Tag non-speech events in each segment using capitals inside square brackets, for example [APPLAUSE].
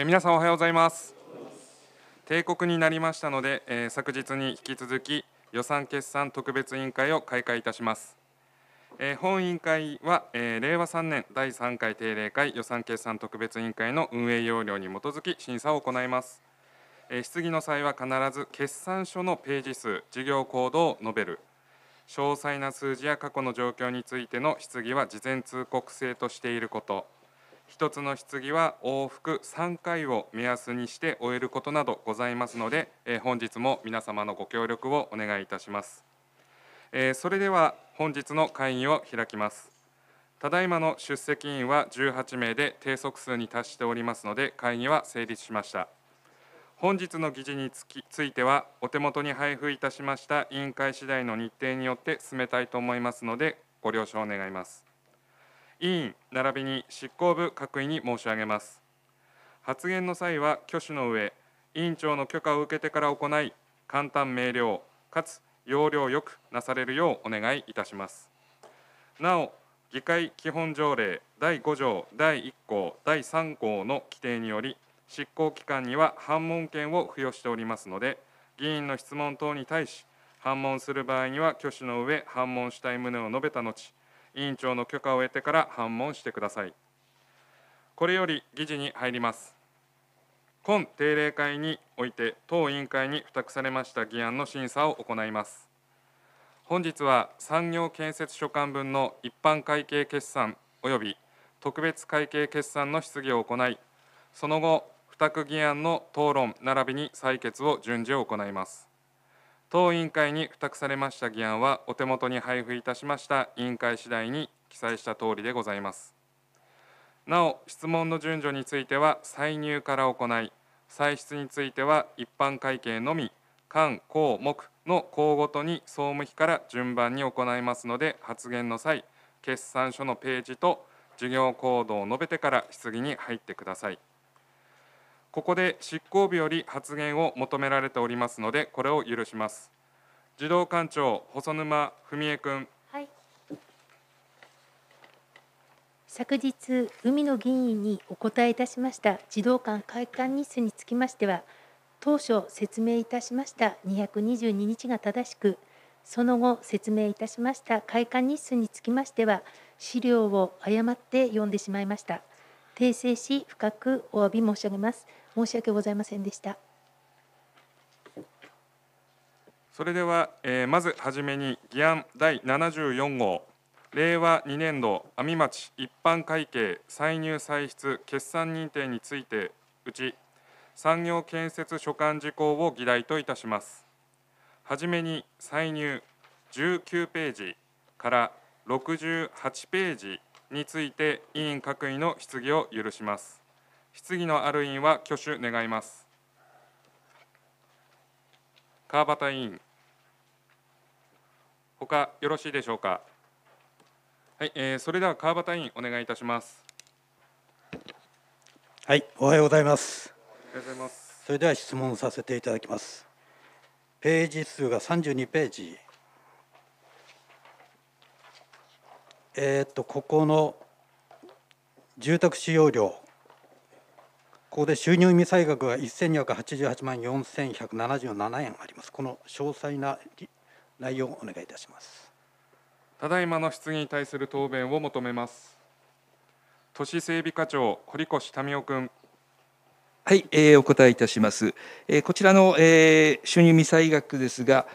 え皆さんおはようございます帝国になりましたので、えー、昨日に引き続き予算決算特別委員会を開会いたします、えー、本委員会は、えー、令和3年第3回定例会予算決算特別委員会の運営要領に基づき審査を行いますえ質疑の際は必ず決算書のページ数事業行動を述べる詳細な数字や過去の状況についての質疑は事前通告制としていること一つの質疑は往復3回を目安にして終えることなどございますので、え本日も皆様のご協力をお願いいたします、えそれでは本日の会議を開きますただいまの出席員は18名で定速数に達しておりますので会議は成立しました本日の議事についてはお手元に配布いたしました委員会次第の日程によって進めたいと思いますのでご了承願います委員並びに執行部各位に申し上げます発言の際は挙手の上委員長の許可を受けてから行い簡単明瞭かつ要領よくなされるようお願いいたしますなお議会基本条例第5条第1項第3項の規定により執行機関には反問権を付与しておりますので議員の質問等に対し反問する場合には挙手の上反問したい旨を述べた後委員長の許可を得てから反問してくださいこれより議事に入ります今定例会において当委員会に付託されました議案の審査を行います本日は産業建設所管分の一般会計決算及び特別会計決算の質疑を行いその後付託議案の討論並びに採決を順次行います当委員会に付託されました議案はお手元に配布いたしました委員会次第に記載したとおりでございますなお質問の順序については歳入から行い歳出については一般会計のみ官項目の項ごとに総務費から順番に行いますので発言の際決算書のページと事業行動を述べてから質疑に入ってください。ここで執行日より発言を求められておりますので、これを許します。児童館長、細沼文江君。はい、昨日、海野議員にお答えいたしました児童館開館日数につきましては、当初説明いたしました222日が正しく、その後説明いたしました開館日数につきましては、資料を誤って読んでしまいました。訂正し深くお詫び申し上げます申し訳ございませんでしたそれでは、えー、まずはじめに議案第74号令和2年度阿見町一般会計歳入歳出決算認定についてうち産業建設所管事項を議題といたしますはじめに歳入19ページから68ページについて委員各位の質疑を許します。質疑のある委員は挙手願います。川端委員、他よろしいでしょうか。はい、えー、それでは川端委員お願いいたします。はい、おはようございます。おはようございます。それでは質問させていただきます。ページ数が32ページ。えっ、とここの住宅使用料ここで収入未済額が1288万4177円ありますこの詳細な内容をお願いいたしますただいまの質疑に対する答弁を求めます都市整備課長堀越民夫君はい、えー、お答えいたします、えー、こちらの、えー、収入未済額ですが、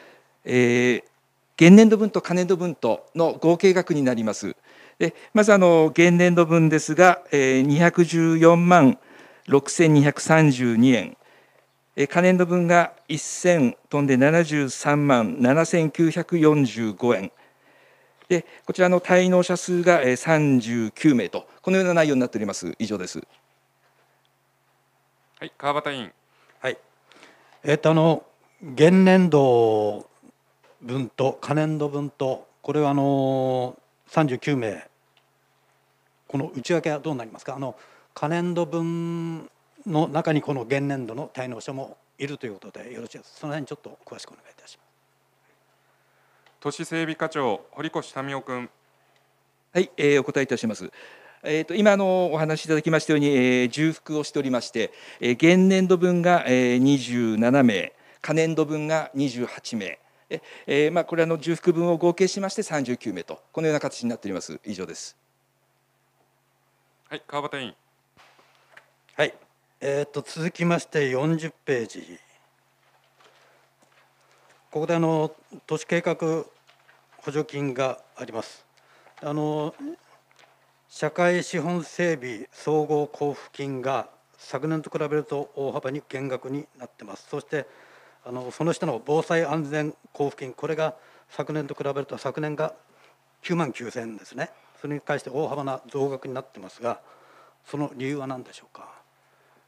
えー現年度分と過年度分との合計額になります。でまずあの現年度分ですが、えー、214万6232円、えー、過年度分が1000飛んで73万7945円でこちらの滞納者数が39名とこのような内容になっております以上です。はい、川端委員。はい。えっ、とあの現年度分と可燃度分とこれはあの39名この内訳はどうなりますかあの可燃度分の中にこの現年度の滞納者もいるということでよろしいですその辺ちょっと詳しくお願いいたします都市整備課長堀越民夫君はい、えー、お答えいたしますえと、と今のお話しいただきましたように、えー、重複をしておりまして、えー、現年度分が、えー、27名可燃度分が28名えまあ、これらの重複分を合計しまして39名とこのような形になっております以上です。はい、川端委員。はい、えー、と続きまして40ページ。ここであの都市計画補助金があります。あの社会資本整備総合交付金が昨年と比べると大幅に減額になってます。そしてあのその下の防災安全交付金これが昨年と比べると昨年が9万9千円ですねそれに対して大幅な増額になってますがその理由は何でしょうか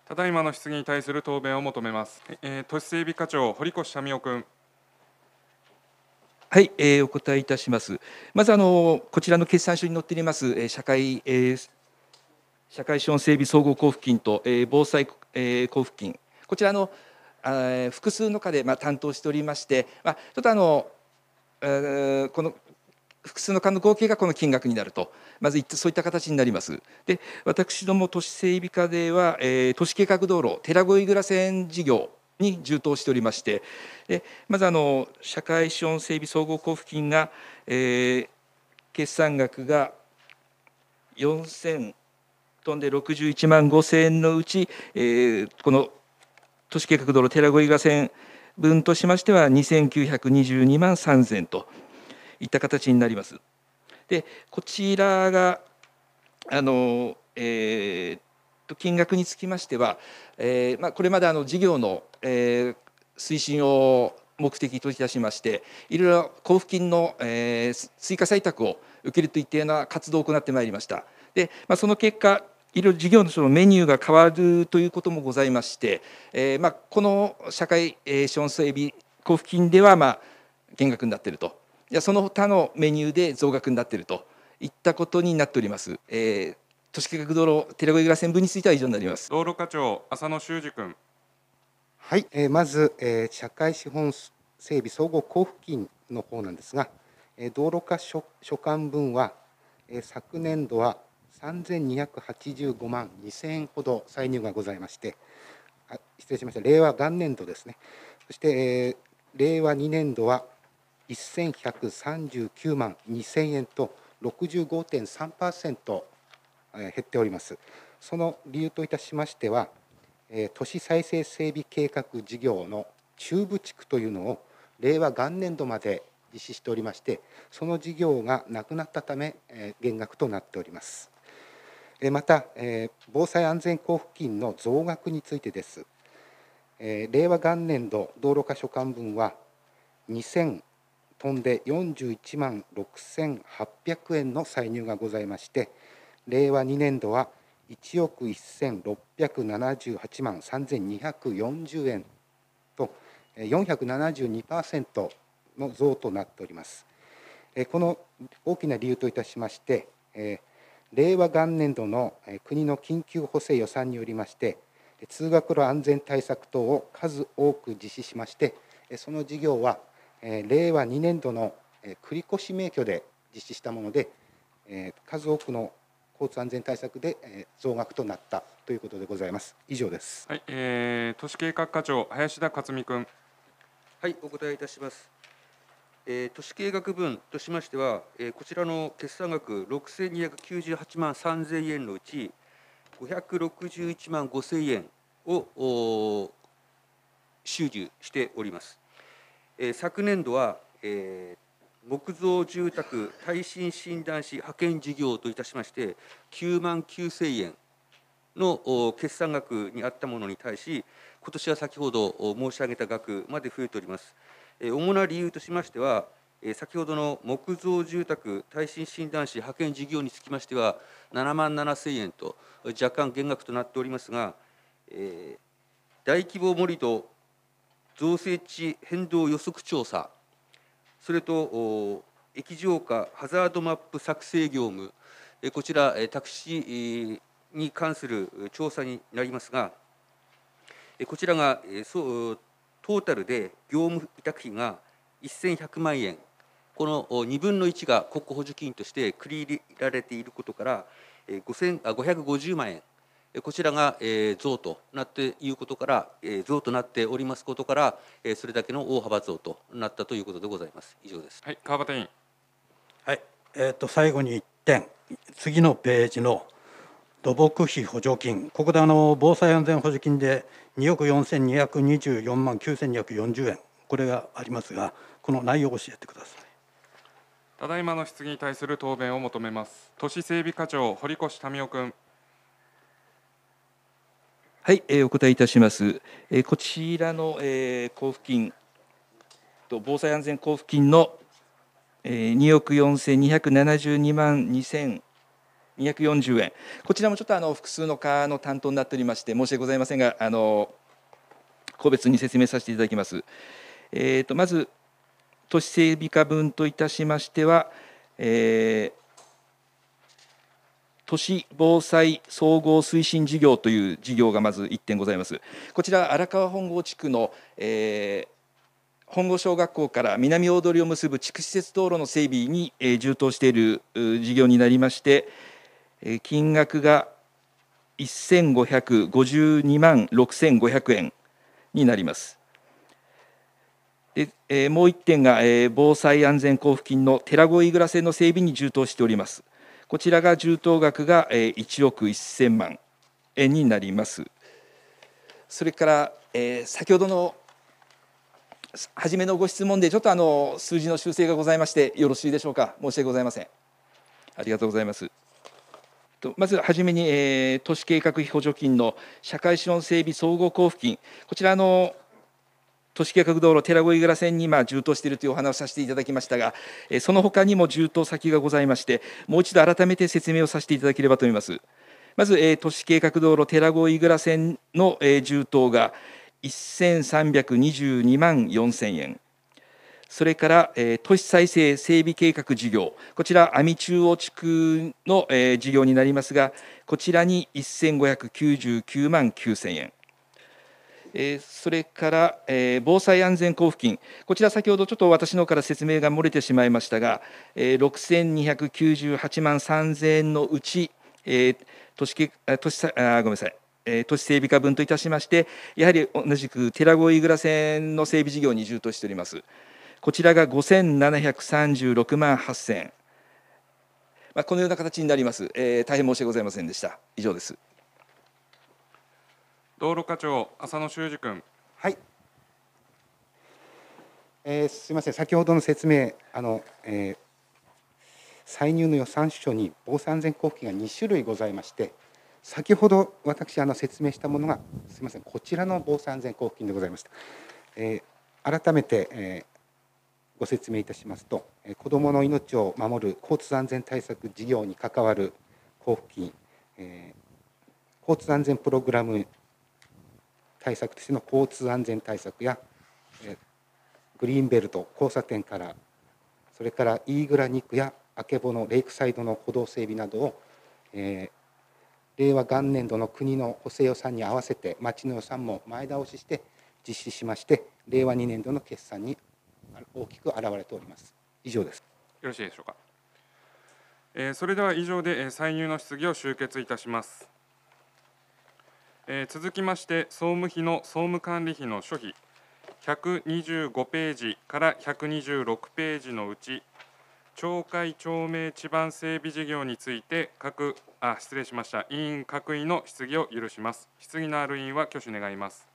ただいまの質疑に対する答弁を求めます、えー、都市整備課長堀越民夫君はい、えー、お答えいたします。まずあのこちらの決算書に載っております、えー、社会、えー、社会資本整備総合交付金と、えー、防災、えー、交付金こちらの複数の課でま担当しておりまして、まあ、ちょっとあの、えー、この複数の課の合計がこの金額になるとまずそういった形になりますで私ども都市整備課では、えー、都市計画道路寺越倉線事業に充当しておりましてでまずあの社会資本整備総合交付金が、えー、決算額が4000トンで61万5000円のうち、えー、この都市計画道路寺越川線分としましては2922万3000といった形になります。でこちらがあの、えー、と金額につきましては、えーまあ、これまであの事業の、えー、推進を目的といたしましていろいろ交付金の、えー、追加採択を受けるといったような活動を行ってまいりました。でまあ、その結果いろいろ事業のそのメニューが変わるということもございまして、えー、まあ、この社会、え資本整備交付金ではまあ減額になっているといやその他のメニューで増額になっているといったことになっております。えー都市計画道路寺子井倉線分については以上になります道路課長浅野修二君はい、えー、まず、えー、社会資本整備総合交付金の方なんですが、えー、道路課所所管分は、えー、昨年度は3285万2000円ほど歳入がございまして失礼しました令和元年度ですねそして、えー、令和2年度は1139万2000円と65.3%減っておりますその理由といたしましては、えー、都市再生整備計画事業の中部地区というのを令和元年度まで実施しておりましてその事業がなくなったため、えー、減額となっておりますまた、防災安全交付金の増額についてです。令和元年度道路箇所間分は2000トンで41万6800円の歳入がございまして令和2年度は1億1678万3240円と472%の増となっております。この大きな理由といたしまして、えー令和元年度の国の緊急補正予算によりまして通学路安全対策等を数多く実施しましてその事業は令和2年度の繰越免許で実施したもので数多くの交通安全対策で増額となったということでございます。以上です。はい、えー、都市計画課長林田克美君。はい、お答えいたします。えー、都市計画分としましては、えー、こちらの決算額6298万3000円のうち561万5000円を収入しております。えー、昨年度は、えー、木造住宅耐震診断士派遣事業といたしまして9万9000円の決算額にあったものに対し今年は先ほど申し上げた額まで増えております。主な理由としましては、先ほどの木造住宅耐震診断士派遣事業につきましては、7万7000円と、若干減額となっておりますが、え大規模盛土造成地変動予測調査、それと液状化ハザードマップ作成業務、こちら、タクシーに関する調査になりますが、こちらがトータルで業務委託費が1100万円この2分の1が国庫補助金として繰り入れられていることから550万円こちらが増となっていることから増となっておりますことからそれだけの大幅増となったということでございます以上ですはい川端委員はいえっ、ー、と最後に1点次のページの土木費補助金、ここであの防災安全補助金で2億4224万9240円、これがありますが、この内容を教えてください。ただいまの質疑に対する答弁を求めます。都市整備課長、堀越民夫君。はい、えー、お答えいたします。えー、こちらの、えー、交付金と防災安全交付金の、えー、2億4272万2 0 240円こちらもちょっとあの複数の科の担当になっておりまして申し訳ございませんがあの個別に説明させていただきます。えーと、とまず都市整備課分といたしましては、えー都市防災総合推進事業という事業がまず1点ございます。こちら荒川本郷地区の、えー、本郷小学校から南大通りを結ぶ地区施設道路の整備に、えー、充当している事業になりまして、金額が1552万6500円になります。でえー、もう1点が、えー、防災安全交付金の寺子イグラ線の整備に充当しております。こちらが充当額が、えー、1億1000万円になります。それから、えー、先ほどの初めのご質問でちょっとあの数字の修正がございましてよろしいでしょうか申し訳ございませんありがとうございますまずはじめに、えー、都市計画費補助金の社会資本整備総合交付金、こちらの都市計画道路寺越倉線にまあ充当しているというお話をさせていただきましたが、えー、その他にも充当先がございまして、もう一度改めて説明をさせていただければと思います。まず、えー、都市計画道路寺越倉線の、えー、充当が1322万4000円。それから、えー、都市再生整備計画事業、こちら、網中央地区の、えー、事業になりますが、こちらに1599万9000円。えー、それから、えー、防災安全交付金、こちら、先ほどちょっと私の方から説明が漏れてしまいましたが、えー、6298万3000円のうち、え都市都市あごめんなさい、え都市整備課分といたしまして、やはり同じく寺越井グ線の整備事業に充当しております。こちらが五千七百三十六万八千。まあ、このような形になります、えー、大変申し訳ございませんでした、以上です。道路課長浅野修二君。はい。えー、すみません、先ほどの説明、あの、えー、歳入の予算書に防災安全交付金が二種類ございまして、先ほど私あの説明したものが、すみません、こちらの防災安全交付金でございました。えー、改めて、えー、ご説明いたしますと子どもの命を守る交通安全対策事業に関わる交付金、えー、交通安全プログラム対策としての交通安全対策や、えー、グリーンベルト交差点からそれからイーグラニックやあけぼのレイクサイドの歩道整備などを、えー、令和元年度の国の補正予算に合わせて町の予算も前倒しして実施しまして令和2年度の決算に大きく現れております。以上です。よろしいでしょうか。えー、それでは以上で、えー、歳入の質疑を終結いたします。えー、続きまして総務費の総務管理費の諸費125ページから126ページのうち町会町名地盤整備事業について各あ失礼しました委員各位の質疑を許します質疑のある委員は挙手願います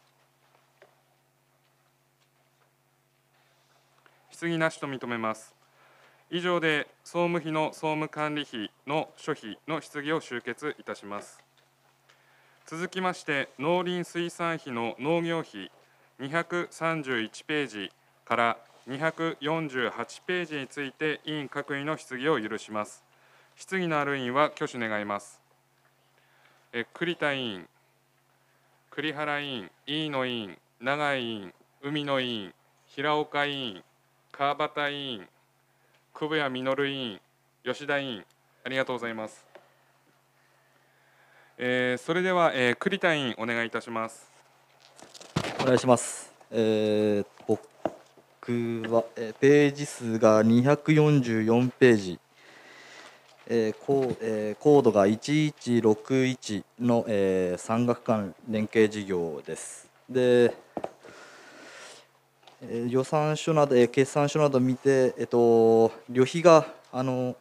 質疑なしと認めます以上で総務費の総務管理費の諸費の質疑を終結いたします続きまして農林水産費の農業費231ページから248ページについて委員各位の質疑を許します質疑のある委員は挙手願いますえ栗田委員栗原委員委員の委員永井委員海野委員平岡委員川端委員久保谷実委員吉田委員ありがとうございます、えー、それでは、えー、栗田委員お願いいたしますお願いします、えー、僕は、えー、ページ数が244ページえーうえー、コードが1161の、えー、産学官連携事業です。でえ予算書など、え決算書など見て、えっ、と、旅費があの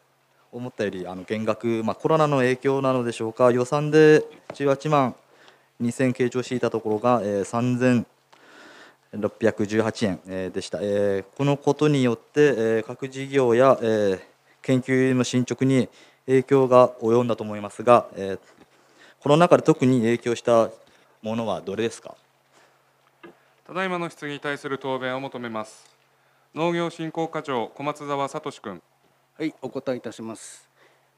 思ったよりあの減額、まあ、コロナの影響なのでしょうか予算で18万2000計上していたところが、えー、3618円、えでした、えー、このことによって、えー、各事業や、えー、研究の進捗に影響が及んだと思いますが、えー、ロナ禍で特に影響したものはどれですかただいまの質疑に対する答弁を求めます。農業振興課長、小松沢聡君。はい、お答えいたします。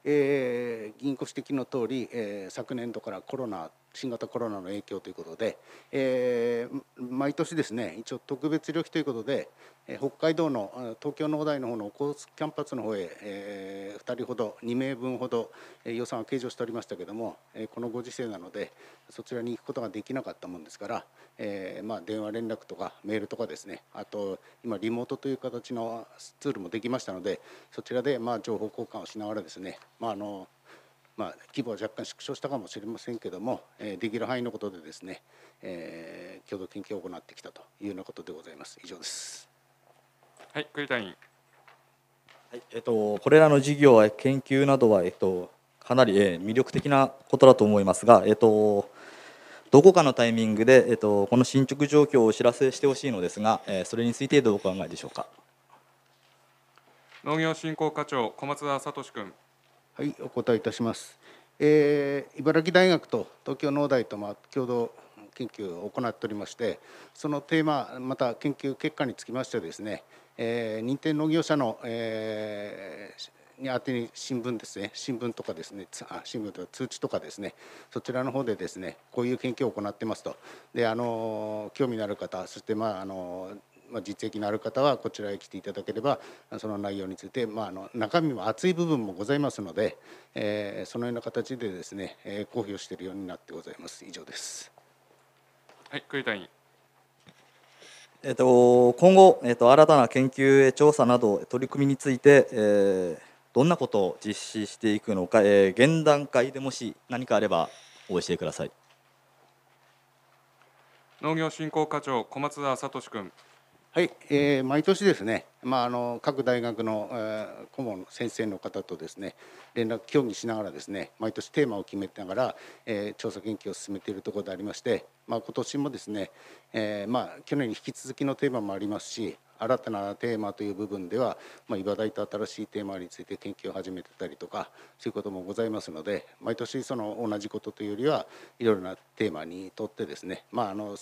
えー、議員指摘の通り、えー、昨年度からコロナ新型コロナの影響ということで、えー、毎年ですね一応特別旅費ということで北海道の東京農大の方のコースキャンパスの方へ、え2人ほど2名分ほど予算を計上しておりましたけどもこのご時世なのでそちらに行くことができなかったもんですから、えー、まあ、電話連絡とかメールとかですねあと今リモートという形のツールもできましたのでそちらでまあ情報交換をしながらですね、まあ、あのまあ、規模は若干縮小したかもしれませんけども、えー、できる範囲のことでですね、えー、共同研究を行ってきたというようなことでございます。以上です。はい、栗谷。はい、えっと、これらの事業は研究などは、えっと、かなり、え魅力的なことだと思いますが、えっと。どこかのタイミングで、えっと、この進捗状況をお知らせしてほしいのですが、えそれについてどうお考えでしょうか。農業振興課長、小松田聡君。はい、お答えいたします。えー、茨城大学と東京農大とまあ、共同研究を行っておりましてそのテーマまた研究結果につきましてですねえー、認定農業者の、えー、にあてに新聞ですね新聞とかですねあ新聞とか通知とかですねそちらの方でですねこういう研究を行ってますとであの興味のある方そしてまああのまあ、実績のある方はこちらへ来ていただければその内容について、まあ、あの中身も厚い部分もございますので、えー、そのような形でですね、えー、公表しているようになってございます以上です。はい、栗谷えっと、今後、えっと、新たな研究調査など取り組みについて、えー、どんなことを実施していくのか、えー、現段階でもし何かあればお教えください農業振興課長小松田聡君はい、えー、毎年ですね、まあ、あの各大学の、えー、顧問の先生の方とですね連絡協議しながらですね毎年テーマを決めながら、えー、調査研究を進めているところでありまして、まあ、今年もですね、えーまあ、去年に引き続きのテーマもありますし新たなテーマという部分では、まあ、いわだいた新しいテーマについて研究を始めてたりとかそういうこともございますので毎年その同じことというよりはいろいろなテーマにとってですね、まあ、あの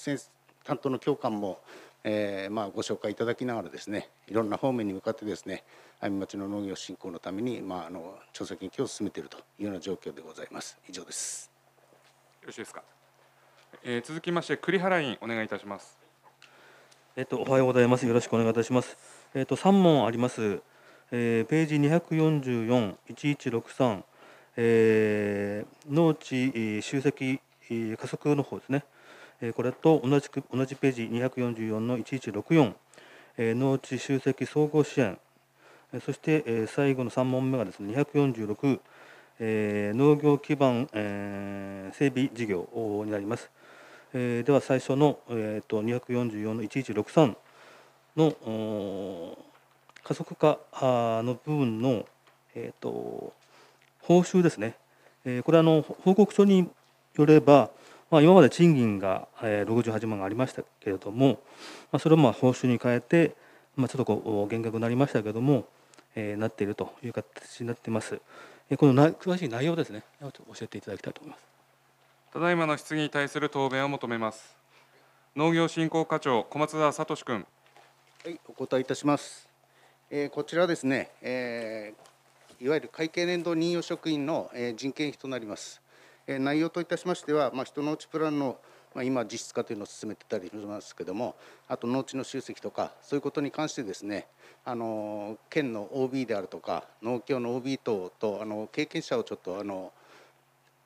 担当の教官もえー、まあ、ご紹介いただきながらですねいろんな方面に向かってですね愛見町の農業振興のために、まあ、あの調査研究を進めているというような状況でございます以上ですよろしいですか、えー、続きまして栗原委員お願いいたしますえっとおはようございますよろしくお願いいたしますえっと3問あります、えー、ページ244 1163、えー、農地集積え加速の方ですねこれと同じく同じページ244の1164、農地集積総合支援、そして最後の3問目がですね246、農業基盤整備事業になります。では最初の244の1163の加速化の部分の報酬ですね、これは報告書によれば、まあ、今まで賃金が、え68万がありましたけれども、まあ、それをまあ報酬に変えて、まあ、ちょっとこう減額になりましたけれども、えー、なっているという形になっています。えこのな詳しい内容ですね、ちょっと教えていただきたいと思います。ただいまの質疑に対する答弁を求めます。農業振興課長、小松田聡君。はい、お答えいたします。えー、こちらですね、えー、いわゆる会計年度任用職員の人件費となります。内容といたしましては、まあ、人のうちプランの、まあ、今実質化というのを進めてたりしますけどもあと農地の集積とかそういうことに関してですねあの県の OB であるとか農協の OB 等とあの経験者をちょっとあの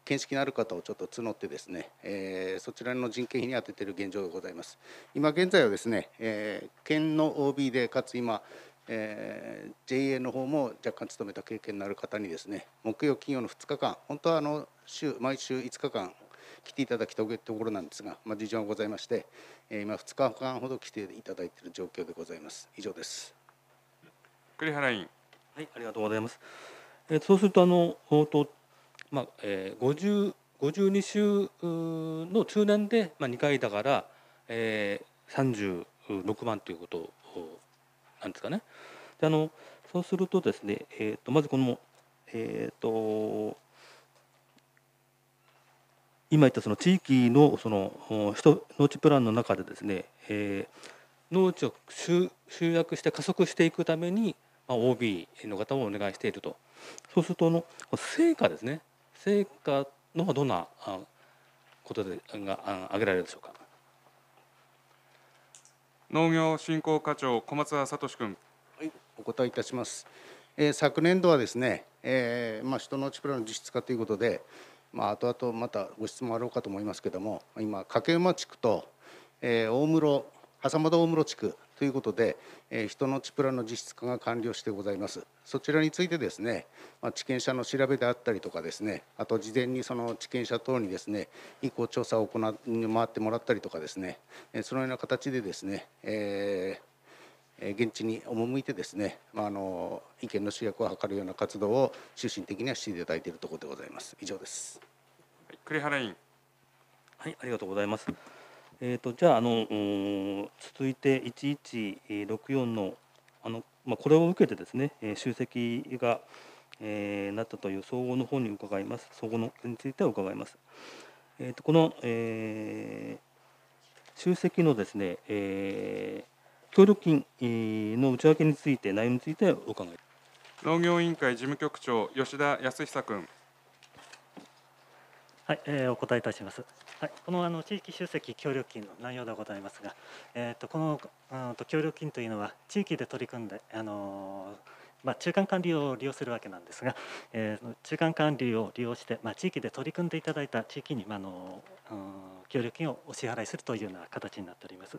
見識のある方をちょっと募ってですね、えー、そちらの人件費に充てている現状がございます。今現在はですね、えー、県の OB でかつ今えー、JA の方も若干勤めた経験のある方にですね木曜金曜の2日間本当はあの週毎週5日間来ていただきたいところなんですが、まあ、事情がございまして、えー、今2日間ほど来ていただいている状況でございます以上です栗原委員はいありがとうございます、えー、そうするとあのと、まあえー、52週の中年で、まあ、2回だから、えー、36万ということなんですかね。であのそうするとですね、えーと、まずこの、えーと、今言ったその地域のその農地プランの中でですね、えー、農地を集約して加速していくために、まあ、OB の方をお願いしているとそうするとの成果ですね成果のはどんなことでが挙げられるでしょうか。農業振興課長小松田聡君、はい、お答えいたします、えー、昨年度はですね、えー、まあ人の力の実質化ということでまあ後々またご質問あろうかと思いますけども今掛馬地区と、えー、大室浅間大室地区ということで、えー、人の地プラの実質化が完了してございます。そちらについてですね、まあ、地権者の調べであったりとかですね、あと事前にその地権者等にですね、意向調査を行っ回ってもらったりとかですね、えー、そのような形でですね、えー現地に赴いてですね、まあ、あの意見の集約を図るような活動を中心的にはしていただいているところでございます。以上です。栗原委員。はい、ありがとうございます。えーと、じゃああの続いて1164のあの、まあ、これを受けてですね、集積が、えー、なったという総合の方に伺います総合のについては伺います、えーと、この、えー、集積のですね、えー、協力金の内訳について内容についてお伺い農業委員会事務局長吉田康久君はい、えー、お答えいたしますはい、このあの地域集積協力金の内容でございますが、えーと、この、うんと、協力金というのは地域で取り組んで、あのまあ、中間管理を利用するわけなんですが、えー、中間管理を利用して、まあ、地域で取り組んでいただいた地域に、まあのうん、協力金をお支払いするというような形になっております。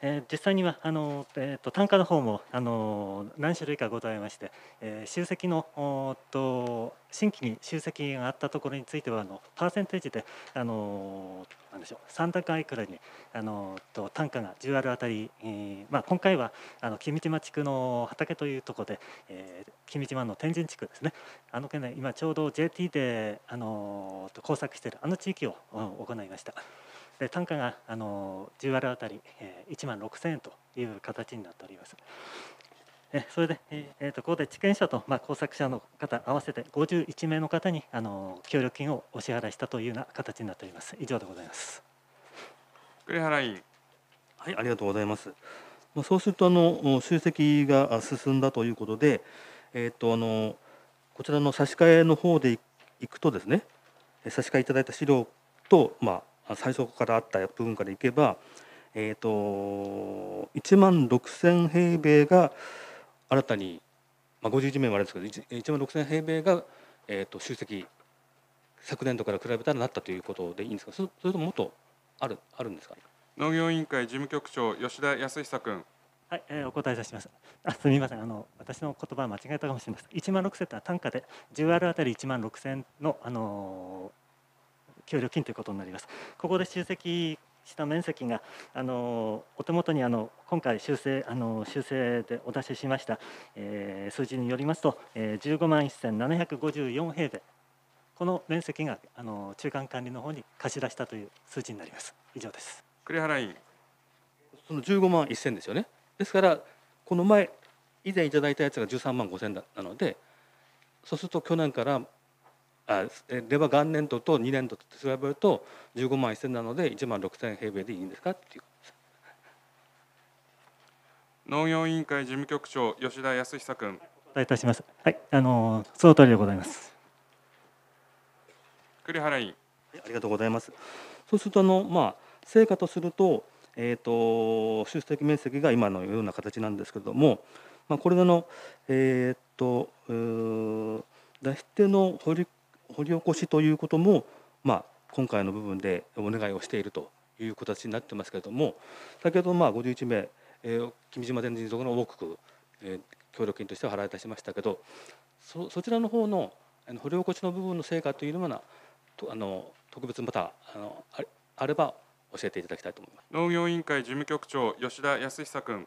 え実際にはあの、えーと、単価の方もあの何種類かございまして、え集積のおと新規に集積があったところについてはあのパーセンテージであのなんでしょう3段階くらいにあのと単価が 10R あたり、えー、まあ、今回はあの君島地区の畑というところで、えー、君島の天神地区ですねあの県内今ちょうど JT であの工作しているあの地域を行いました。で単価があの10割あたり、えー、1万6000円という形になっております。えそれで、えー、とここで地権者と、まあ、工作者の方合わせて51名の方にあの協力金をお支払いしたというような形になっております。以上でございます。栗原委員。はい、ありがとうございます。まあ、そうするとあの集積が進んだということで、えー、とあのこちらの差し替えの方でいくとですね、差し替えいただいた資料と、まあ、最初からあった部分からいけば、えーと、と1万6,000平米が新たに、まあ、51名もあるんですけど 1, 1万6,000平米が、えーと、集積昨年度から比べたらなったということでいいんですかそれそれとももっとあるあるんですか農業委員会事務局長吉田康久君はい、えー、お答えいたします。あ、すみません、あの、私の言葉間違えたかもしれません。一万六千って単価で、十割あたり一万六千の、あの協力金ということになります。ここで集積した面積があのお手元にあの今回修正あの修正でお出ししました、えー、数字によりますと、えー、15万1754平米この面積があの中間管理の方に貸し出したという数字になります。以上です。栗原委員、その15万1000ですよね。ですからこの前以前いただいたやつが13万5000なので、そうすると去年からあ令和元年度と2年度と比べると15万1000なので1万6000平米でいいんですかっていう農業委員会事務局長吉田康久君おいたしますはいあのその通りでございます栗原委員ありがとうございますそうするとあのまあ成果とするとえーと、出席面積が今のような形なんですけれども、まあ、これらの、えーと、と脱出の保育掘り起こしということも、まあ、今回の部分でお願いをしているという形になってますけれども先ほどまあ51名、えー、君島全人族の多く、えー、協力金として払い出しましたけどそそちらの方のあの掘り起こしの部分の成果というものとあの特別またあのあれば教えていただきたいと思います農業委員会事務局長吉田康久君、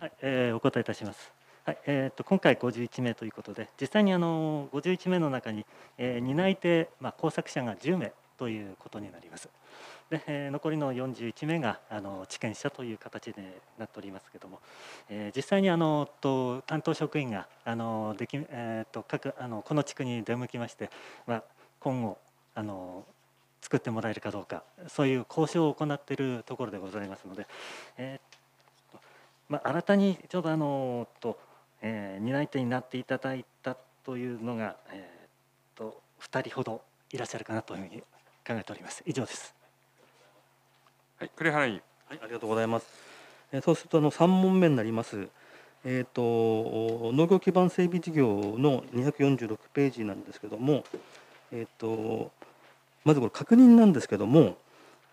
はいえー、お答えいたしますはい、えー、と今回51名ということで、実際にあの51名の中に、えー、担い手まあ工作者が10名ということになります。で、えー、残りの41名があの知見者という形でなっておりますけども、えー、実際にあのと担当職員があのできえー、と各あのこの地区に出向きまして、まあ今後あの作ってもらえるかどうかそういう交渉を行っているところでございますので、えーまあ、新たにちょうどあのとえー、担い手になっていただいたというのが、えーと、と2人ほどいらっしゃるかなというふうに考えております以上です、はい、栗原委員、はい、ありがとうございます、えー、そうするとあの3問目になりますえーと、農業基盤整備事業の246ページなんですけども、えーと、とまずこれ確認なんですけども、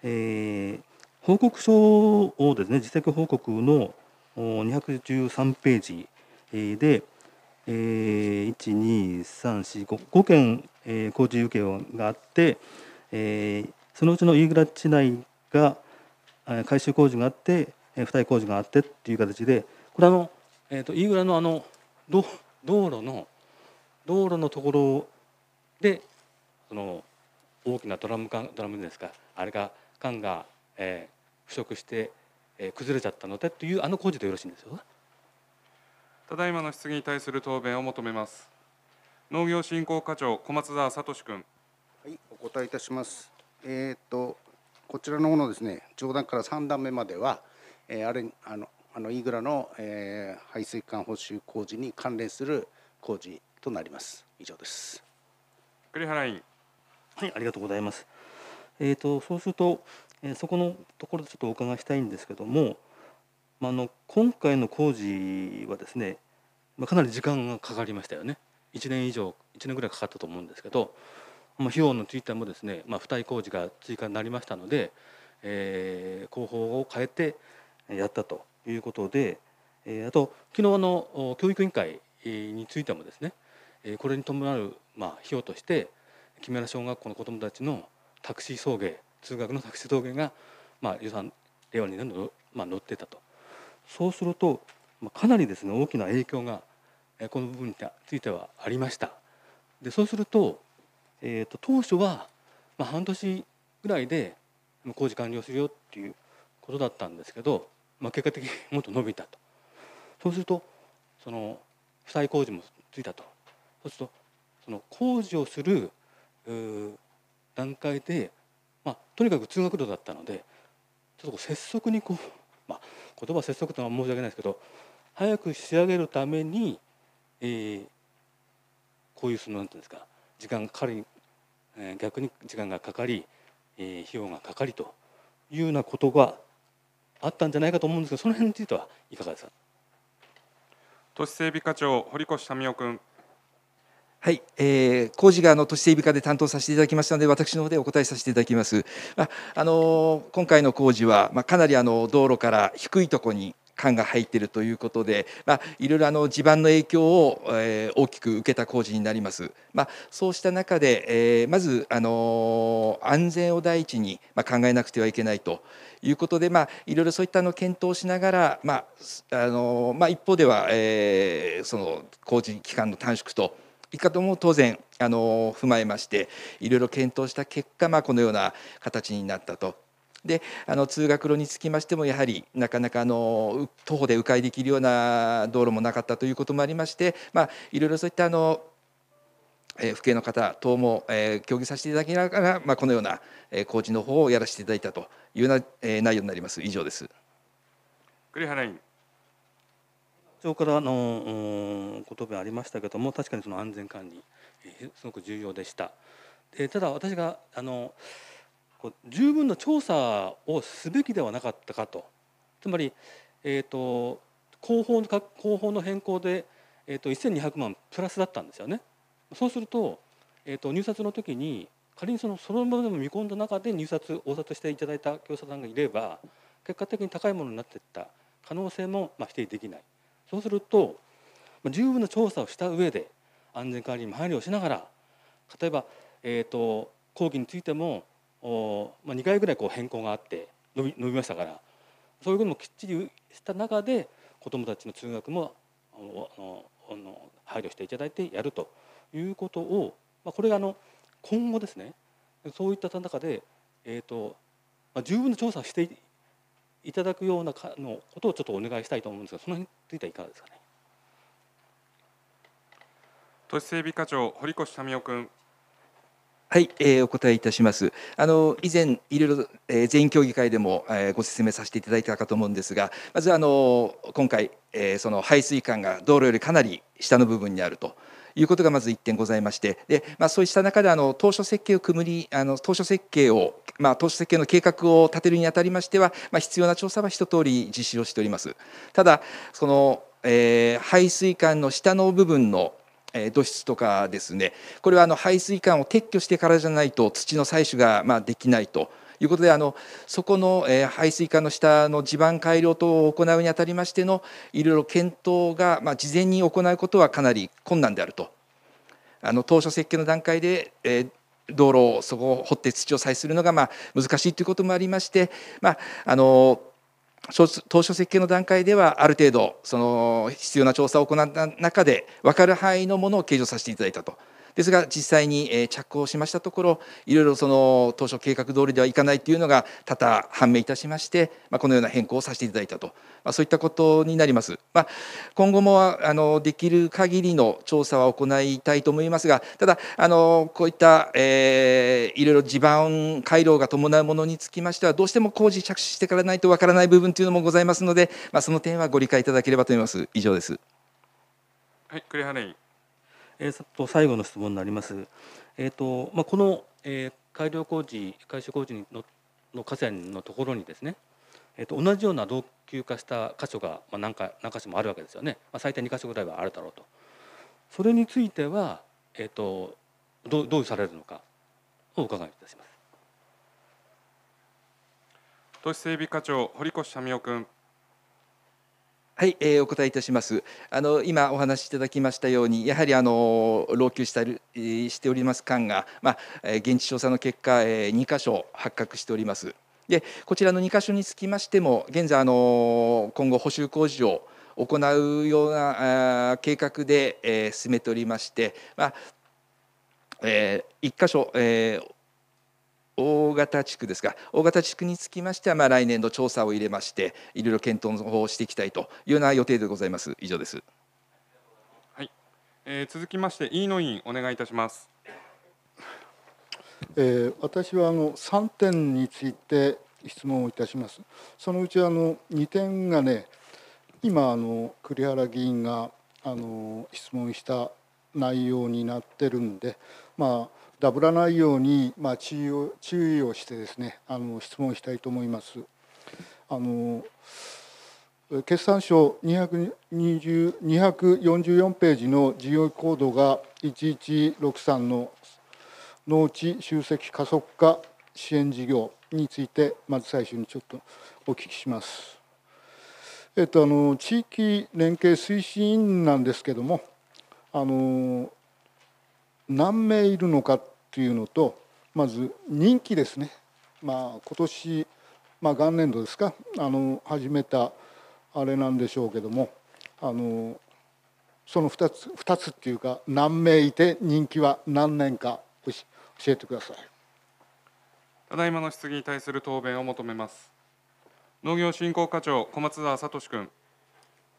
えー、報告書をですね実績報告の213ページで、えー、12345件、えー、工事受けがあって、えー、そのうちの飯倉地内が改修工事があって、えー、付帯工事があってっていう形でこれあの、えーと、飯倉のあの道道路の道路のところでその大きなドラム缶ドラムですかあれが缶が、えー、腐食して、えー、崩れちゃったのでというあの工事でよろしいんですよ。ただいまの質疑に対する答弁を求めます農業振興課長小松沢聡君はいお答えいたしますえー、っとこちらのものですね上段から三段目までは、えー、あれあのあのイーグラの、えー、排水管補修工事に関連する工事となります以上です栗原委員はいありがとうございますえーと、とそうすると、えー、そこのところでちょっとお伺いしたいんですけども、まあ、あの今回の工事はですね、まあ、かなり時間がかかりましたよね1年以上1年ぐらいかかったと思うんですけど、まあ、費用のついてもですね、まあ、付帯工事が追加になりましたので、えー、工法を変えてやったということで、えー、あと昨日の教育委員会についてもですねこれに伴う、まあ、費用として木村小学校の子どもたちのタクシー送迎通学のタクシー送迎が、まあ、予算令和2年度、まあ、乗ってたとそうするとまかなりですね大きな影響がこの部分についてはありましたでそうすると,、えーと、と当初は、まあ、半年ぐらいで工事完了するよっていうことだったんですけど、まあ、結果的にもっと伸びたとそうするとその負債工事もついたとそうするとその工事をする段階で、まあ、とにかく通学路だったのでちょっとこう拙速にこう、まあ、言葉拙速とは申し訳ないですけど早く仕上げるために、えー、こういうその何て言うんですか時間かかり、えー、逆に時間がかかり、えー、費用がかかりというようなことがあったんじゃないかと思うんですがその辺についてはいかがですか都市整備課長堀越民夫君はい、えー、工事がの都市整備課で担当させていただきましたので、私の方でお答えさせていただきます。まあ、あの今回の工事は、まあ、かなりあの道路から低いところに管が入っているということで、まあ、いろいろあの地盤の影響を、えー、大きく受けた工事になります。まあ、そうした中で、えー、まず、あのー、安全を第一に、まあ、考えなくてはいけないということで、まあ、いろいろそういったの検討しながら、まああのまあ、一方では、えー、その工事期間の短縮といかとも当然あの踏まえましていろいろ検討した結果、まあ、このような形になったと。であの通学路につきましてもやはりなかなかあの徒歩で迂回できるような道路もなかったということもありまして、まあ、いろいろそういったあの府警の方等も協議させていただきながら、まあ、このような工事の方をやらせていただいたというような内容になります。以上です栗原委員長からのご言葉ありましたけども確かにその安全管理、えー、すごく重要でした。でただ私があのこう十分な調査をすべきではなかったかとつまり、えーと、と広報の広報の変更で、えーと、と1200万プラスだったんですよね。そうすると,、えーと、と入札の時に仮にそのそのものでも見込んだ中で入札応札していただいた業者さんがいれば結果的に高いものになっていった可能性も、まあ、否定できない。そうすると十分な調査をした上で安全管理に配慮をしながら例えば、えーと、講義についてもお、まあ、2回ぐらいこう変更があって伸び伸びましたからそういうこともきっちりした中で子どもたちの通学もあのあの配慮していただいてやるということを、まあ、これがあの今後ですねそういった中で、えーとまあ、十分な調査をしていただくようなかのことをちょっとお願いしたいと思うんですがその辺についてはいかがですかね都市整備課長堀越民夫君はい、えー、お答えいたします。あの以前いろいろ、えー、全員協議会でも、えー、ご説明させていただいたかと思うんですが、まずあの今回、えー、その排水管が道路よりかなり下の部分にあるということがまず1点ございましてで、まあ、そうした中であの当初設計を組むにあの当初設計を、まあ、当初設計の計画を立てるにあたりましては、まあ、必要な調査は一通り実施をしております。ただその、えー、排水管の下の部分の土質とかですねこれはあの排水管を撤去してからじゃないと土の採取がまできないということであのそこの、えー、排水管の下の地盤改良等を行うにあたりましてのいろいろ検討が、まあ、事前に行うことはかなり困難であるとあの当初設計の段階で、えー道路をそこを掘って土を採するのがまあ難しいということもありまして、まあ、あの当初設計の段階ではある程度その必要な調査を行った中で分かる範囲のものを計上させていただいたとですが実際に、え着工しましたところいろいろその当初計画通りではいかないというのが多々判明いたしまして、まあ、このような変更をさせていただいたと、まあ、そういったことになります。まあ、今後もあのできる限りの調査は行いたいと思いますがただあのこういった、えいろいろ地盤回廊が伴うものにつきましてはどうしても工事着手してからないとわからない部分というのもございますので、まあ、その点はご理解いただければと思います。以上です。はい、栗原委員。えー、と最後の質問になります。えーとまあ、この、えー、改良工事、改修工事のの河川のところにですね、えーと、同じような老朽化した箇所が、まあ、何か何か所もあるわけですよね、まあ、最低2箇所ぐらいはあるだろうと。それについては、えーと、どどうされるのかを伺いいたします。都市整備課長堀越民夫君。はい、えー、お答えいたします。あの今お話しいただきましたように、やはりあの老朽したる、しております間が、まあ、現地調査の結果、えー、2箇所発覚しております。で、こちらの2箇所につきましても、現在あの今後補修工事を行うような計画で、えー、進めておりまして、まあえー、1箇所、えー、大型地区ですが大型地区につきましては、まあ、来年度調査を入れましていろいろ検討の方をしていきたいというような予定でございます以上です、はいえー、続きまして飯野委員お願いいたします、[LAUGHS] えー、私はあの三点について質問をいたしますそのうちあの二点がね今あの栗原議員があの質問した内容になってるんでまあダブらないように、まあ、注意を注意をしてですねあの質問したいと思います。あの決算書二二百十二百四十四ページの事業コードが一一六三の農地集積加速化支援事業についてまず最初にちょっとお聞きします。えっと、あの地域連携推進なんですけどもあの何名いるのかっというのとまず人気ですね、まあ、今年、まあ、元年度ですかあの始めたあれなんでしょうけどもあのその2つ2つっていうか何名いて人気は何年か教えてくださいただいまの質疑に対する答弁を求めます農業振興課長小松沢聡君、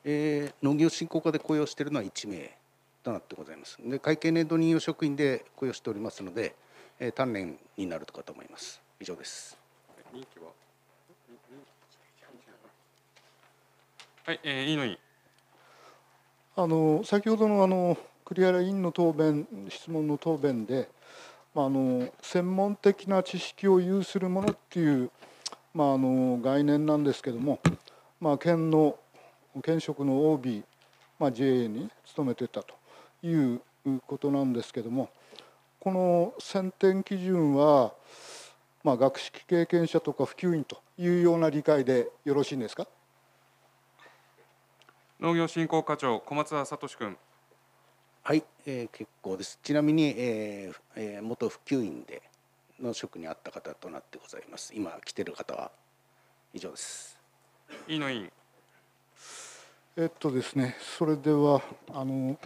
えー、農業振興課で雇用しているのは1名となってございますで会計年度任用職員で雇用しておりますので、えー、鍛錬になるとかと思います以上です任期ははい、えー、委員の委員あの先ほどのあの栗原委員の答弁質問の答弁で、まあ、あの専門的な知識を有するものっていう、まあ、あの概念なんですけども、まあ、県の県職の OB、まあ、JA に勤めてたということなんですけどもこの選定基準は、まあ、学識経験者とか普及員というような理解でよろしいんですか農業振興課長小松田聡君はい、えー、結構ですちなみに、えーえー、元普及員での職にあった方となってございます今来てる方は以上です飯の委員えっとですねそれではあの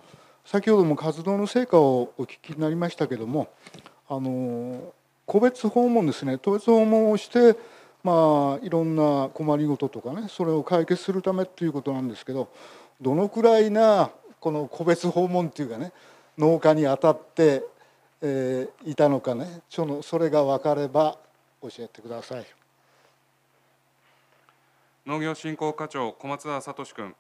先ほども活動の成果をお聞きになりましたけれどもあの個別訪問ですね個別訪問をしてまあいろんな困りごととかねそれを解決するためということなんですけどどのくらいなこの個別訪問っていうかね農家に当たって、えー、いたのかねそのそれが分かれば教えてください。農業振興課長小松田聡君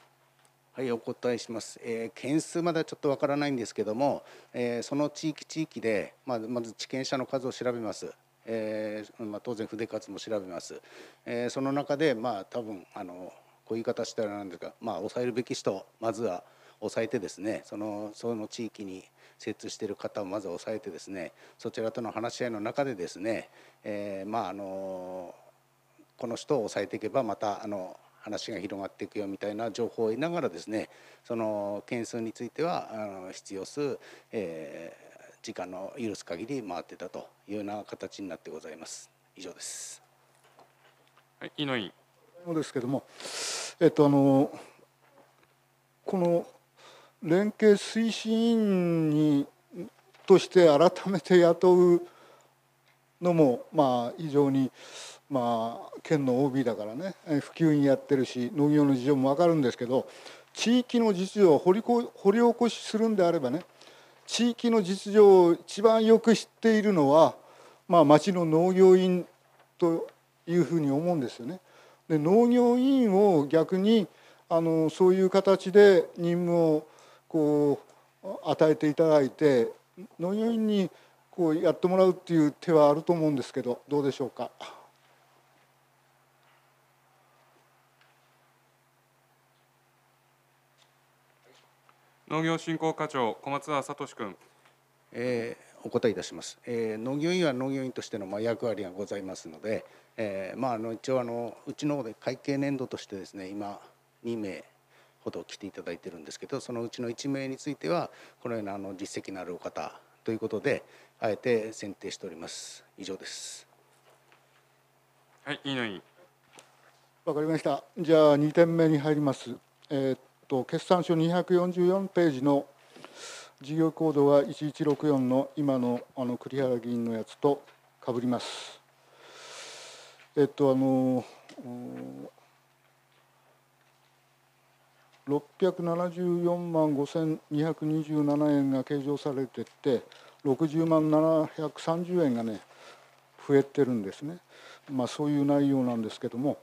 はい、お答えします、えー、件数まだちょっとわからないんですけども、えー、その地域地域で、まあ、まず地権者の数を調べます、えーまあ、当然筆数も調べます、えー、その中で、まあ、多分あのこういう言い方したらなんですが、まあ、抑えるべき人まずは抑えてですねそのその地域に精通している方をまず抑えてですねそちらとの話し合いの中でですね、えー、まああのこの人を抑えていけばまたあの話が広がっていくよみたいな情報を得ながらですねその件数についてはあの必要数、えー、時間の許す限り回ってたというような形になってございます。以上です。はい、井野委ですけども、えっとあのこの連携推進員にとして改めて雇うのもまあ非常にまあ、県の OB だからね普及にやってるし農業の事情も分かるんですけど地域の実情を掘りこ掘り起こしするんであればね地域の実情を一番よく知っているのは、まあ、町の農業委員というふうに思うんですよね。で農業委員を逆にあのそういう形で任務をこう与えていただいて農業委員にこうやってもらうっていう手はあると思うんですけどどうでしょうか。農業振興課長小松田聡君、えー、お答えいたします、えー、農業委員は農業委員としてのまあ役割がございますので、えー、まああの一応あのうちの方で会計年度としてですね今2名ほど来ていただいてるんですけどそのうちの1名についてはこのようなあの実績のあるお方ということであえて選定しております以上ですはいいいの委員わかりましたじゃあ2点目に入りますえー、と決算書244ページの事業コードは1164の今のあの栗原議員のやつとかぶります。えっとあの674万5227円が計上されてて60万730円がね増えてるんですね、まあ、そういう内容なんですけども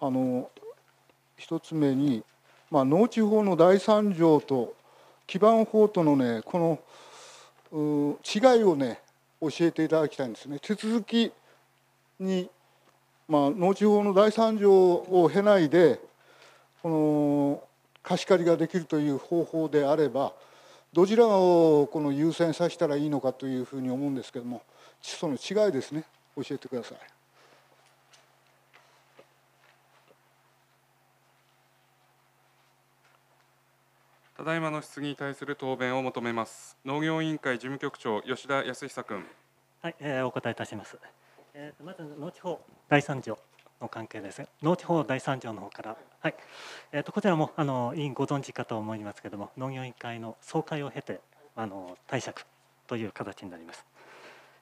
あの1つ目にまあ、農地法の第三条と基盤法とのねこの違いをね教えていただきたいんですね手続きに、まあ、農地法の第三条を経ないでこの貸し借りができるという方法であればどちらをこの優先させたらいいのかというふうに思うんですけどもその違いですね教えてください。ただいまの質疑に対する答弁を求めます農業委員会事務局長吉田康久君はい、えー、お答えいたします、えー、まず農地法第三条の関係です農地法第三条の方からはい、えーと、こちらもあの委員ご存知かと思いますけれども農業委員会の総会を経てあの貸借という形になります、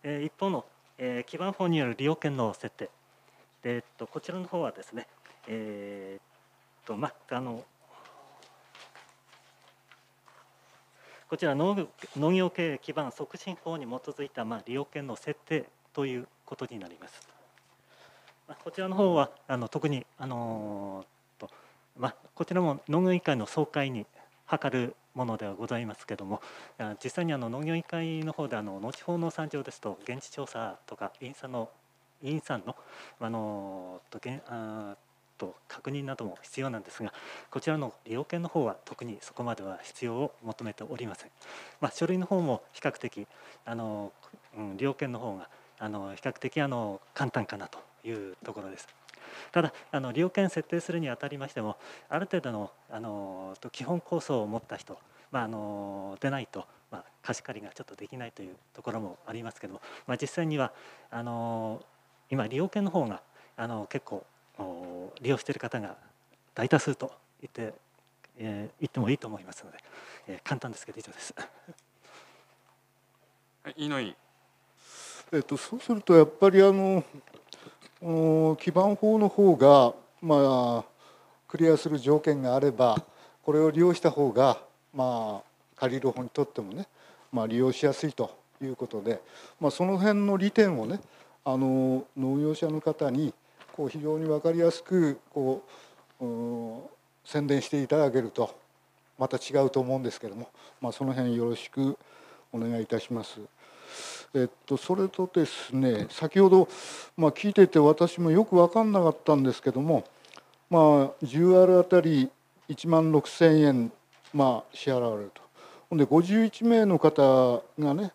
えー、一方の、えー、基盤法による利用権の設定で、えっとこちらの方はですねえー、っとまああのこちら農業農業経営基盤促進法に基づいた、まあ、利用権の設定ということになります。まあ、こちらの方はあの特に、あのー、とまあ、こちらも農業委員会の総会に諮るものではございますけども実際にあの農業委員会の方であの後方の産業ですと現地調査とかインサの委員さんのあのとあと確認なども必要なんですがこちらの利用券の方は特にそこまでは必要を求めておりません、まあ、書類の方も比較的あの、うん、利用券の方があの比較的あの簡単かなというところですただあの利用券設定するにあたりましてもある程度のあの基本構想を持った人、まあ、あのでないと、まあ、貸し借りがちょっとできないというところもありますけども、まあ、実際にはあの今利用券の方があの結構利用している方が大多数と言って、えー、言ってもいいと思いますので、えー、簡単ですけど以上です。はい、えっとそうするとやっぱりあの基盤法の方がまあクリアする条件があればこれを利用した方がまあ借りる方にとってもねまあ利用しやすいということでまあその辺の利点をねあの農業者の方にこう非常に分かりやすくこう宣伝していただけるとまた違うと思うんですけども、まあ、その辺よろしくお願いいたします。えっと、それとですね先ほど、まあ、聞いてて私もよく分かんなかったんですけども、まあ、10R あたり1万6,000円、まあ、支払われると。ほんで51名の方がね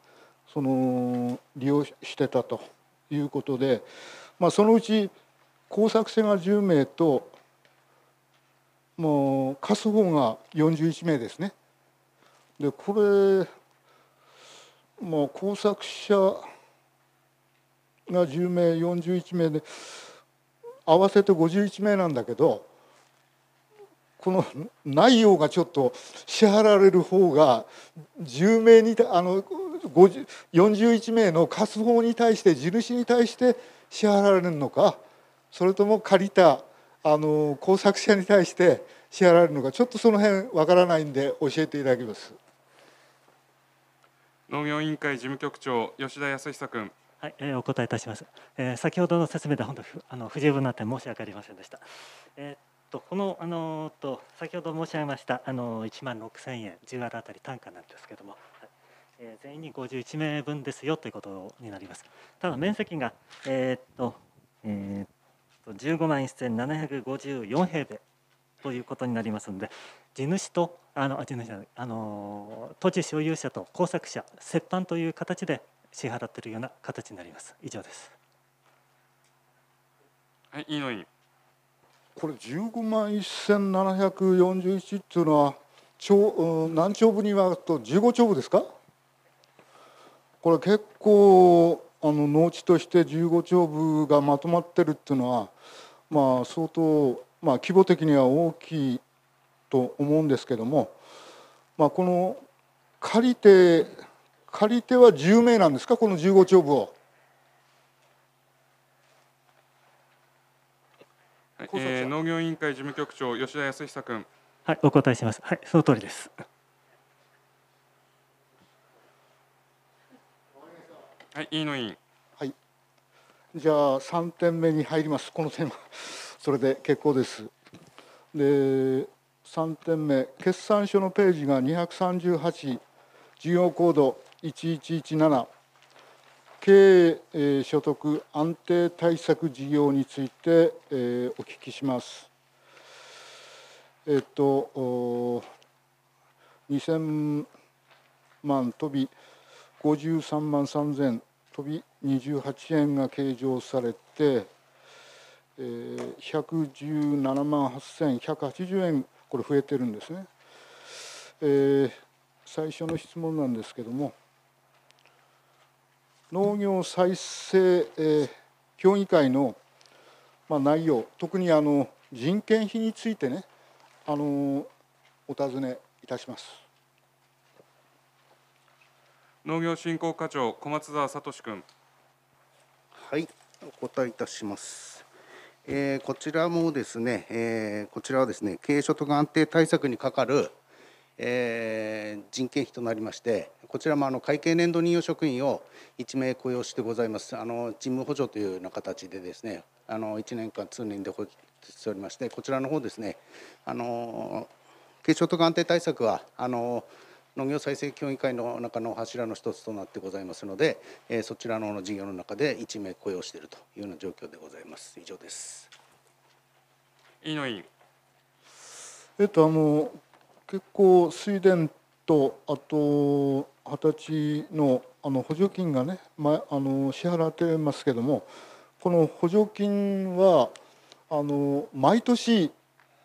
その利用してたということで、まあ、そのうち工作者が10名ともう貸す方が41名ですね。でこれもう工作者が10名41名で合わせて51名なんだけどこの内容がちょっと支払われる方が10名にあの41名の貸す方に対して地主に対して支払われるのか。それとも借りたあの工作者に対して支払えるのかちょっとその辺わからないんで教えていただきます農業委員会事務局長吉田康久君はい、えお答えいたします、え先ほどの説明で本当あの不十分な点申し訳ありませんでした、えーとこのあのと先ほど申し上げましたあの1万6千0 0円10割あたり単価なんですけども、はいえー、全員に51名分ですよということになりますただ面積がえー、っとえー、っ15万1754平米ということになりますので地主とあの地主じゃあの土地所有者と工作者折半という形で支払っているような形になります以上ですはいいいのいいこれ15万1741っていうのは超何兆部に割ると15兆部ですかこれ結構あの農地として15兆部がまとまってるっていうのは、まあ、相当、まあ、規模的には大きいと思うんですけども、まあ、この借り手借り手は10名なんですかこの15兆部を。えー、農業委員会事務局長吉田康久君。はい、お答えします。はい、その通りです。はい、E の委員。はい。じゃあ三点目に入ります。この点は [LAUGHS] それで結構です。で、三点目、決算書のページが二238、事業コード一一一七。経営所得安定対策事業について、えー、お聞きします。えっと、2 0 0万飛び53万3000飛び28円が計上されて、えー、117万8180円これ増えてるんですね、えー、最初の質問なんですけども農業再生、えー、協議会の、まあ、内容特にあの人件費についてねあのお尋ねいたします。農業振興課長小松沢聡君はいお答えいたします、えー、こちらもですね、えー、こちらはですね経営所得安定対策にかかる、えー、人件費となりましてこちらもあの会計年度任用職員を1名雇用してございますあの事務補助というような形でですねあの1年間通年で保しておりましてこちらの方ですねあの経営所得安定対策はあの農業再生協議会の中の柱の一つとなってございますので、えそちらの事業の中で1名雇用しているというような状況でございます以上です委員えっとあの結構水田とあと二十歳のあの補助金がね、まあの支払ってますけどもこの補助金はあの毎年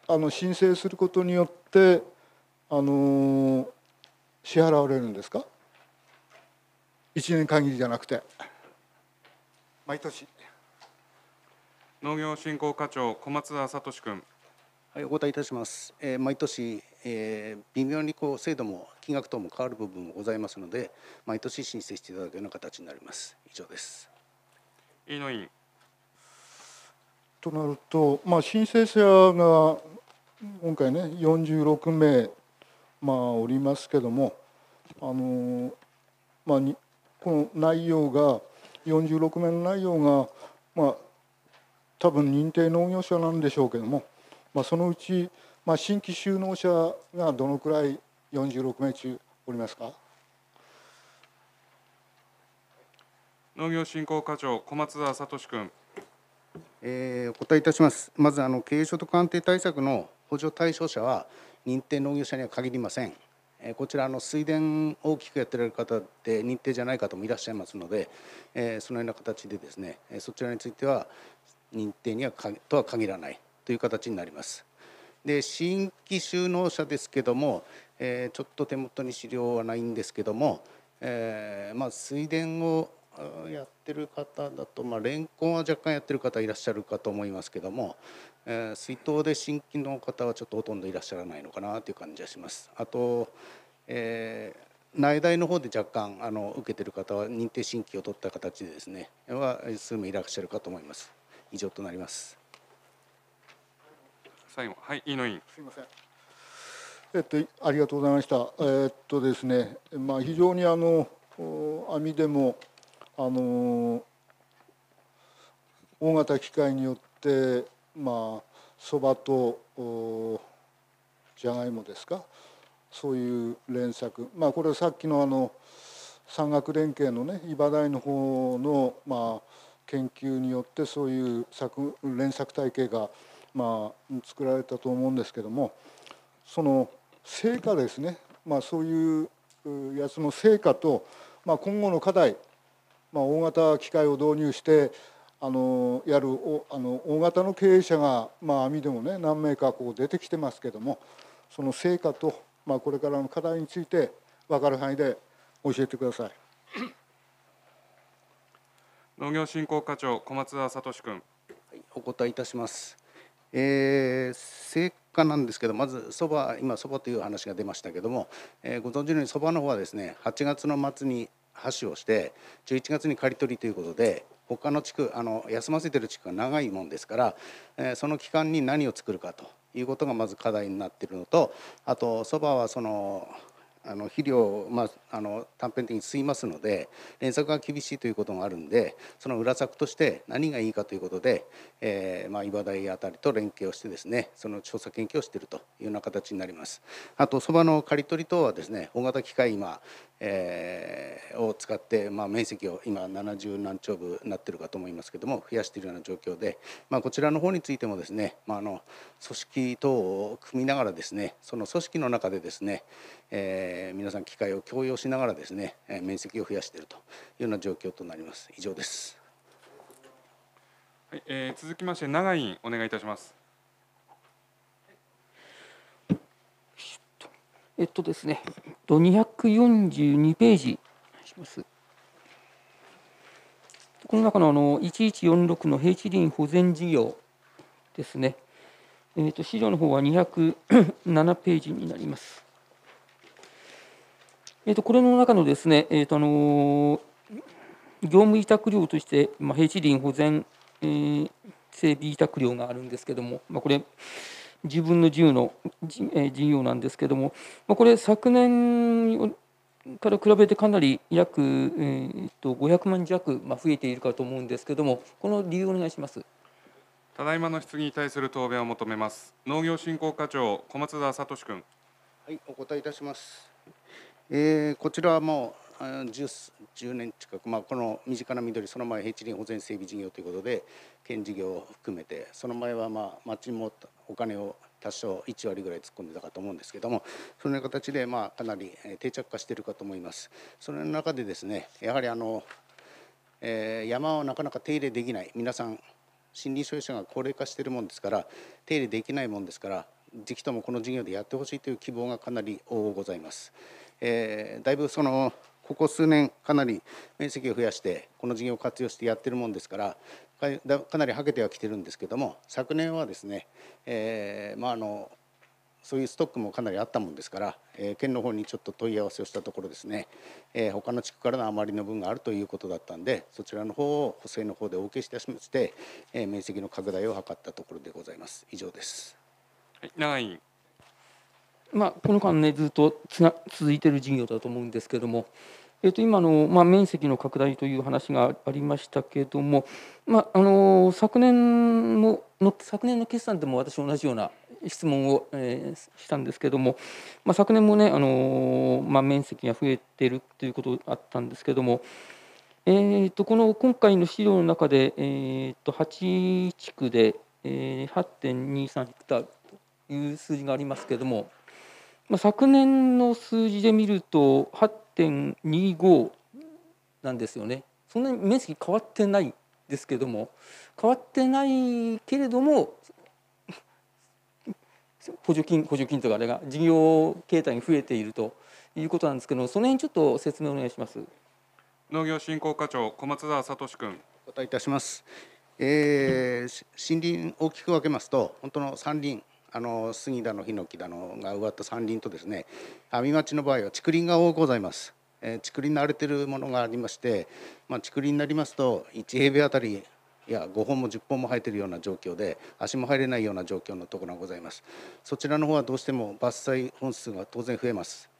あの申請することによってあの支払われるんですか1年限りじゃなくて毎年農業振興課長小松田聡君はいお答えいたします、えー、毎年、えー、微妙にこう制度も金額等も変わる部分もございますので毎年申請していただくような形になります以上です飯野委員となると、まあ、申請者が今回ね46名まあ、おりますけどもあの、まあ、にこの内容が46名の内容が、まあ、多分認定農業者なんでしょうけども、まあ、そのうち、まあ、新規就農者がどのくらい46名中おりますか農業振興課長小松田聡君、えー、お答えいたしますまずあの経営所得安定対策の補助対象者は認定農業者には限りませんこちらの水田を大きくやってられる方で認定じゃない方もいらっしゃいますのでそのような形でですねそちらについては認定にはとは限らないという形になりますで新規就農者ですけどもちょっと手元に資料はないんですけどもまあ水田をやってる方だと、まあ、レンコンは若干やってる方いらっしゃるかと思いますけども、えー、水筒で新規の方はちょっとほとんどいらっしゃらないのかなという感じがします。あと、えー、内大の方で若干あの受けてる方は認定新規を取った形でですねは数名いらっしゃるかと思います。以上となります。最後はい井野委員。すみません。えっとありがとうございました。えー、っとですねまあ非常にあの網でもあの大型機械によってまあそばとじゃがいもですかそういう連作まあこれさっきのあの山岳連携のね茨大の方のまあ研究によってそういう作連作体系がまあ作られたと思うんですけどもその成果ですねまあそういうやつの成果と、まあ、今後の課題、まあ、大型機械を導入してあのやるおあの大型の経営者が、まあ、網でもね何名かこう出てきてますけどもその成果と、まあ、これからの課題について分かる範囲で教えてください。[CLEARS THROAT] 農業振興課長小松田聡君、はい、お答えいたします、えー、成果なんですけどまずそば今そばという話が出ましたけども、えー、ご存知のようにそばの方はですね8月の末に発をして11月に刈り取りということで他の地区あの休ませてる地区が長いもんですから、えその期間に何を作るかということがまず課題になっているのとあとそばはそのあの肥料を、まあ、あの短編的に吸いますので連作が厳しいということもあるんでその裏作として何がいいかということで、えーまあ、岩台あたりと連携をしてですねその調査研究をしているというような形になります。あとそばの刈り取り等はですね大型機械今、えー、を使って、まあ、面積を今70何兆部になってるかと思いますけども増やしているような状況で、まあ、こちらの方についてもですね、まあ、あの組織等を組みながらですねその組織の中でですね、えー、皆さん機会を強要しながらですね、え面積を増やしているというような状況となります以上です、はいえー、続きまして永井お願いいたしますえっとですね242ページしますこの中のあの1146の平地林保全事業ですね、えー、と資料の方は207ページになります。えー、とこれの中のですね、えーとあの業務委託料として、まあ、平地林保全、えー、整備委託料があるんですけども、まあ、これ自分の自由の、え事業なんですけども、まあ、これ昨年から比べてかなり約、えー、と500万弱、まあ、増えているかと思うんですけどもこの理由お願いします。ただいまの質疑に対する答弁を求めます農業振興課長小松田聡君はいお答えいたしますえー、こちらはもう 10, 10年近く、まあ、この身近な緑その前平地林保全整備事業ということで県事業を含めてその前はまあ町もお金を多少1割ぐらい突っ込んでたかと思うんですけどもその形でまあかなり定着化しているかと思います。その中でですねやはりあの、えー、山をなかなか手入れできない皆さん森林所有者が高齢化しているもんですから手入れできないもんですから是非ともこの事業でやってほしいという希望がかなり多ございます。えー、だいぶそのここ数年かなり面積を増やしてこの事業を活用してやってるもんですからかなりはけてはきてるんですけども昨年はですね、えー、まああのそういうストックもかなりあったもんですから、えー、県の方にちょっと問い合わせをしたところですね、えー、他の地区からの余りの分があるということだったんでそちらの方を補正の方でお受けしてしまして、えー、面積の拡大を図ったところでございます以上です。はい、長まあ、この間ねずっとつな続いてる事業だと思うんですけども、えー、と今の、まあ、面積の拡大という話がありましたけども、まあ、あの昨年の昨年の決算でも私同じような質問を、えー、したんですけども、まあ、昨年もね、あのまあ、面積が増えてるということあったんですけども、えー、とこの今回の資料の中で、えー、と8地区で、えー、8.23ヘクタールという数字がありますけども。まあ、昨年の数字で見ると8.25なんですよねそんなに面積変わってないですけども変わってないけれども補助金補助金とかあれが事業形態に増えているということなんですけどその辺ちょっと説明お願いします農業振興課長小松沢聡君お答えいたします、えー、森林大きく分けますと本当の山林あの杉田のヒノキだのが植わった山林とですね阿見町の場合は竹林が多くございます。えー、竹林慣れてるものがありまして、まあ、竹林になりますと1平米あたりいや5本も10本も生えてるような状況で足も入れないような状況のところがございますそちらの方はどうしても伐採本数が当然増えます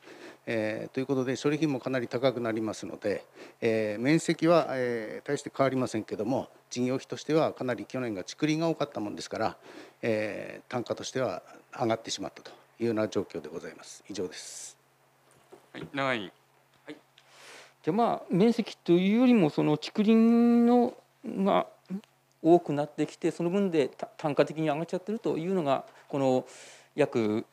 えー、ということで処理費もかなり高くなりますので、えー、面積は、えー、大して変わりませんけども事業費としてはかなり去年が竹林が多かったもんですから、えー、単価としては上がってしまったというような状況でございます以上です。はい、長井でまあ面積というよりもその竹林のが多くなってきてその分で単価的に上がっちゃってるというのがこの約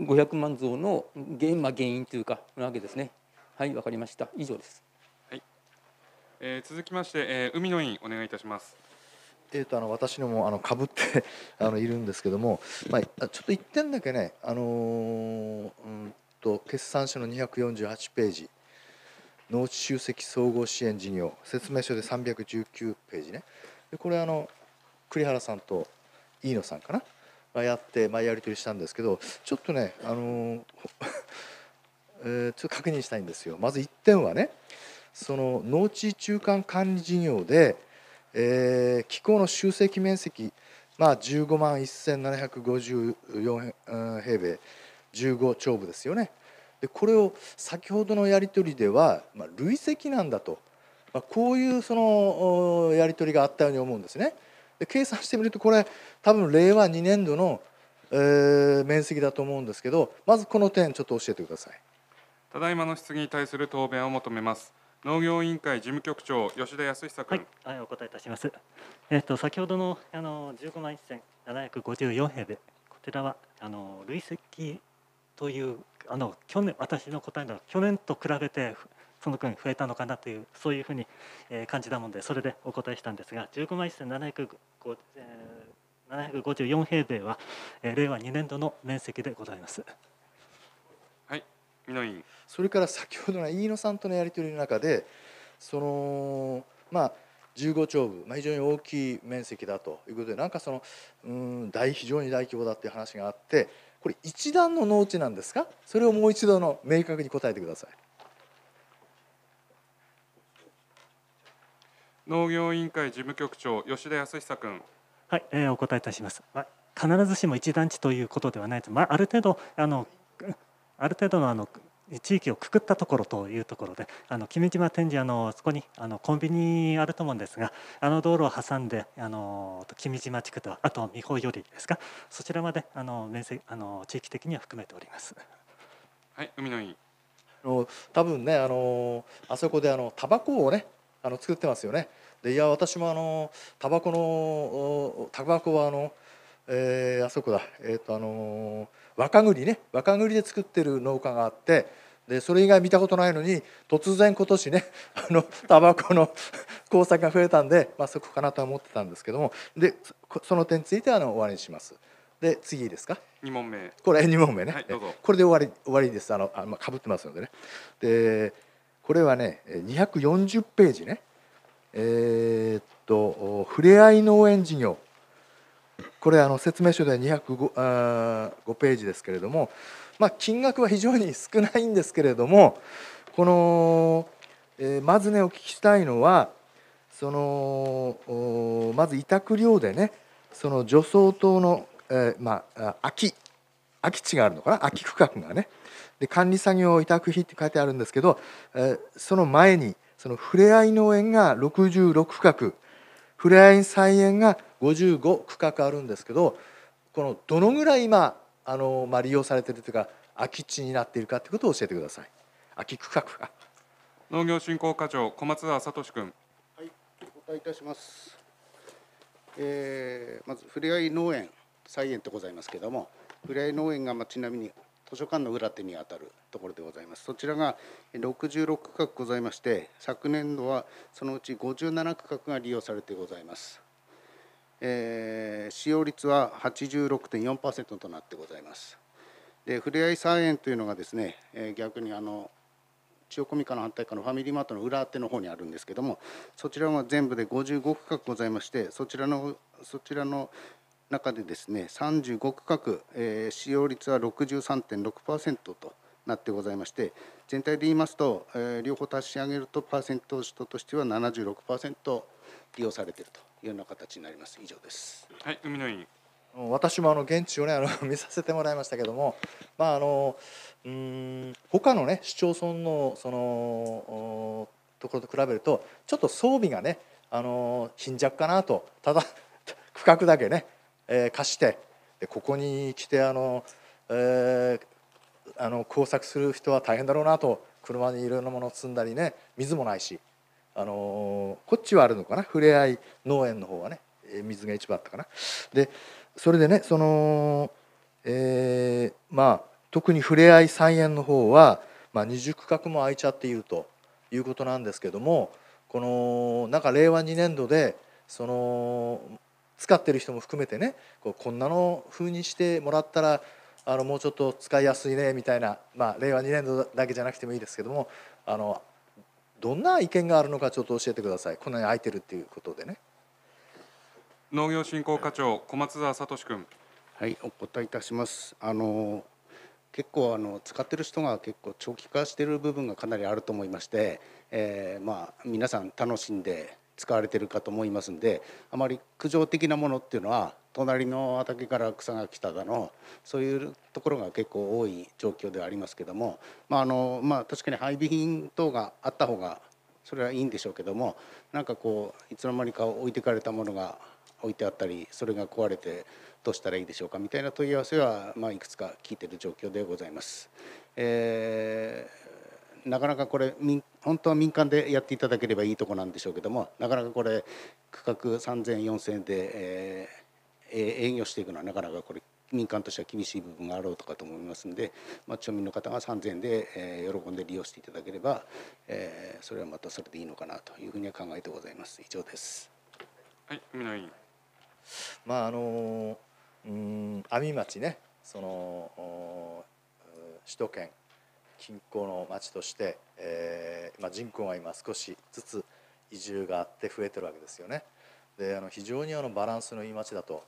500万増の原,、まあ、原因というかなわけですね。はい、わかりました。以上です。はい。えー、続きまして、えー、海の委員、お願いいたします。えーと、とあの私のもあのかぶって [LAUGHS] あのいるんですけども、まあ、ちょっと1点だけね、あのー、うんと決算書の248ページ農地集積総合支援事業説明書で319ページねでこれあの栗原さんと飯野さんかなやって、まあ、やり取りしたんですけどちょっとね、あの [LAUGHS] えー、ちょっと確認したいんですよまず1点はねその農地中間管理事業で、えー、気候の集積面積、まあ、15万1754平米15兆部ですよねでこれを先ほどのやり取りでは、まあ、累積なんだと、まあ、こういうそのやり取りがあったように思うんですね。で計算してみるとこれ多分令和2年度の、えー、面積だと思うんですけどまずこの点ちょっと教えてくださいただいまの質疑に対する答弁を求めます農業委員会事務局長吉田康久君、はい、お答えいたしますえっ、ー、と先ほどのあの15万1754平米こちらはあの累積というあの去年私の答えの去年と比べてその分増えたのかなというそういうふうに感じたものでそれでお答えしたんですが15万1754平米は令和2年度の面積でございます。はい、美濃委員それから先ほどの飯野さんとのやり取りの中でそのまあ15兆部、まあ、非常に大きい面積だということでなんかそのうん大非常に大規模だっていう話があってこれ一段の農地なんですかそれをもう一度の明確に答えてください。農業委員会事務局長吉田康久君はい、えー、お答えいたします、まあ、必ずしも一団地ということではないでまあ、ある程度あのある程度のあの地域をくくったところというところであの君島天神あのそこにあのコンビニあると思うんですがあの道路を挟んであの君島地区とあと美保よりですかそちらまであの面積あの地域的には含めております。はい、海の委員多分ねあのあそこであのタバコをねあの作ってますよね。でいや私もあのタバコのタバコはあの、えー、あそこだ、えーとあの若栗ね若栗で作ってる農家があってでそれ以外見たことないのに突然今年ね [LAUGHS] あのタバコの [LAUGHS] 工作が増えたんで、まあ、そこかなとは思ってたんですけどもでその点についてはあの終わりにします。で次ですか2問目これ2問目ね、はい、これで終わり終わりですあのあかぶってますのでねでこれはね240ページねえー、っと「ふれあい農園事業」これあの説明書で205あ5ページですけれども、まあ、金額は非常に少ないんですけれどもこの、えー、まずねお聞きしたいのはそのまず委託料でねその除草灯の、えー、まあ、空き空き地があるのかな空き区画がねで管理作業委託費って書いてあるんですけど、えその前にそのふれあい農園が66区画ふれあい菜園が55区画あるんですけどこのどのぐらい今あの、まあ、利用されてるというか空き地になっているかということを教えてください空き区画が農業振興課長小松田聡君はいお答えいたします、えー、まずふれあい農園菜園でございますけどもふれあい農園が、まあ、ちなみに図書館の裏手にあたるところでございますそちらが66区画ございまして昨年度はそのうち57区画が利用されてございます、えー、使用率は86.4%となってございますでふれあい菜園というのがですね、えー、逆にあの千代コミカの反対側のファミリーマートの裏手の方にあるんですけどもそちらは全部で55区画ございましてそちらのそちらの中でですね35区画、えー、使用率は63.6%となってございまして全体で言いますと、えー、両方足し上げるとパーセント人としては76%利用されているというような形になります以上です。はい、海の委私もあの現地をねあの [LAUGHS] 見させてもらいましたけども、まああのうん他のね市町村のそのところと比べるとちょっと装備がねあの貧弱かなとただ [LAUGHS] 区画だけねえー、貸してでここに来てあの、えー、あの工作する人は大変だろうなと車にいろんなものを積んだりね水もないし、あのー、こっちはあるのかなふれあい農園の方はね水が一番あったかな。でそれでねその、えー、まあ特にふれあい菜園の方は、まあ、20区画も空いちゃっているということなんですけどもこのなんか令和2年度でその使ってる人も含めてねこうこんなの風にしてもらったらあのもうちょっと使いやすいねみたいな、まあ、令和2年度だけじゃなくてもいいですけどもあのどんな意見があるのかちょっと教えてくださいこんなに空いてるっていうことでね。農業振興課長小松沢聡君はいお答えいたしますあの結構あの使ってる人が結構長期化している部分がかなりあると思いまして、えー、まあ皆さん楽しんで使われてるかと思いますんであまり苦情的なものっていうのは隣の畑から草が来ただのそういうところが結構多い状況ではありますけども、まあのまあ、確かに配備品等があった方がそれはいいんでしょうけどもなんかこういつの間にか置いてかれたものが置いてあったりそれが壊れてどうしたらいいでしょうかみたいな問い合わせは、まあ、いくつか聞いてる状況でございます。えー、なかなかこれ本当は民間でやっていただければいいとこなんでしょうけどもなかなかこれ区画3000 4000円で、えー、営業していくのはなかなかこれ民間としては厳しい部分があろうとかと思いますので、まあ、町民の方が3000円で、えー、喜んで利用していただければ、えー、それはまたそれでいいのかなというふうには考えてございます。以上です。はい、まああのうん網町ね、その首都圏近郊の町として、えーまあ、人口が今少しずつ移住があって増えてるわけですよね。であの非常にあのバランスのいい町だと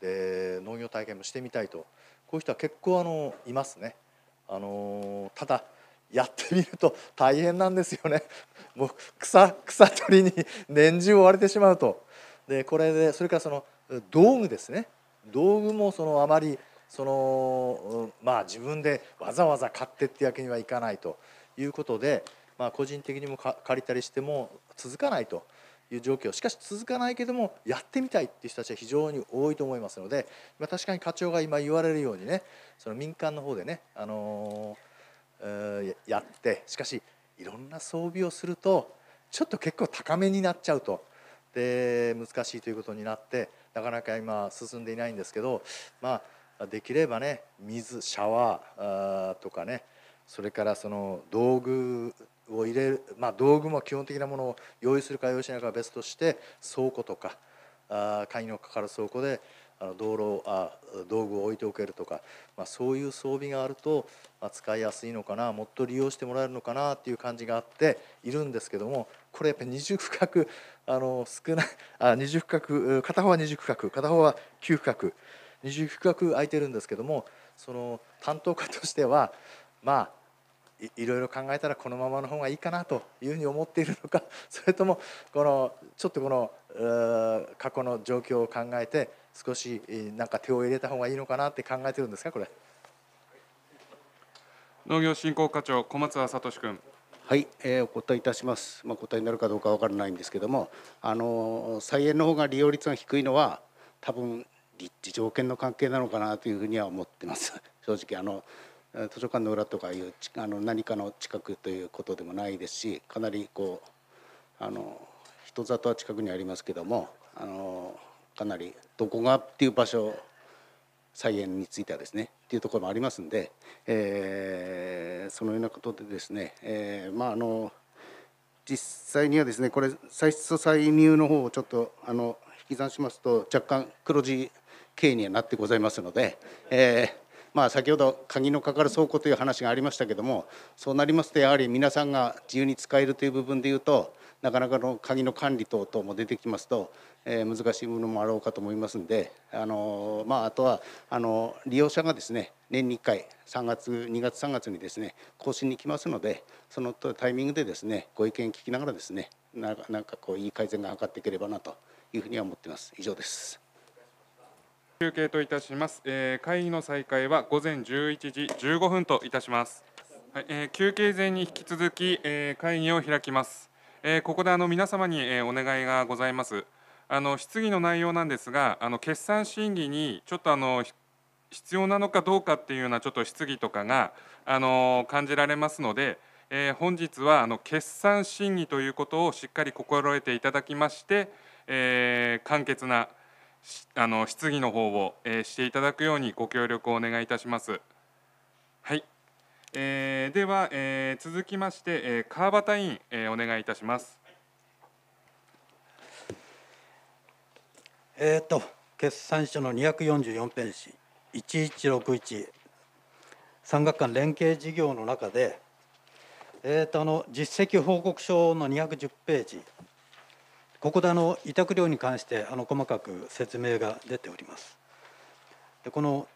で農業体験もしてみたいとこういう人は結構あのいますね。あのただやってみると大変なんですよね。[LAUGHS] もう草草取りに年中追われてしまうと。でこれでそれからその道具ですね道具もそのあまりそのまあ自分でわざわざ買ってってわけにはいかないということで、まあ、個人的にも借りたりしても続かないという状況しかし続かないけどもやってみたいっていう人たちは非常に多いと思いますので、まあ、確かに課長が今言われるようにねその民間の方でね、あのー、やってしかしいろんな装備をするとちょっと結構高めになっちゃうとで難しいということになってなかなか今進んでいないんですけどまあできればね水シャワーとかねそれからその道具を入れる、まあ、道具も基本的なものを用意するか用意しないかは別として倉庫とか鍵のかかる倉庫で道路あ道具を置いておけるとか、まあ、そういう装備があると、まあ、使いやすいのかなもっと利用してもらえるのかなっていう感じがあっているんですけどもこれやっぱり二重区画あの少ないあ二重区画片方は二重区画片方は9区画。20区画空いてるんですけどもその担当課としては [LAUGHS] まあいろいろ考えたらこのままの方がいいかなというふうに思っているのか [LAUGHS] それともこのちょっとこの過去の状況を考えて少しなんか手を入れた方がいいのかなって考えてるんですかこれ農業振興課長小松田聡君はい、えー、お答えいたします、まあ、答えになるかどうか分からないんですけどもあの菜園の方が利用率が低いのは多分立地条件の関係なのかなというふうには思ってます [LAUGHS] 正直あの図書館の裏とかいうあの何かの近くということでもないですしかなりこうあの人里は近くにありますけどもあのかなりどこがっていう場所菜園についてはですねっていうところもありますんで、えー、そのようなことでですね、えー、まああの実際にはですねこれ歳出と歳入の方をちょっとあの引き算しますと若干黒字経営にはなってございますので、えーまあ、先ほど鍵のかかる倉庫という話がありましたけどもそうなりますとやはり皆さんが自由に使えるという部分でいうとなかなかの鍵の管理等々も出てきますと、えー、難しいものもあろうかと思いますんで、あのー、まあ、あとはあのー、利用者がですね年に1回3月2月3月にですね更新に来ますのでそのタイミングでですねご意見聞きながらですねなんかこういい改善が図っていければなというふうには思っています以上です。休憩といたします、えー、会議の再開は午前11時15分といたします、はいえー、休憩前に引き続き、えー、会議を開きます、えここであの皆様に、えお願いがございますあの質疑の内容なんですがあの決算審議にちょっとあの必要なのかどうかっていうようなちょっと質疑とかがあの感じられますので、え本日はあの決算審議ということをしっかり心得ていただきまして、え簡潔なあの質疑の方を、えー、していただくようにご協力をお願いいたします。はい、えー、では、えー、続きまして、えー、川端委員、えー、お願いいたします。えっ、と決算書の244ページ1161産学官連携事業の中で、えー、とあの実績報告書の210ページここであの委託料に関してあの細かく説明が出ております。でこの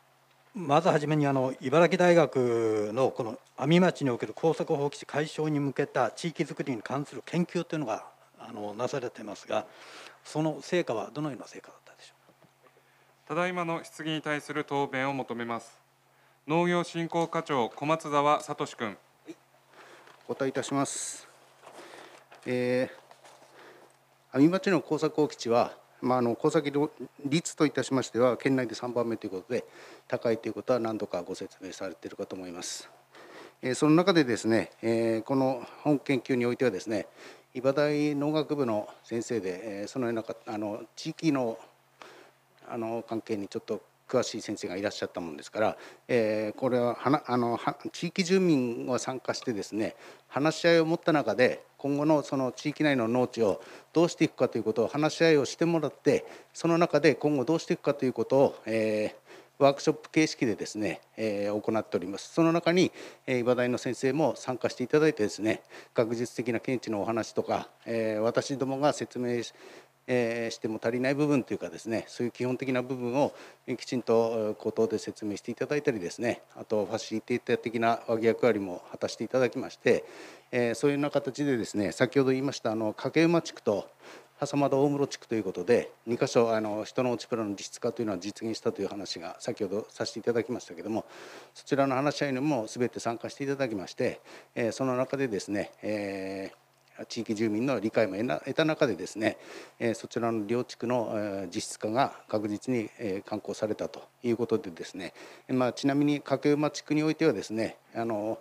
まずはじめにあの茨城大学のこの阿見町における耕作放棄地解消に向けた地域づくりに関する研究というのがあのなされていますがその成果はどのような成果だったでしょうかただいまの質疑に対する答弁を求めます農業振興課長小松沢聡君お答えいたします、えー阿見町の耕作放棄地は、まあ、あの耕作率といたしましては県内で3番目ということで高いということは何度かご説明されているかと思います。えその中でですね、えこの本研究においてはですね茨大農学部の先生で、えそのようなあの地域のあの関係にちょっと詳しい先生がいらっしゃったもんですから、えー、これははなあの地域住民が参加してですね話し合いを持った中で今後のその地域内の農地をどうしていくかということを話し合いをしてもらってその中で今後どうしていくかということを、えー、ワークショップ形式でですね、えー、行っておりますその中に、えー、和大の先生も参加していただいてですね学術的な見地のお話とか、えー、私どもが説明えー、しても足りない部分というかですねそういう基本的な部分をきちんと口頭で説明していただいたりですねあとファシリテーター的な役割も果たしていただきまして、えー、そういうような形でですね先ほど言いましたあの掛馬地区とま間大室地区ということで2か所あの人の落ちプラの実質化というのは実現したという話が先ほどさせていただきましたけどもそちらの話し合いにも全て参加していただきまして、えー、その中でですね、えー地域住民の理解も得た中でですねそちらの両地区の実質化が確実に刊行されたということでですね、まあ、ちなみに掛馬地区においてはですねあの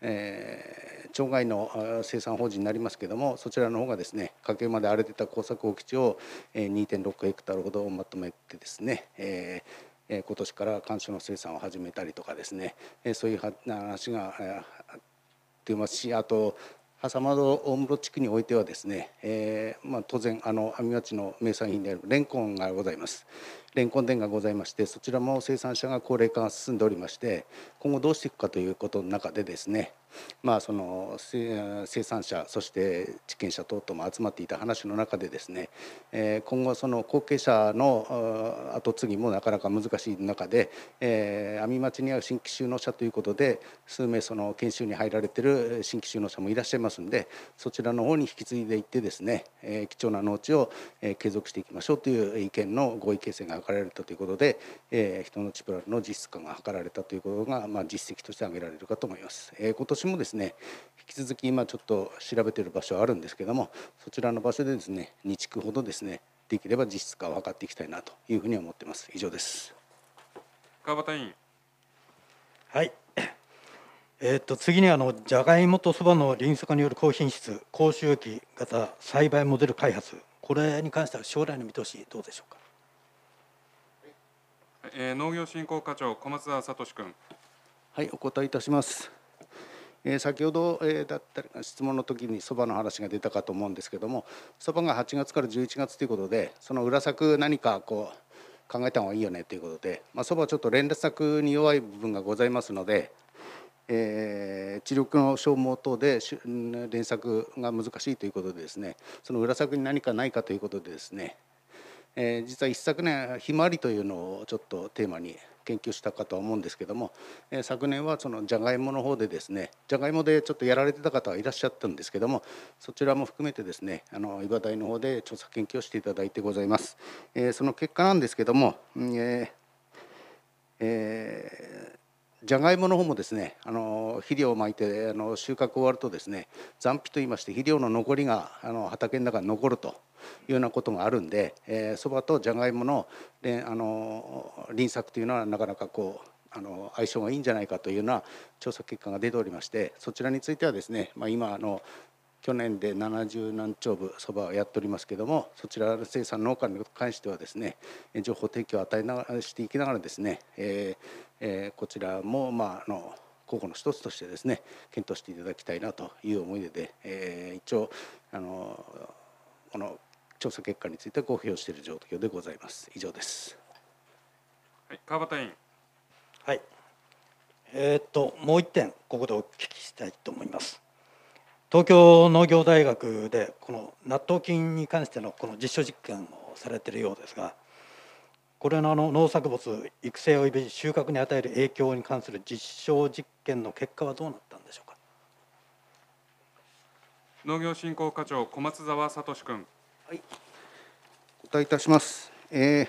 えー、町外の生産法人になりますけどもそちらの方がですね掛馬で荒れてた耕作放棄地を2.6ヘクタールほどまとめてですね、えー今年から鑑賞の生産を始めたりとかですねそういう話が出ますしあとま間大室地区においてはですね、えーまあ、当然あの阿見町の名産品であるレンコンがございます。レンコン田がございましてそちらも生産者が高齢化が進んでおりまして今後どうしていくかということの中でですねまあその生産者そして地権者等々も集まっていた話の中でですね今後その後継者の後継ぎもなかなか難しい中で阿見町にる新規就農者ということで数名その研修に入られてる新規就農者もいらっしゃいますんでそちらの方に引き継いでいってですね貴重な農地を継続していきましょうという意見の合意形成が図られたということで、えー、人のチプラルの実質化が図られたということが、まあ、実績として挙げられるかと思います、えー、今年もですね引き続き今ちょっと調べてる場所はあるんですけどもそちらの場所でですね2地区ほどですねできれば実質化を図っていきたいなというふうに思ってます以上です川端委員はい [COUGHS] えー、と次にあのじゃがいもとそばの臨床による高品質高収益型栽培モデル開発これに関しては将来の見通しどうでしょうかえー、農業振興課長小松田聡君はいお答えいたします、えー、先ほど、えー、だったり質問の時にそばの話が出たかと思うんですけどもそばが8月から11月ということでその裏作何かこう考えた方がいいよねということでそば、ちょっと連絡策に弱い部分がございますので、えー、知力の消耗等で連作が難しいということでですねその裏作に何かないかということでですねえー、実は一昨年ひまわりというのをちょっとテーマに研究したかとは思うんですけども、えー、昨年はそのじゃがいもの方でですねじゃがいもでちょっとやられてた方はいらっしゃったんですけどもそちらも含めてですねあの岩大の方で調査研究をしていただいてございます、えー、その結果なんですけども、えーえーじゃがいもの方もですねあの肥料をまいてあの収穫終わるとですね残肥といいまして肥料の残りがあの畑の中に残るというようなことがあるんでそば、えー、とじゃがいものあの輪作というのはなかなかこうあの相性がいいんじゃないかというような調査結果が出ておりましてそちらについてはですね、まあ、今の去年で70何兆部そばをやっておりますけれどもそちらの生産農家に関してはですね情報提供を与えながらしていきながらですね、えーえー、こちらもまああの候補の一つとしてですね検討していただきたいなという思いでで、えー、一応あのこの調査結果について公表している状況でございます以上です、はい、川端委員はいえー、っともう一点ここでお聞きしたいと思います東京農業大学でこの納豆菌に関してのこの実証実験をされているようですがこれのあの農作物育成及び収穫に与える影響に関する実証実験の結果はどうなったんでしょうか農業振興課長小松沢聡君はいお答えいたします、えー、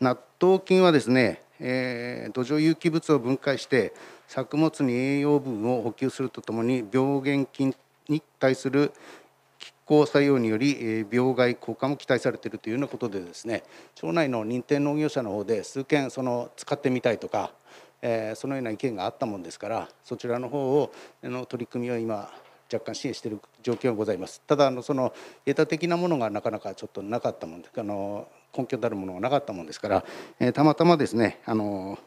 納豆菌はですね、えー、土壌有機物を分解して作物に栄養分を補給するとともに病原菌に対する拮抗作用により病害効果も期待されているというようなことでですね町内の認定農業者の方で数件その使ってみたいとか、えー、そのような意見があったもんですからそちらの方をの取り組みを今若干支援している状況がございますただあのそのデータ的なものがなかなかちょっとなかったもんであの根拠であるものがなかったもんですから、えー、たまたまですねあの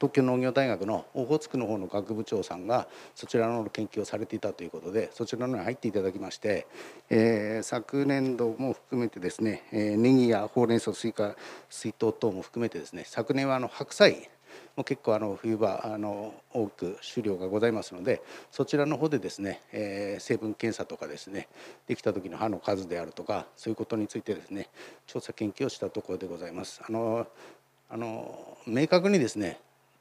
東京農業大学のオホーツクの方の学部長さんがそちらの研究をされていたということでそちらのに入っていただきまして、えー、昨年度も含めてですね、えー、ネギやほうれん草スイカ水筒等も含めてですね昨年はあの白菜も結構あの冬場あの多く種量がございますのでそちらの方でですね、えー、成分検査とかですねできた時の歯の数であるとかそういうことについてですね調査研究をしたところでございます。あのあの明確にですね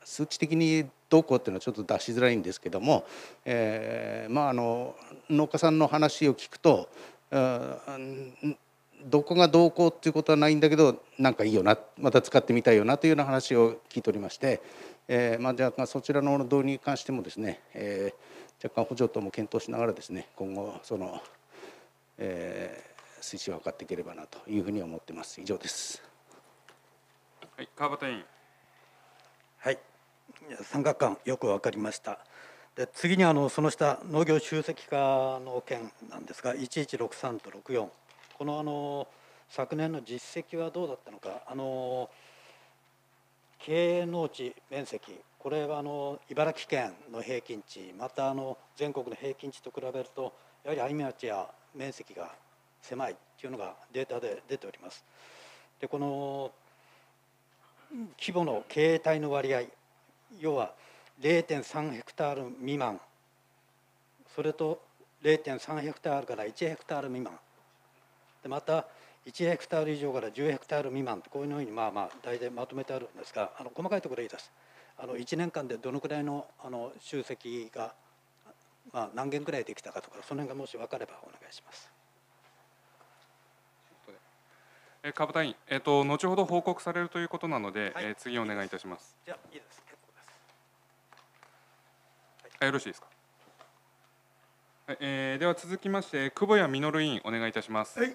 数値的にどうこうっていうのはちょっと出しづらいんですけども、えー、まああの農家さんの話を聞くと、うん、どこがどうこうっていうことはないんだけどなんかいいよなまた使ってみたいよなというような話を聞いておりまして、えー、まあ、じゃあそちらの導入に関してもですね、えー、若干補助等も検討しながらですね今後その、え推進を図っていければなというふうに思ってます以上です。はい、川端委員三角館よく分かりましたで次にあのその下農業集積化の件なんですが1163と64このあの昨年の実績はどうだったのかあの経営農地面積これはあの茨城県の平均値またあの全国の平均値と比べるとやはり網町や面積が狭いというのがデータで出ております。でこの規模の経営体の割合要は0.3ヘクタール未満それと0.3ヘクタールから1ヘクタール未満でまた1ヘクタール以上から10ヘクタール未満こういうふうにまあまあ大体まとめてあるんですがあの細かいところいいです。あの1年間でどのくらいのあの集積が、まあ、何件くらいできたかとかその辺がもし分かればお願いします。え株単位、えっと、後ほど報告されるということなので、はい、え次お願いいたします。じゃいいですよろしいですか、えー、では続きまして久保谷実委員お願いいたします、はい、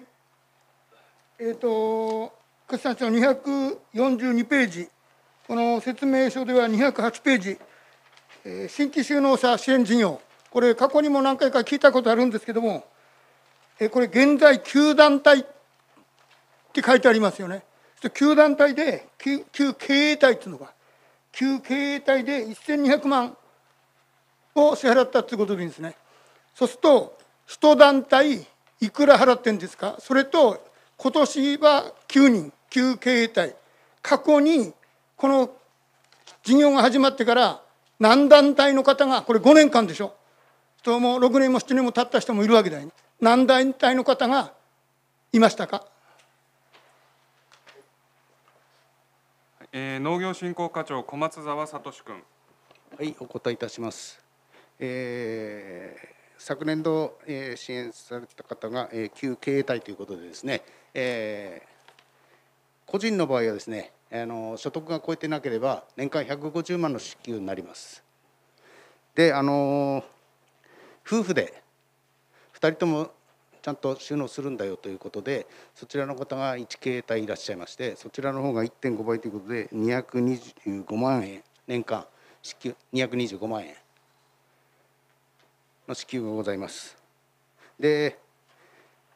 えっ、ー、と決算書242ページこの説明書では208ページ、えー、新規就農者支援事業これ過去にも何回か聞いたことあるんですけども、えー、これ現在9団体って書いてありますよね9団体で旧経営体っていうのが旧経営体で1200万を支払ったってことですね。そうすると、1団体いくら払ってんですか、それと今年は9人、9経営体、過去にこの事業が始まってから何団体の方が、これ5年間でしょ、ともう6年も7年も経った人もいるわけだよ、ね、何団体の方がいましたか。えー、農業振興課長小松沢聡君はいお答えいたしますえー、昨年度、えー、支援された方が、えー、旧経営体ということでですね、えー、個人の場合はですねあの所得が超えてなければ年間150万の支給になります。であの夫婦で2人ともちゃんと収納するんだよということでそちらの方が1営体いらっしゃいましてそちらの方が1.5倍ということで225万円年間支給225万円の支給がございます。で、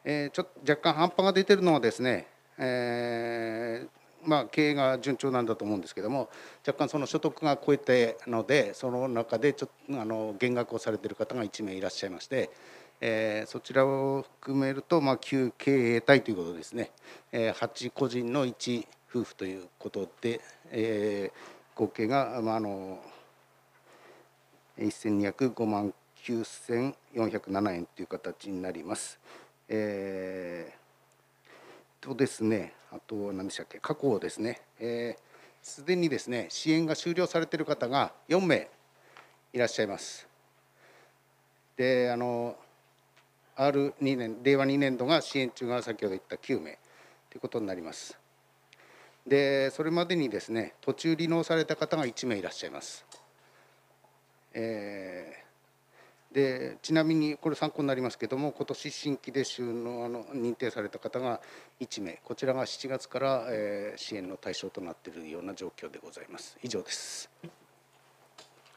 えー、ちょっと若干半端が出てるのはですね、えー、まあ、経営が順調なんだと思うんですけども若干その所得が超えてのでその中でちょっとあの減額をされてる方が1名いらっしゃいまして、えー、そちらを含めると、まあ、旧経営体ということですね、えー、8個人の1夫婦ということで、えー、合計が、まあ、あの1205万9407円という形になります。えー、とですね、あと何でしたっけ、過去ですね、す、えー、で、にですね支援が終了されている方が4名いらっしゃいます。で、あの R2 年、令和2年度が支援中が先ほど言った9名ということになります。で、それまでにですね途中離農された方が1名いらっしゃいます。えーでちなみにこれ参考になりますけども今年新規で収納あの認定された方が1名こちらが7月から、えー、支援の対象となっているような状況でございます以上です。は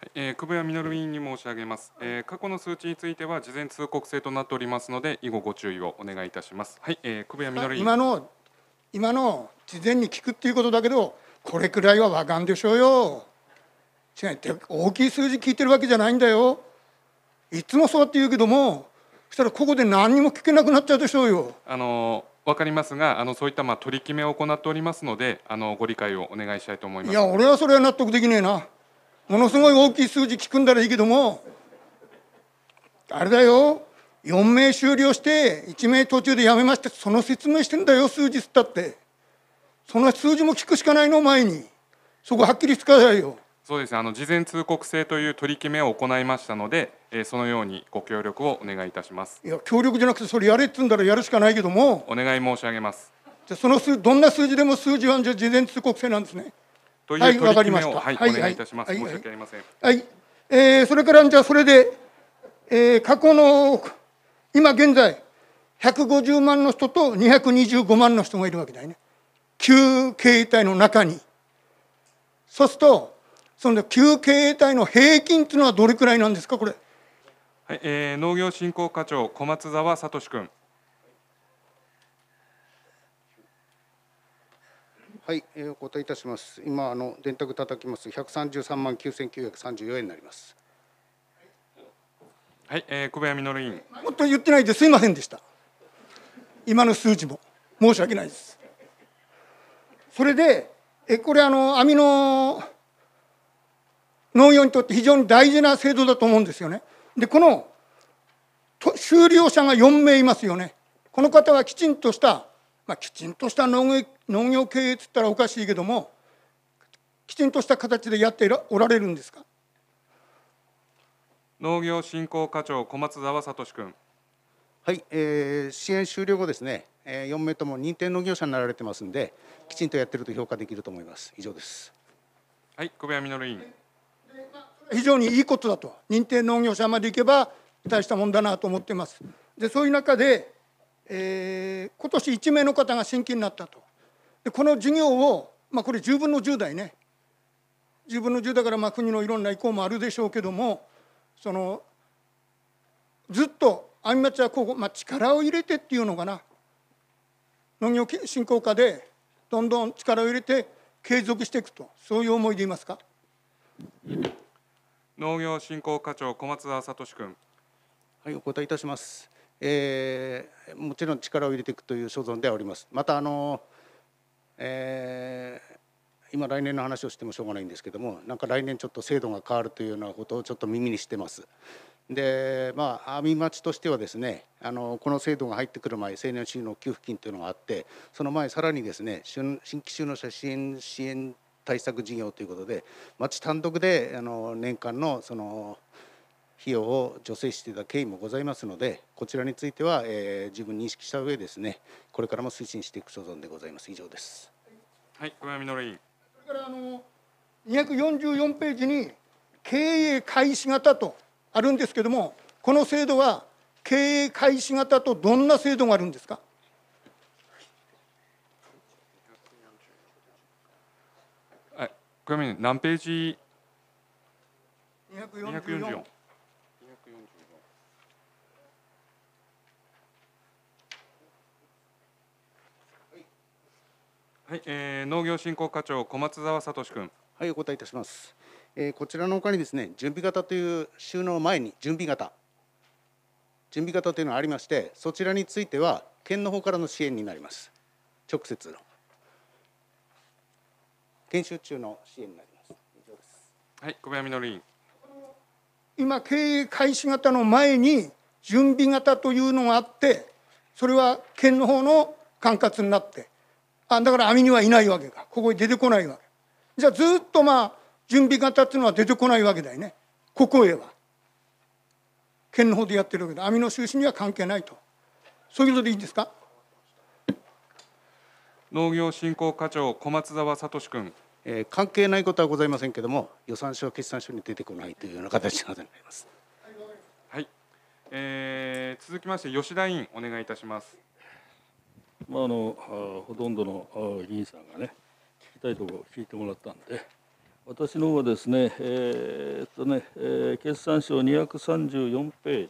いえー、久保谷実委員に申し上げます、えー、過去の数値については事前通告制となっておりますので以後ご注意をお願いいたしますはい、えー、久保谷実委員今の今の事前に聞くっていうことだけどこれくらいはわかんでしょうよ違う大きい数字聞いてるわけじゃないんだよいつもそうやって言うけどもそしたらここで何も聞けなくなっちゃうでしょうよ。あのわかりますが、あのそういったまあ取り決めを行っておりますので、あのご理解をお願いしたいと思います。いや、俺はそれは納得できねえな。ものすごい大きい数字聞くんだらいいけども、あれだよ。4名終了して1名途中でやめましてその説明してんだよ数字すったってその数字も聞くしかないの前にそこはっきりつかないよそうですねあの事前通告制という取り決めを行いましたので、えー、そのようにご協力をお願いいたしますいや協力じゃなくてそれやれっつうんだらやるしかないけどもお願い申し上げますじゃその数どんな数字でも数字は事前通告制なんですねという取り決めを、はい、はい、お願いいたします、はい、申し訳ありませんはい、えー、それからじゃあそれで、えー、過去の今現在150万の人と225万の人がいるわけだよね旧携帯の中にそうするとその旧経営体の平均というのはどれくらいなんですか、これ。はい、えー、農業振興課長、小松沢聡君。はい、えー、お答えいたします。今あの電卓叩きます。百三十三万九千九百三十四円になります。はい、えー、小林実委員。もっと言ってないですいませんでした。今の数字も申し訳ないです。それで、えこれあの網の農業にとって非常に大事な制度だと思うんですよね。でこの修了者が4名いますよね。この方はきちんとした、まあ、きちんとした農業農業経営っつったらおかしいけどもきちんとした形でやっておられるんですか農業振興課長小松沢聡君はい、えー、支援終了後ですね、えー、4名とも認定農業者になられてますんできちんとやってると評価できると思います以上ですはい小部屋る委員非常にいいことだと認定農業者までいけば大したもんだなと思っていますでそういう中で、えー、今年1名の方が新規になったとでこの事業を、まあ、これ10分の10代ね10分の10だからまあ国のいろんな意向もあるでしょうけどもそのずっと阿見町はこう、まあ、力を入れてっていうのかな農業振興課でどんどん力を入れて継続していくとそういう思いでいますか。農業振興課長小松田聡君はいお答えいたします、えー、もちろん力を入れていくという所存ではおりますまたあの、えー、今来年の話をしてもしょうがないんですけどもなんか来年ちょっと制度が変わるというようなことをちょっと耳にしてますでまあ阿見町としてはですねあのこの制度が入ってくる前青年収納給付金というのがあってその前さらにですね新規収納者支援支援対策事業ということで町単独であの年間のその費用を助成していた経緯もございますのでこちらについては、えー、自分認識した上ですねこれからも推進していく所存でございます以上ですはい小山実委員それからあの244ページに経営開始型とあるんですけどもこの制度は経営開始型とどんな制度があるんですか그러면난페이지 244. 244. はい、えー、農業振興課長小松沢聡君。はい、お答えいたします。えー、こちらのほかにですね、準備型という収納前に準備型。準備型というのがありまして、そちらについては県の方からの支援になります。直接の。研修中の支援になります以上ですはい小林実委員今経営開始型の前に準備型というのがあってそれは県の方の管轄になってあだから網にはいないわけかここに出てこないわけじゃあずっとまあ準備型っていうのは出てこないわけだよねここへは県の方でやってるわけで網の収支には関係ないとそういうことでいいですか農業振興課長小松沢聡君、えー、関係ないことはございませんけれども予算書決算書に出てこないというような形などになりますはい、えー、続きまして吉田委員お願いいたしますまああのほとんどの議員さんがね聞きたいところを聞いてもらったんで私の方はですねえー、っとね、えー、決算書234ページ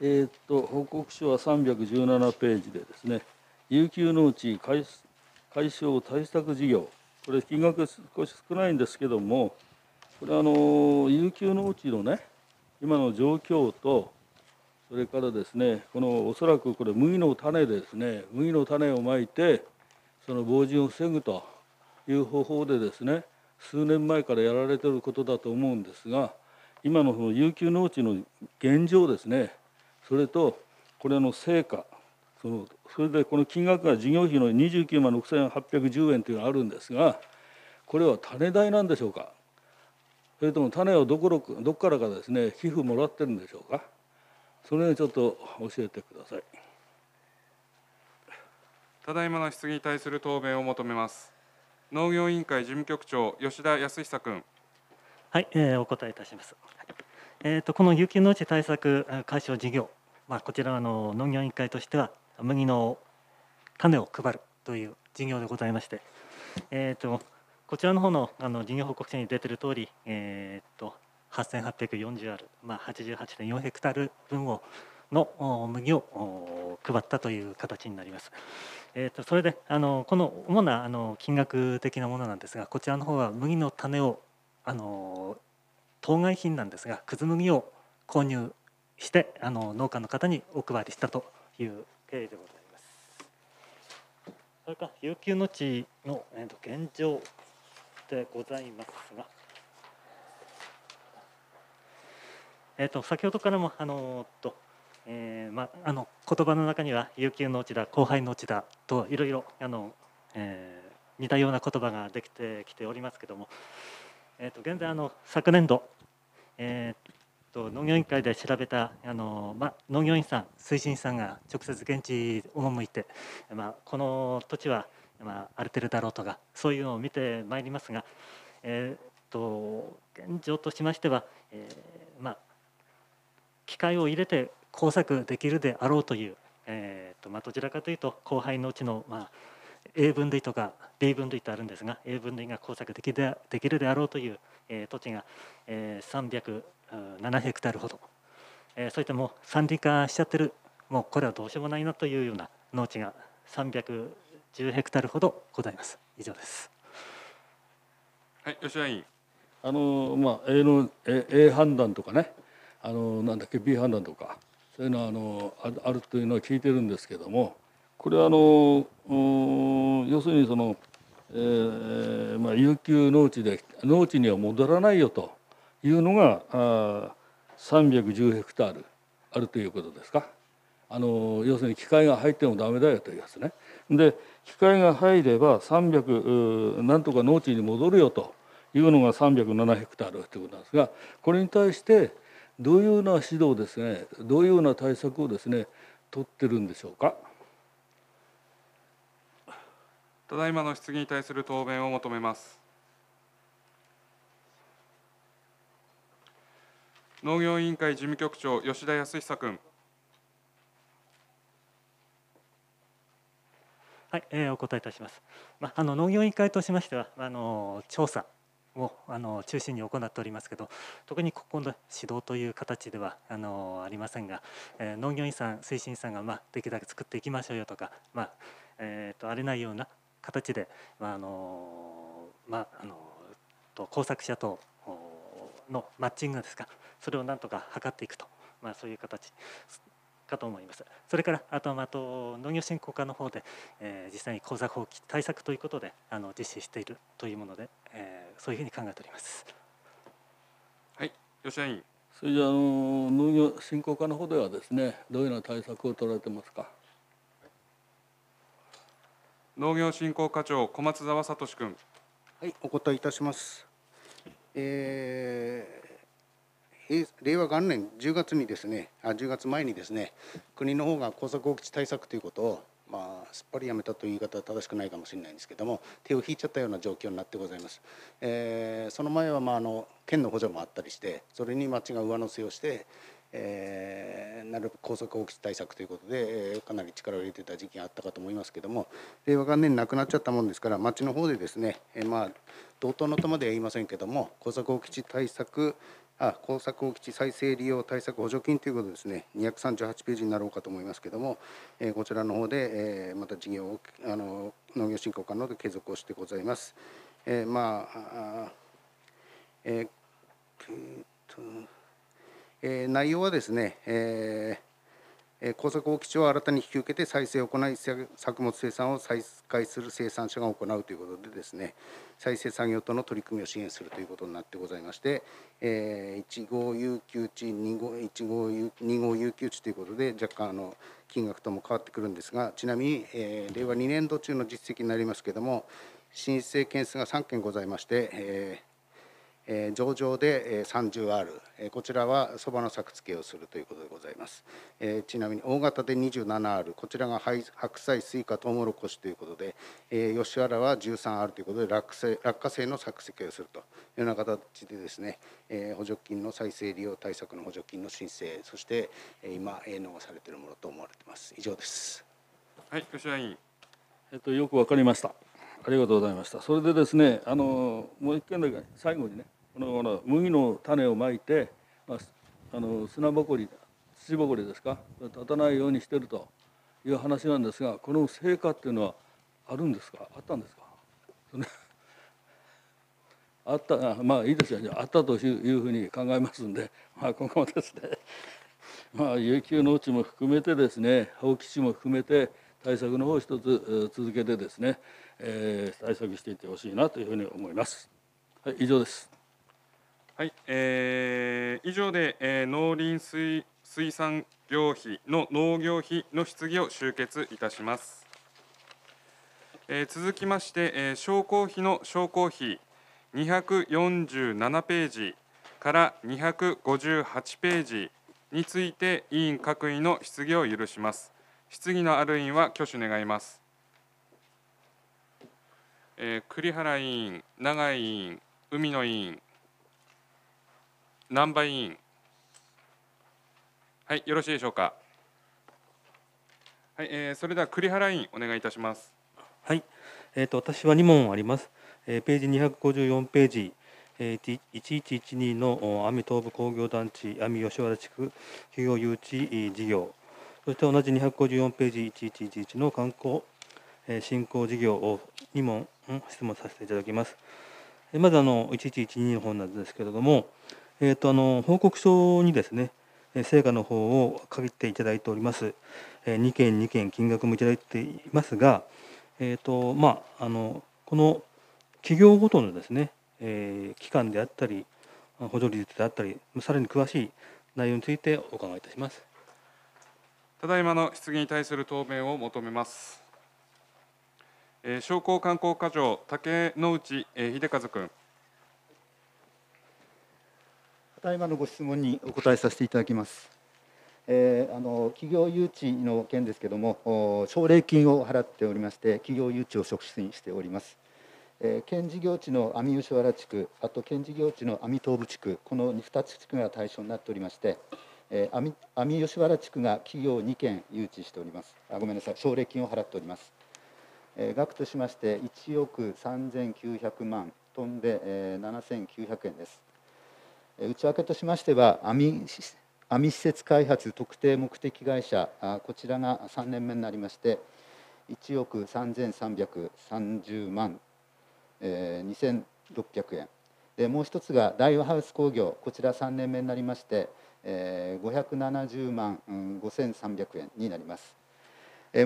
えー、っと報告書は317ページでですね有給農地解消対策事業、これ、金額少し少ないんですけども、これ、あの有給農地のね、今の状況と、それからですね、このおそらくこれ、麦の種ですね、麦の種をまいて、その防塵を防ぐという方法でですね、数年前からやられてることだと思うんですが、今のその有給農地の現状ですね、それと、これの成果、そのそれでこの金額が事業費の29万6810円というのがあるんですがこれは種代なんでしょうかそれとも種をどころどこからかですね寄付もらってるんでしょうかそれ辺ちょっと教えてくださいただいまの質疑に対する答弁を求めます農業委員会事務局長吉田康久君はい、えー、お答えいたします、えーと、とこの有給農地対策解消事業、まあ、こちらの農業委員会としては麦の種を配るという事業でございまして、えーと、こちらの方のあの事業報告書に出てる通り、えーと、と8840ある、まあ、88.4ヘクタール分をの麦を配ったという形になります。えーとそれであのこの主なあの金額的なものなんですがこちらの方は麦の種をあの当該品なんですがくず麦を購入してあの農家の方にお配りしたという経緯でございます。それから悠久の地の、えー、と現状でございますが、えー、と先ほどからもあのと、えーま、あの言葉の中には悠久の地だ後輩の地だといろいろあの、え似たような言葉ができてきておりますけども、えー、と現在あの昨年度、えー、と農業委員会で調べたあの、ま、農業員さん推進さんが直接現地赴いて、まあ、この土地は、まあ、荒れてるだろうとかそういうのを見てまいりますが、えーと、現状としましては、えー、まあ、機械を入れて工作できるであろうという、えーとまあ、どちらかというと後輩のうちの、まあ、A 分類とか B 分類とあるんですが A 分類が工作できでできるであろうという、えー、土地が、えー、7ヘクタールほど、えー、そういったもう山林化しちゃってるもうこれはどうしようもないなというような農地が310ヘクタールほどございます以上ですはい吉田委員あのまあ A の A, A 判断とかねあのなんだっけ B 判断とかそういうのはあのあるというのは聞いてるんですけどもこれはあの要するにその、えーまあ、有給農地で農地には戻らないよというのが310ヘクタールあるということですか。あの要するに機械が入ってもダメだよというやつね。で機械が入れば300なんとか農地に戻るよというのが307ヘクタールということなんですがこれに対してどういうような指導ですねどういうような対策をですね取ってるんでしょうか。ただいまの質疑に対する答弁を求めます。農業委員会事務局長吉田康久君はい、えー、お答えいたします。まあ、あの農業委員会としましては、あの調査をあの中心に行っておりますけど、特にここの指導という形ではあのありませんが、えー、農業委員さん推進さんがまあできるだけ作っていきましょうよとか、まあえっ、ー、と荒れないような形で、まああのまああのと工作者とのマッチングですかそれをなんとか測っていくと、まあ、そういう形かと思います。それからあとはまた農業振興課の方で、えー、実際に口座放棄対策ということであの実施しているというもので、えー、そういうふうに考えております。はい、吉田委員。それじゃあの農業振興課の方ではですね、どういうような対策を取られてますか。農業振興課長小松沢聡君。はい、お答えいたします。えー、令和元年10月にですねあ10月前にですね国の方が耕作放棄地対策ということをまあ、すっぱりやめたという言い方は正しくないかもしれないんですけども手を引いちゃったような状況になってございます、えー、その前はまああの県の補助もあったりしてそれに町が上乗せをして、えー、なるべく耕作放棄対策ということで、えー、かなり力を入れてた時期があったかと思いますけども令和元年なくなっちゃったもんですから町の方でですね、えー、まあ同等のとまでは言いませんけども耕作放棄地対策あ工作放棄地再生利用対策補助金ということですね238ページになろうかと思いますけども、えー、こちらの方で、えー、また事業をあの農業振興可能で継続をしてございます。えー、まあえー、っとえー、内容はですね、えー、耕作放棄地を新たに引き受けて再生を行い作物生産を再開する生産者が行うということでですね再生産業との取り組みを支援するということになってございまして、えー、1号有給地2号 ,1 2号有給地ということで若干あの金額とも変わってくるんですがちなみに、えー、令和2年度中の実績になりますけども申請件数が3件ございまして、えーえー、上場で、えー、30R、えー、こちらはそばの作付けをするということでございます、えー、ちなみに大型で 27R こちらが白菜スイカトウモロコシということで、えー、吉原は 13R ということで落成落花生の作付けをするというような形でですね、えー、補助金の再生利用対策の補助金の申請そして、えー、今営農されているものと思われています以上ですはい吉原委員、えっと、よくわかりましたありがとうございましたそれでですねあのもう一件だけ最後にねこの麦の種をまいて、まあ、あの砂ぼこり土ぼこりですか立たないようにしてるという話なんですがこの成果っていうのはあるんですかあったんですかあったまあいいですよねあったというふうに考えますんで、まあ、今後もですねまあ有給農地も含めてですね青棄地も含めて対策の方を一つ続けてですね、えー、対策していってほしいなというふうに思います。はい、以上です。はい、えー、以上で、えー、農林水水産業費の農業費の質疑を終結いたします。えー、続きまして、えー、商工費の商工費247ページから258ページについて委員各位の質疑を許します。質疑のある委員は挙手願います。えー、栗原委員、永井委員、海野委員、難波委員はいよろしいでしょうかはい、えー、それでは栗原委員お願いいたしますはいえっ、ー、と私は二問あります、えー、ページ二百五十四ページえー、一一一二のお、網東部工業団地網吉原地区企業誘致事業そして同じ二百五十四ページ一一一一の観光、えー、振興事業を2問質問させていただきますまずあの1112の方なんですけれどもえーと、あの報告書にですね成果の方を書いていただいております、えー、2件2件金額もいただいていますが、えーとまあ、あのこの企業ごとのですね、えー、期間であったり補助率であったりさらに詳しい内容についてお伺いいたしますただいまの質疑に対する答弁を求めます商工観光課長竹之内秀和君た今のご質問にお答えさせていただきます。えー、あの企業誘致の件ですけども、奨励金を払っておりまして、企業誘致を促進しております。えー、県事業地の網吉原地区、あと県事業地の網東部地区、この 2, つ地区が対象になっておりまして、えー、網網吉原地区が企業2件誘致しております、あごめんなさい、奨励金を払っております。えー、額としまして、1億3900万、飛んで、えー、7900円です。内訳としましては網網施設開発特定目的会社こちらが3年目になりまして1億3330万、えー、2600円でもう一つが大和ハウス工業こちら3年目になりまして、えー、570万、うん、5300円になります。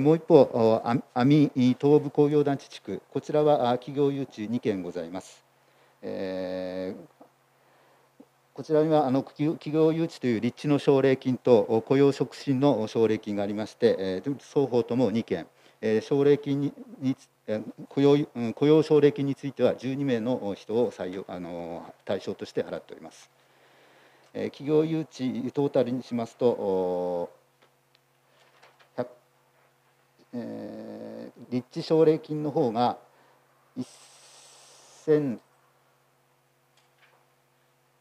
もう一方、阿弥東部工業団地地区、こちらは企業誘致2件ございます。えーこちらにはあの企業誘致という立地の奨励金と雇用促進の奨励金がありまして、双方とも2件、奨励金に雇用雇用奨励金については12名の人を採用あの対象として払っております。企業誘致トータルにしますと、えー、立地奨励金の方が1000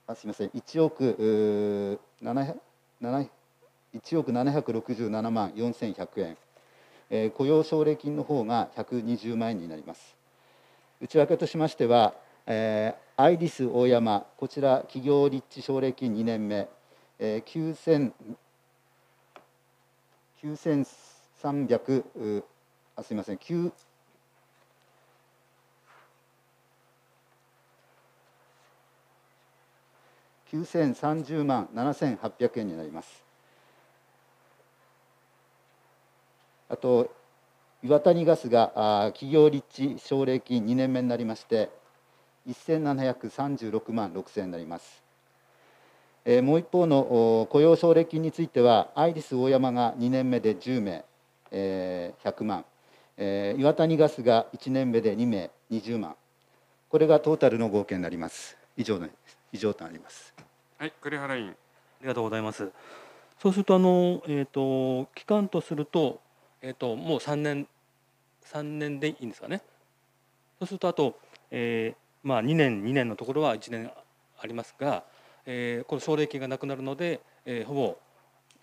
あすみません1億7 1億767万4100円、えー、雇用奨励金の方が120万円になります内訳としましては、えー、アイリス大山こちら企業立地奨励金2年目、えー、9300あすみません9 9030万7800円になります。あと、岩谷ガスが企業立地奨励金2年目になりまして、1736万6000円になります。えもう一方の雇用奨励金については、アイリス大山が2年目で10名、えー、100万、え岩谷ガスが1年目で2名、20万、これがトータルの合計になります。以上です。以上となります。はい、栗原委員、ありがとうございます。そうするとあのえっ、ー、と期間とするとえっ、ー、ともう3年3年でいいんですかね。そうするとあと、えー、まあ2年2年のところは1年ありますが、えー、この奨励金がなくなるので、えー、ほぼ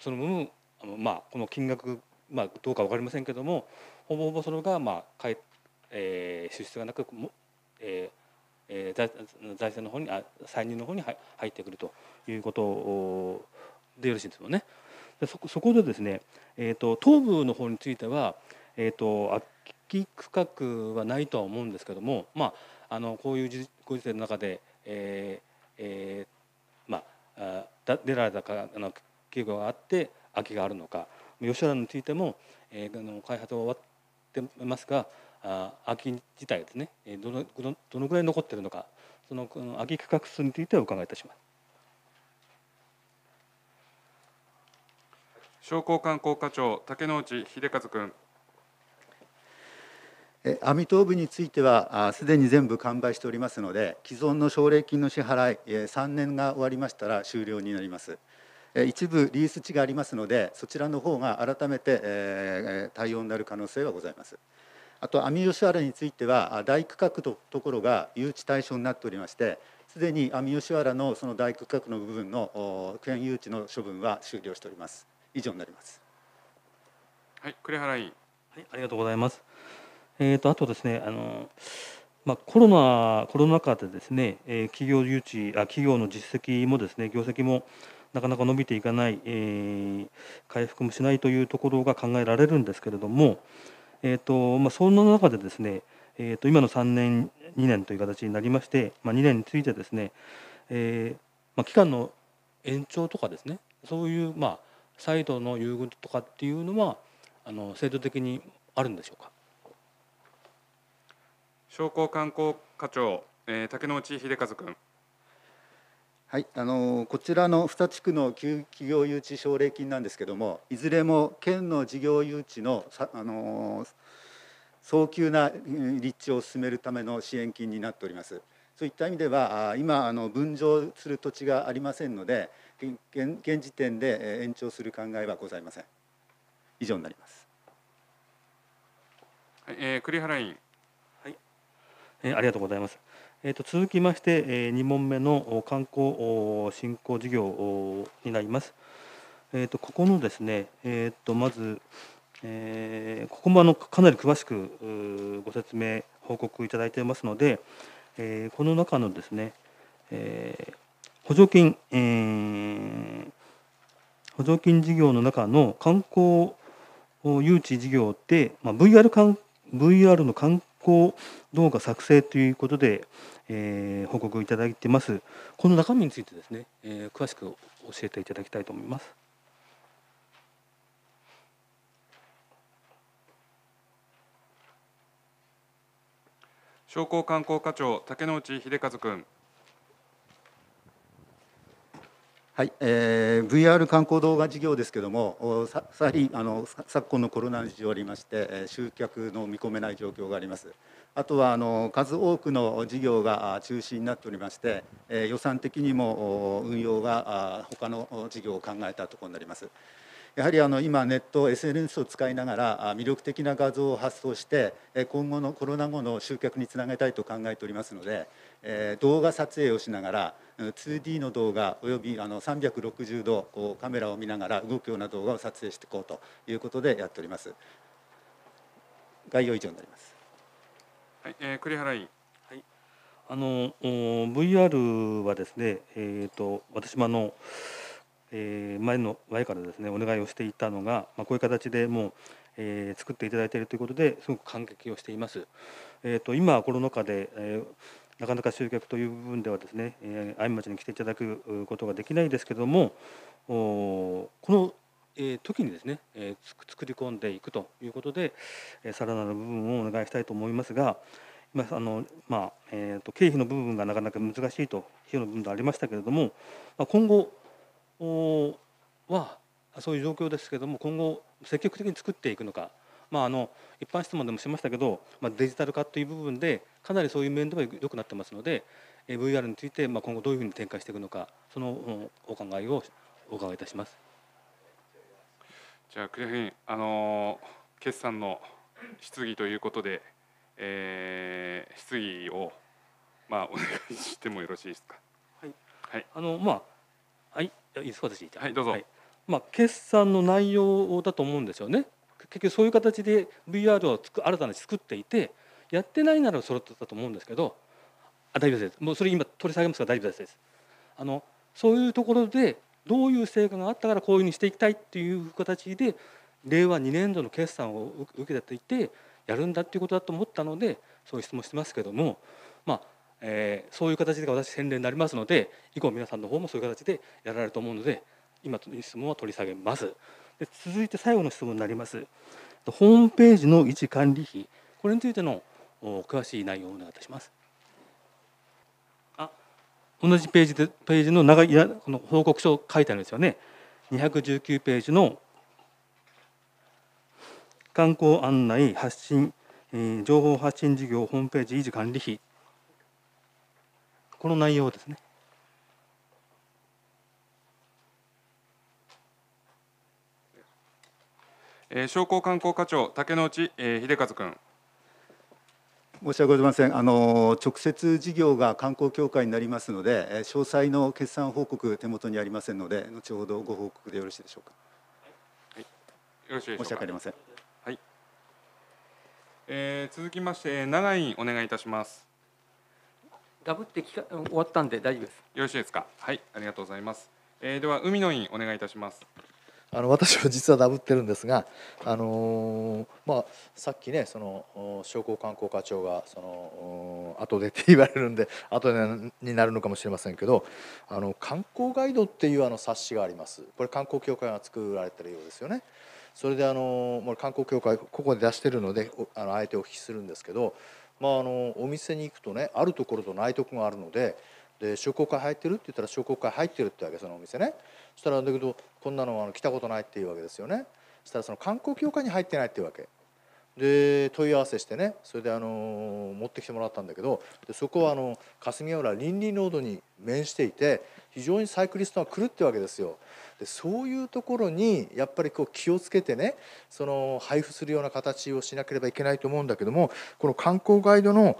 その分あのまあこの金額まあどうかわかりませんけどもほぼほぼそれがまあえー、支出がなくも、えー、え財政の方に歳入の方に入ってくるということでよろしいですもんね。でそこでですね、えーと、東部の方については、えーと、とき区画はないとは思うんですけども、まあ、あのこういうご時世の中で、えーえー、まあ、あ出られたかあの企業があって空きがあるのか吉原についても、えー、あの開発は終わってますが空き自体ですねどのどのぐらい残ってるのかその空き区画数についてお伺いいたします。商工観光課長竹之内秀和君アミ頭部についてはすでに全部完売しておりますので既存の奨励金の支払い3年が終わりましたら終了になります一部リース地がありますのでそちらの方が改めて対応になる可能性はございますあと網吉原については大区画のところが誘致対象になっておりましてすでに網吉原のその大区画の部分の区間誘致の処分は終了しております以上になりますはい栗原委員はい、ありがとうございます。えっ、ー、とあとですね、あのまあ、コロナコロナ禍でですね、えー、企業誘致あ企業の実績もですね業績もなかなか伸びていかない、えー、回復もしないというところが考えられるんですけれども、えーとまあ、そんな中でですね、えー、と今の3年2年という形になりまして、まあ、2年についてですね、えーまあ、期間の延長とかですねそういう、まあ、サイ度の優遇とかっていうのはあの制度的にあるんでしょうか商工観光課長、えー、竹之内秀和君。はい、あのこちらの2地区の企業誘致奨励金なんですけれどもいずれも県の事業誘致のあの早急な立地を進めるための支援金になっております。そういった意味では今あの分譲する土地がありませんので現時点で延長する考えはございません。以上になります。はい、えー、栗原委員。はい、えー、ありがとうございます。えー、と続きまして、え2問目の観光振興事業になります。えー、とここのですね、えー、とまず、えー、ここもあのかなり詳しくご説明、報告いただいていますので、えー、この中のですね、え補助金、えー、補助金事業の中の観光誘致事業で、まあ、VR, VR の観光動画作成ということで、えー、報告いただいてます。この中身についてですね、えー、詳しく教えていただきたいと思います。商工観光課長竹之内秀和君。はい、えー、VR 観光動画事業ですけれども、ささりあの昨今のコロナ事情ありまして、集客の見込めない状況があります。あとはあの数多くの事業が中止になっておりまして、え予算的にも運用が他の事業を考えたところになります。やはりあの今ネット SNS を使いながら魅力的な画像を発送して今後のコロナ後の集客につなげたいと考えておりますので動画撮影をしながら 2D の動画およびあの360度こうカメラを見ながら動くような動画を撮影していこうということでやっております。概要以上になります。はい、えー、栗原委員。はい。あの VR はですね、えっ、ー、と私もあの、えー、前の前からですねお願いをしていたのが、まあこういう形でもう。えー、作っていただいているということですごく感激をしています。えーと、と今コロナ禍で、えー、なかなか集客という部分ではですね、えー、愛ちに来ていただくことができないですけれどもおこのえー、時にですね、えー、作り込んでいくということで、えー、さらなる部分をお願いしたいと思いますが今あの、まあえーと、経費の部分がなかなか難しいと費用の部分でありましたけれども、まあ、今後はそういう状況ですけれども今後積極的に作っていくのか、まあ、あの一般質問でもしましたけど、まあ、デジタル化という部分でかなりそういう面では良くなってますので VR について、まあ、今後どういうふうに展開していくのかそのお考えをお伺いいたします。じゃあ栗原あの決算の質疑ということで、えー、質疑をまあお願いしてもよろしいですか。はい。はい。あのまあはいいいです私はいどうぞ。はい、まあ決算の内容だと思うんですよね。結局そういう形で VR をつく新たに作っていてやってないならそろってたと思うんですけどあ大丈夫ですもうそれ今取り下げますから大丈夫ですあのそういうところでどういう成果があったからこういうふうにしていきたいっていう形で令和2年度の決算を受けていてやるんだっていうことだと思ったのでそういう質問してますけどもまあえそういう形で私宣伝になりますので以降皆さんの方もそういう形でやられると思うので今の質問は取り下げますで続いて最後の質問になりますホームページの維持管理費これについての詳しい内容をお願いいたします同じページでページの長いこの報告書書いてあるんですよね219ページの観光案内発信、情報発信事業ホームページ維持管理費この内容ですね商工観光課長竹之内秀和君申し訳ございませんあの直接事業が観光協会になりますので詳細の決算報告手元にありませんので後ほどご報告でよろしいでしょうか、はい、よろしいでしょうか申し訳ありませんはい、えー、続きまして永井お願いいたしますダブってきか終わったんで大丈夫ですよろしいですかはいありがとうございます、えー、では海の院お願いいたしますあの私は実はダブってるんですが、あのー、まあ、さっきねその商工観光課長がその後でって言われるんで後でになるのかもしれませんけどあの観光ガイドっていうあの冊子がありますこれ観光協会が作られてるようですよね。それであのー、観光協会ここで出してるのであのあえてお聞きするんですけど、まあ、あのお店に行くとねあるところとないところがあるのでで商工会入ってるって言ったら商工会入ってるってわけそのお店ねそしたらだけどこんなのあの来たことないっていうわけですよねそしたらその観光協会に入ってないっていうわけで問い合わせしてねそれであの持ってきてもらったんだけどでそこはあの霞ヶ浦倫理ロードに面していて非常にサイクリストが来るってわけですよでそういうところにやっぱりこう気をつけてねその配布するような形をしなければいけないと思うんだけどもこの観光ガイドの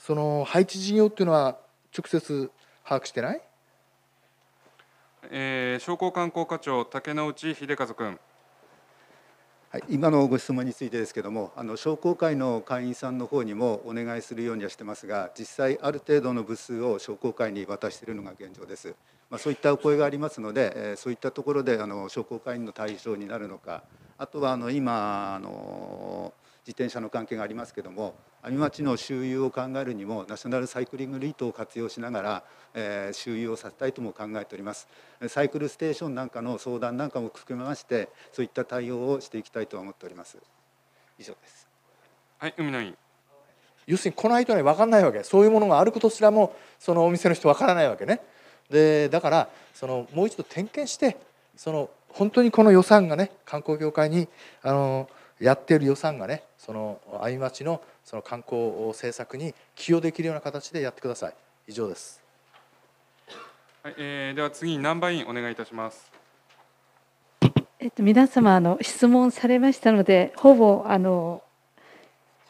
その配置事業っていうのは直接把握してない、えー、商工観光課長竹之内秀和君はい、今のご質問についてですけどもあの商工会の会員さんの方にもお願いするようにはしてますが実際ある程度の部数を商工会に渡しているのが現状です、まあ、そういったお声がありますので、えそういったところであの商工会員の対象になるのかあとはあの今あの自転車の関係がありますけれども網町の周遊を考えるにもナショナルサイクリングリートを活用しながら、えー、周遊をさせたいとも考えておりますサイクルステーションなんかの相談なんかも含めましてそういった対応をしていきたいと思っております以上ですはい海の委要するにこの人に分かんないわけそういうものがあることすらもそのお店の人分からないわけねでだからそのもう一度点検してその本当にこの予算がね観光業界にあのやっている予算がねその相町のその観光政策に寄与できるような形でやってください以上です、はいえー、では次に南波委員お願いいたしますえっと、皆様あの質問されましたのでほぼあの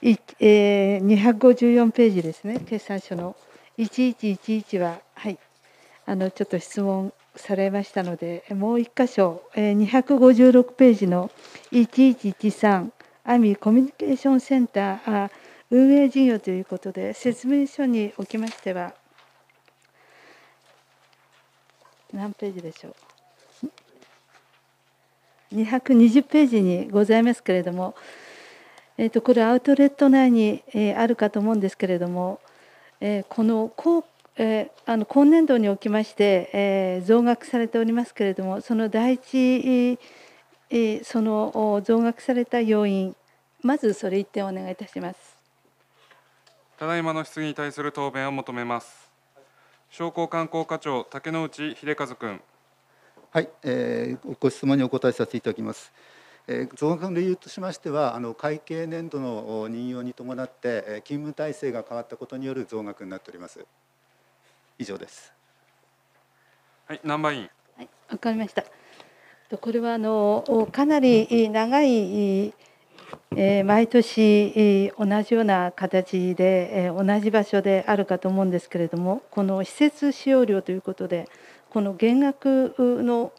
い、え百254ページですね決算書の1111は、はい、あのちょっと質問されましたのでもう1箇所、え百256ページの1113アミコミュニケーションセンター運営事業ということで説明書におきましては何ページでしょう220ページにございますけれども、えー、とこれアウトレット内に、えあるかと思うんですけれども、えこのう、えあの今年度におきまして、え増額されておりますけれどもその第一えー、その増額された要因、まずそれ一点お願いいたします。ただいまの質疑に対する答弁を求めます。商工観光課長竹之内秀和君。はい、えー、ご質問にお答えさせていただきます。え増額の理由としましてはあの会計年度の任用に伴って、え勤務体制が変わったことによる増額になっております以上ですはい、ナンバーインはい、わかりましたこれはあのかなり長い毎年同じような形で同じ場所であるかと思うんですけれどもこの施設使用料ということでこの減額の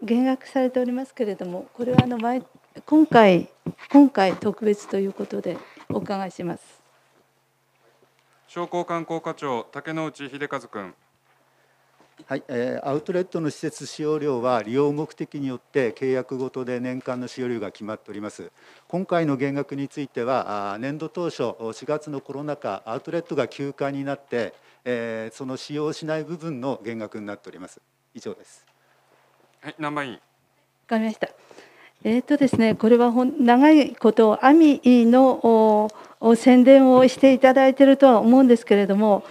減額されておりますけれどもこれはあの毎今回今回特別ということでお伺いします商工観光課長竹之内秀和君。はい、えー、アウトレットの施設使用料は利用目的によって契約ごとで年間の使用量が決まっております。今回の減額については年度当初4月のコロナ禍アウトレットが休館になって、えー、その使用しない部分の減額になっております。以上です。はい、何番委員。わかりました。えーとですね、これは長いことアミの宣伝をしていただいているとは思うんですけれども。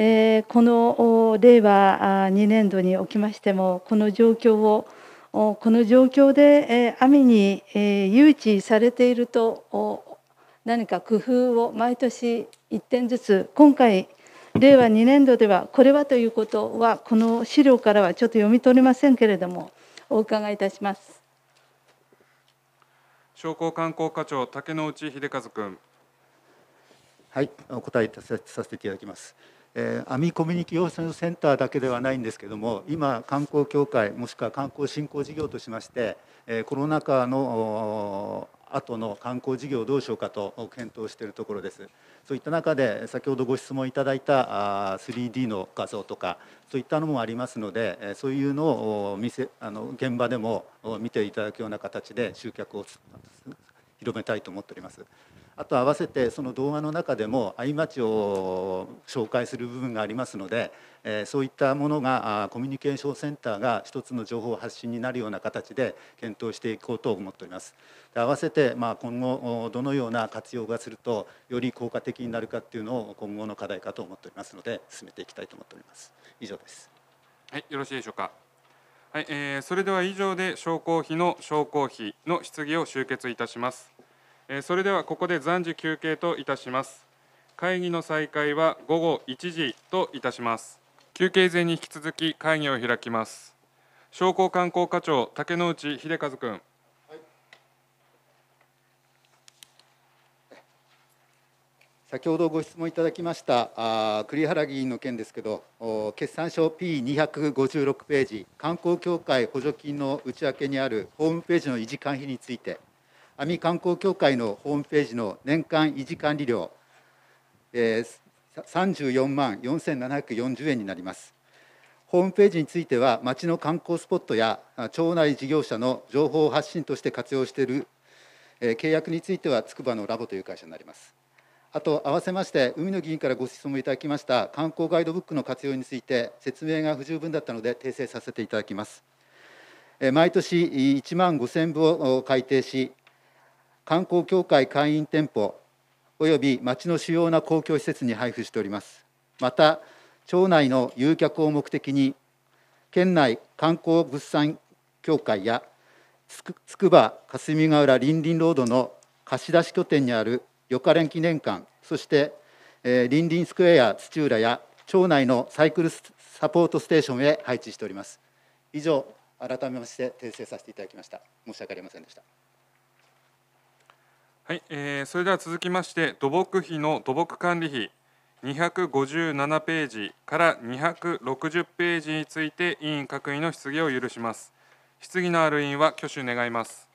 えこの令和2年度におきましてもこの状況をこの状況で雨に誘致されていると何か工夫を毎年1点ずつ今回令和2年度ではこれはということはこの資料からはちょっと読み取れませんけれどもお伺いいたします。商工観光課長竹之内秀和君。はい、お答えさせていただきます。えー、網コミュニケーションセンターだけではないんですけども今観光協会もしくは観光振興事業としまして、えー、コロナ禍の後の観光事業をどうしようかと検討しているところですそういった中で先ほどご質問いただいた 3D の画像とかそういったのもありますのでそういうのを見せあの現場でも見ていただくような形で集客を広めたいと思っております。あと合わせてその動画の中でも相町を紹介する部分がありますので、えそういったものがコミュニケーションセンターが一つの情報発信になるような形で検討していこうと思っております。で合わせてまあ今後どのような活用がするとより効果的になるかっていうのを今後の課題かと思っておりますので進めていきたいと思っております。以上です。はい、よろしいでしょうか。はい、えー、それでは以上で商工費の商工費の質疑を終結いたします。それではここで暫時休憩といたします会議の再開は午後1時といたします休憩前に引き続き会議を開きます商工観光課長竹之内秀和君先ほどご質問いただきましたあ栗原議員の件ですけど、決算書 P256 ページ、観光協会補助金の内訳にあるホームページの維持管理について、阿観光協会のホームページの年間維持管理料、えー、34万4740円になります。ホームページについては、町の観光スポットや町内事業者の情報発信として活用している、えー、契約については、つくばのラボという会社になります。あと、合わせまして、海野議員からご質問いただきました観光ガイドブックの活用について、説明が不十分だったので、訂正させていただきます。毎年1万5000部を改定し、観光協会会員店舗および町の主要な公共施設に配布しております。また、町内の誘客を目的に、県内観光物産協会やつくば霞ヶ浦林林ロードの貸し出し拠点にあるよかれん記念館、そして、えー、林林スクエア土浦や町内のサイクルサポートステーションへ配置しております。以上、改めまして訂正させていただきました。申し訳ありませんでした。はい、えー、それでは続きまして土木費の土木管理費257ページから260ページについて委員各位の質疑を許します質疑のある委員は挙手願います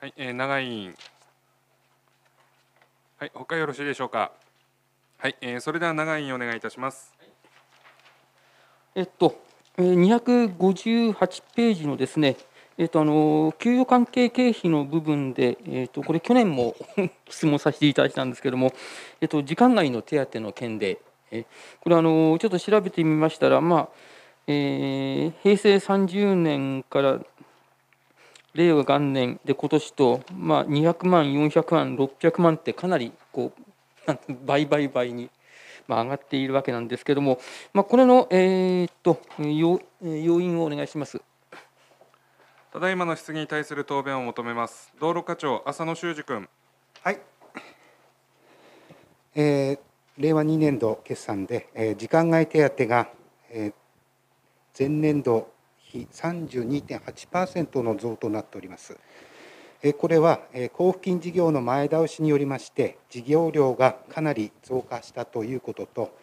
はい、えー、永井委員はい、他よろしいでしょうかはい、えー、それでは永井委員お願いいたしますえっと258ページのですねえっと、あの給与関係経費の部分で、えっと、これ、去年も [LAUGHS] 質問させていただいたんですけれども、えっと、時間内の手当の件で、えこれあの、ちょっと調べてみましたら、まあえー、平成30年から令和元年で今年と、まあ、200万、400万、600万ってかなりこう倍倍倍に。まあ、上がっているわけなんですけれども、まあ、これの、えー、っと要要因をお願いします。ただいまの質疑に対する答弁を求めます道路課長浅野修二君はい、えー、令和2年度決算で、えー、時間外手当が、えー、前年度比32.8%の増となっております。これは交付金事業の前倒しによりまして事業量がかなり増加したということと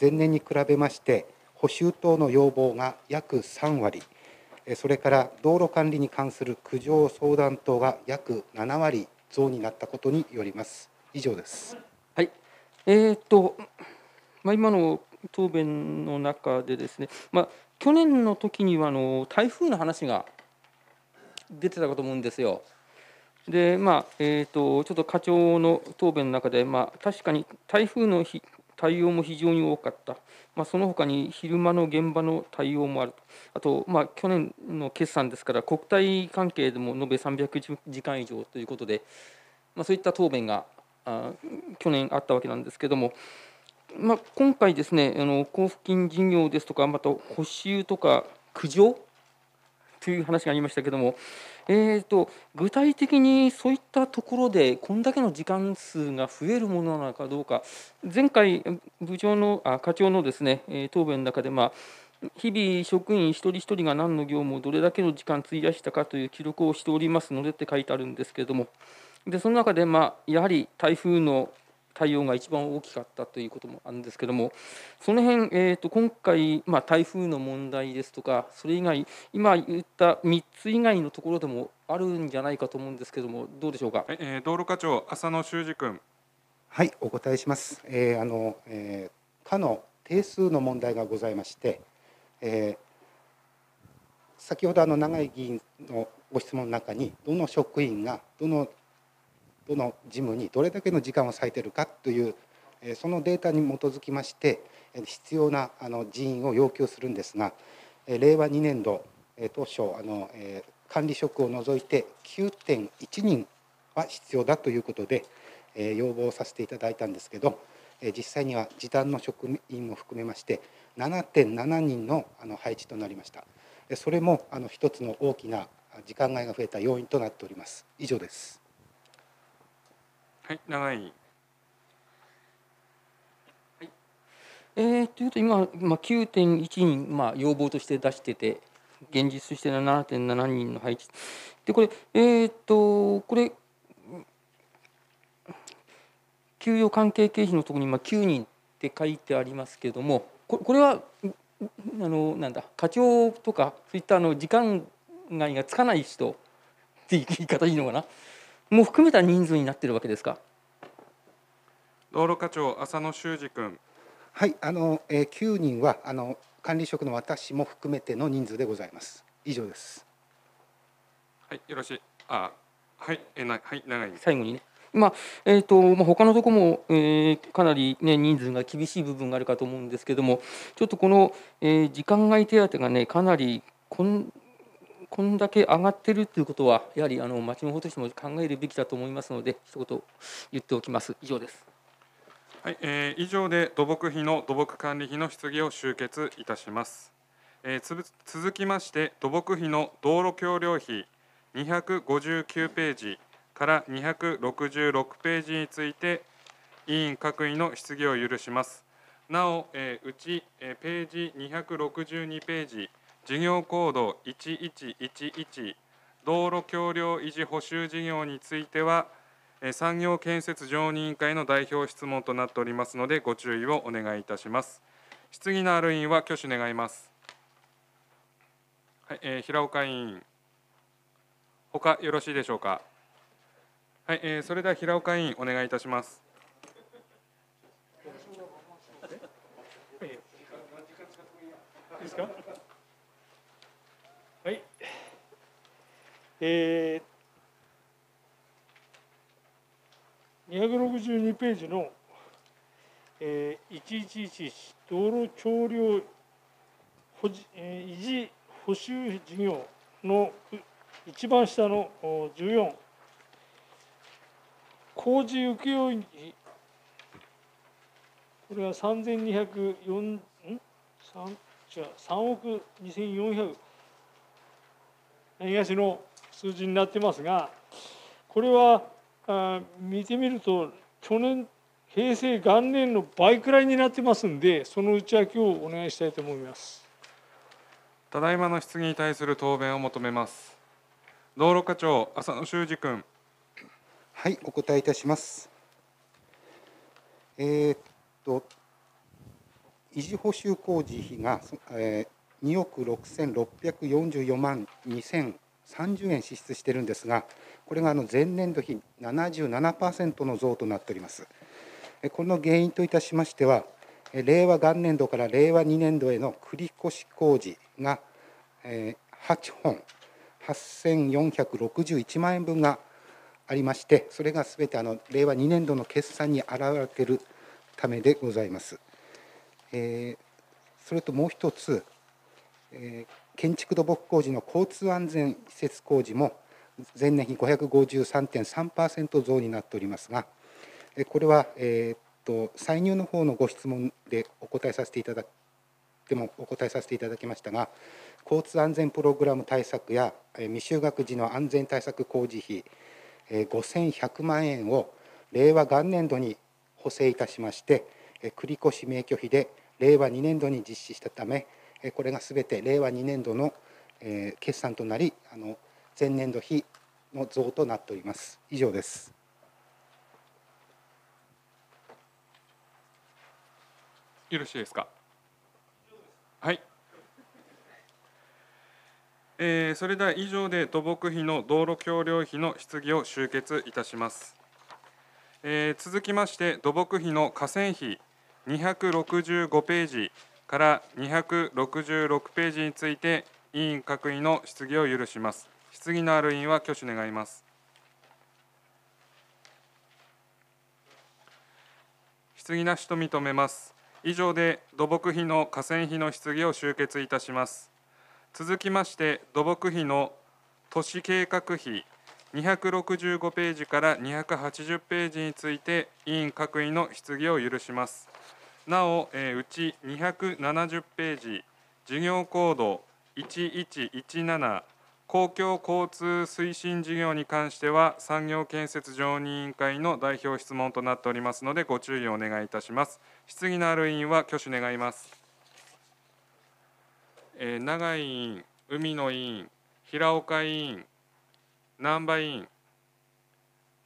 前年に比べまして補修等の要望が約3割それから道路管理に関する苦情相談等が約7割増になったことによります。以上です。はい。えー、と、まあ、今の答弁の中でですね、まあ、去年の時にはあの台風の話が出てたかと思うんですよ。でまあえーと、とちょっと課長の答弁の中で、まあ、確かに台風の日対応も非常に多かった、まあ、その他に昼間の現場の対応もあると、あと、まあ、去年の決算ですから、国体関係でも延べ300時間以上ということで、まあ、そういった答弁があ去年あったわけなんですけども、まあ、今回ですね、あの交付金事業ですとか、また補修とか、苦情という話がありましたけども、えーと、具体的にそういったところでこんだけの時間数が増えるものなのかどうか前回部長のあ課長のですね、え答弁の中で、まあ、日々職員一人一人が何の業務をどれだけの時間費やしたかという記録をしておりますのでって書いてあるんですけれどもでその中で、まあ、やはり台風の対応が一番大きかったということもあるんですけどもその辺、えー、と今回、まあ、台風の問題ですとかそれ以外今言った3つ以外のところでもあるんじゃないかと思うんですけどもどうでしょうか、えー、道路課長浅野修二君はいお答えします、えー、あの、えー、他の定数の問題がございまして、えー、先ほどあの長井議員のご質問の中にどの職員がどのどの事務にどれだけの時間を割いているかというそのデータに基づきまして必要な人員を要求するんですが令和2年度当初あの管理職を除いて9.1人は必要だということで要望させていただいたんですけど実際には時短の職員も含めまして7.7人の配置となりましたそれも一つの大きな時間外が増えた要因となっております以上ですはい、7位。はい、えー、というと今、まあ、9.1人、まあ、要望として出してて現実としての7.7人の配置でこれえー、っとこれ給与関係経費のところに、まあ、9人って書いてありますけれどもここれはあのなんだ課長とかそういったあの時間外がつかない人って言い方いいのかなも含めた人数になってるわけですか道路課長浅野修二君はいあの、えー、9人はあの管理職の私も含めての人数でございます以上ですはいよろしいあはいえなはい長い最後にねまあえーとまあ、他のとこも、えー、かなり、ね、人数が厳しい部分があるかと思うんですけどもちょっとこの、えー、時間外手当がねかなりこんこんだけ上がってるということは、やはりあの町の方としても考えるべきだと思いますので、一言言っておきます。以上です。はい、えー、以上で土木費の土木管理費の質疑を終結いたします。えー、続きまして土木費の道路橋梁費259ページから266ページについて委員各位の質疑を許します。なお、えー、うち、えー、ページ262ページ事業コード1111道路橋梁維持補修事業については産業建設常任委員会の代表質問となっておりますのでご注意をお願いいたします質疑のある委員は挙手願いますはい、えー、平岡委員他よろしいでしょうかはい、えー、それでは平岡委員お願いいたしますですかはい。えー、262ページの、えー、1111道路橋梁保えー、維持補修事業の一番下の14工事請負費これは3204 3億2400東の数字になってますが、これはあ見てみると、去年、平成元年の倍くらいになってますんで、その内訳をお願いしたいと思います。ただいまの質疑に対する答弁を求めます。道路課長、浅野修二君。はい、お答えいたします。えー、っと、維持補修工事費が、えー、2億6644万2030円支出してるんですが、これがあの前年度比77%の増となっております。この原因といたしましては、令和元年度から令和2年度への繰越工事が8本8461万円分がありまして、それがすべてあの令和2年度の決算に表れているためでございます。えそれともう一つ、え建築土木工事の交通安全施設工事も前年比553.3%増になっておりますが、これは、えー、っと歳入の方のご質問でお答えさせていただでもお答えさせていただきましたが、交通安全プログラム対策や未就学児の安全対策工事費5100万円を令和元年度に補正いたしまして、繰越免許費で令和2年度に実施したため、これがすべて令和2年度の決算となり、あの前年度比の増となっております。以上です。よろしいですか。はい。えー、それでは以上で土木費の道路橋梁費の質疑を終結いたします。えー、続きまして土木費の河川費265ページ。から266ページについて委員各位の質疑を許します。質疑のある委員は挙手願います。質疑なしと認めます。以上で土木費の河川費の質疑を終結いたします。続きまして土木費の都市計画費265ページから280ページについて委員各位の質疑を許します。なお、えー、うち270ページ事業コード1117公共交通推進事業に関しては産業建設常任委員会の代表質問となっておりますのでご注意をお願いいたします質疑のある委員は挙手願います、えー、永井委員海野委員平岡委員難波委員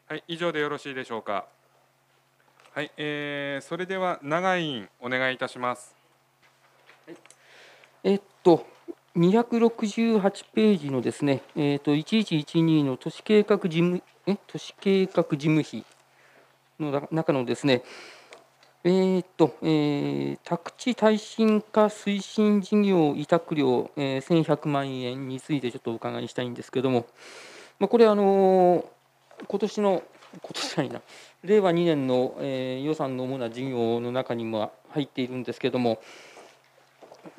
はい以上でよろしいでしょうかはい、えー、それでは長井委員お願いいたします。えっと268ページのですね、えーと、一1112の都市計画事務え都市計画事務費の中のですね、えーとえー、宅地耐震化推進事業委託料、えー、1100万円についてちょっとお伺いしたいんですけれども、まあ、これ、あのー、今年の今年ないな令和2年の、えー、予算の主な事業の中にも入っているんですけれども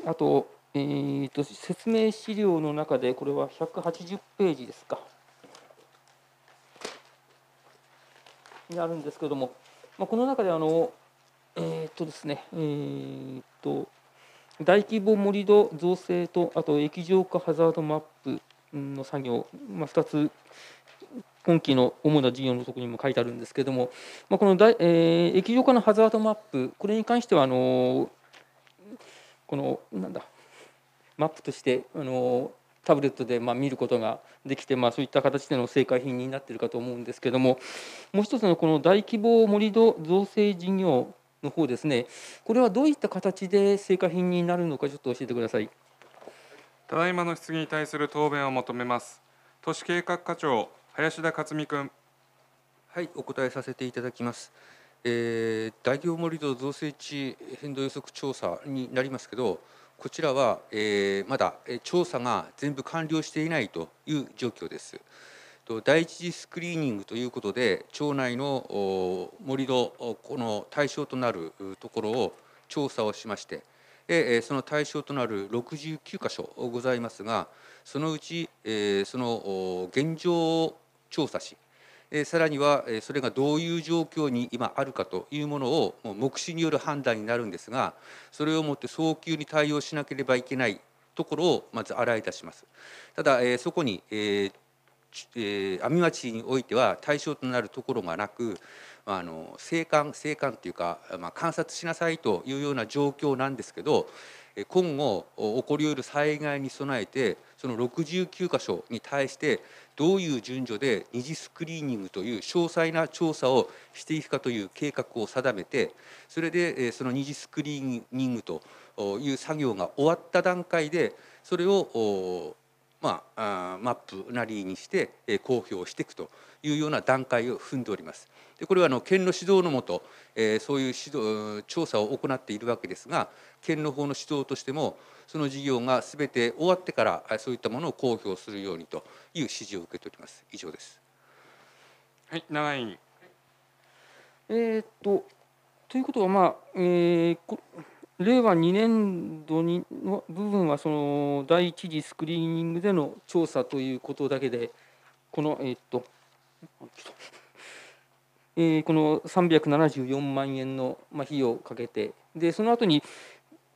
あと,、えーと、説明資料の中でこれは180ページですかにあるんですけれども、まあ、この中であのえっ、ー、とですねえっ、ー、と大規模盛土造成とあと液状化ハザードマップの作業、まあ、2つ今期の主な事業のところにも書いてあるんですけれども、まあ、この大、えー、液状化のハザードマップ、これに関してはあのこのなんだマップとしてあのタブレットでまあ見ることができて、まあ、そういった形での正解品になっているかと思うんですけれども、もう一つのこの大規模盛土造成事業の方ですね、これはどういった形で成果品になるのか、ちょっと教えてください。ただいまの質疑に対する答弁を求めます。都市計画課長林田克美君。はい、お答えさせていただきます。えー、大規模盛土造成地変動予測調査になりますけど、こちらは、えー、まだ調査が全部完了していないという状況です。第一次スクリーニングということで、町内の盛土、この対象となるところを調査をしまして、その対象となる69箇所ございますが、そのうち、えー、その現状を調査し、えー、さらには、えそれがどういう状況に今あるかというものをもう目視による判断になるんですがそれをもって早急に対応しなければいけないところをまず洗い出します。ただ、えー、そこに、えーえー、網町においては対象となるところがなく、あの生還生還というか、まあ、観察しなさいというような状況なんですけど今後起こりうる災害に備えてその69箇所に対してどういう順序で二次スクリーニングという詳細な調査をしていくかという計画を定めてそれでその二次スクリーニングという作業が終わった段階でそれをまあ、マップなりにして公表していくというような段階を踏んでおります。でこれはあの県の指導のもと、えー、そういう指導調査を行っているわけですが県の方の指導としてもその事業がすべて終わってからそういったものを公表するようにという指示を受けております以上ですはい長いえー、っとということはまあ、えー、令和2年度にの部分はその第一次スクリーニングでの調査ということだけでこのえー、っとえー、この374万円の費用をかけてでその後に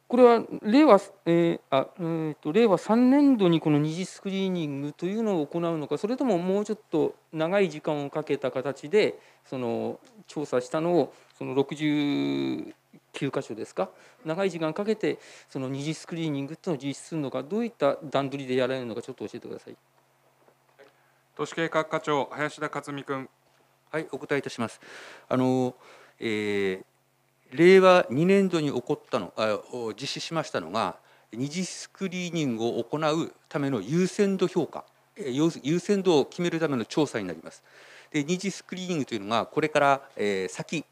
これは令和,、えーあえーと、と令和3年度にこの二次スクリーニングというのを行うのかそれとももうちょっと長い時間をかけた形でその調査したのをその69箇所ですか長い時間かけてその二次スクリーニングというのを実施するのかどういった段取りでやられるのかちょっと教えてください。都市計画課長林田克美君はい、お答えいたします。あの、えー、令和2年度に起こったのあ実施しましたのが二次スクリーニングを行うための優先度評価優先度を決めるための調査になります。で二次スクリーニングというのがこれから、えー、先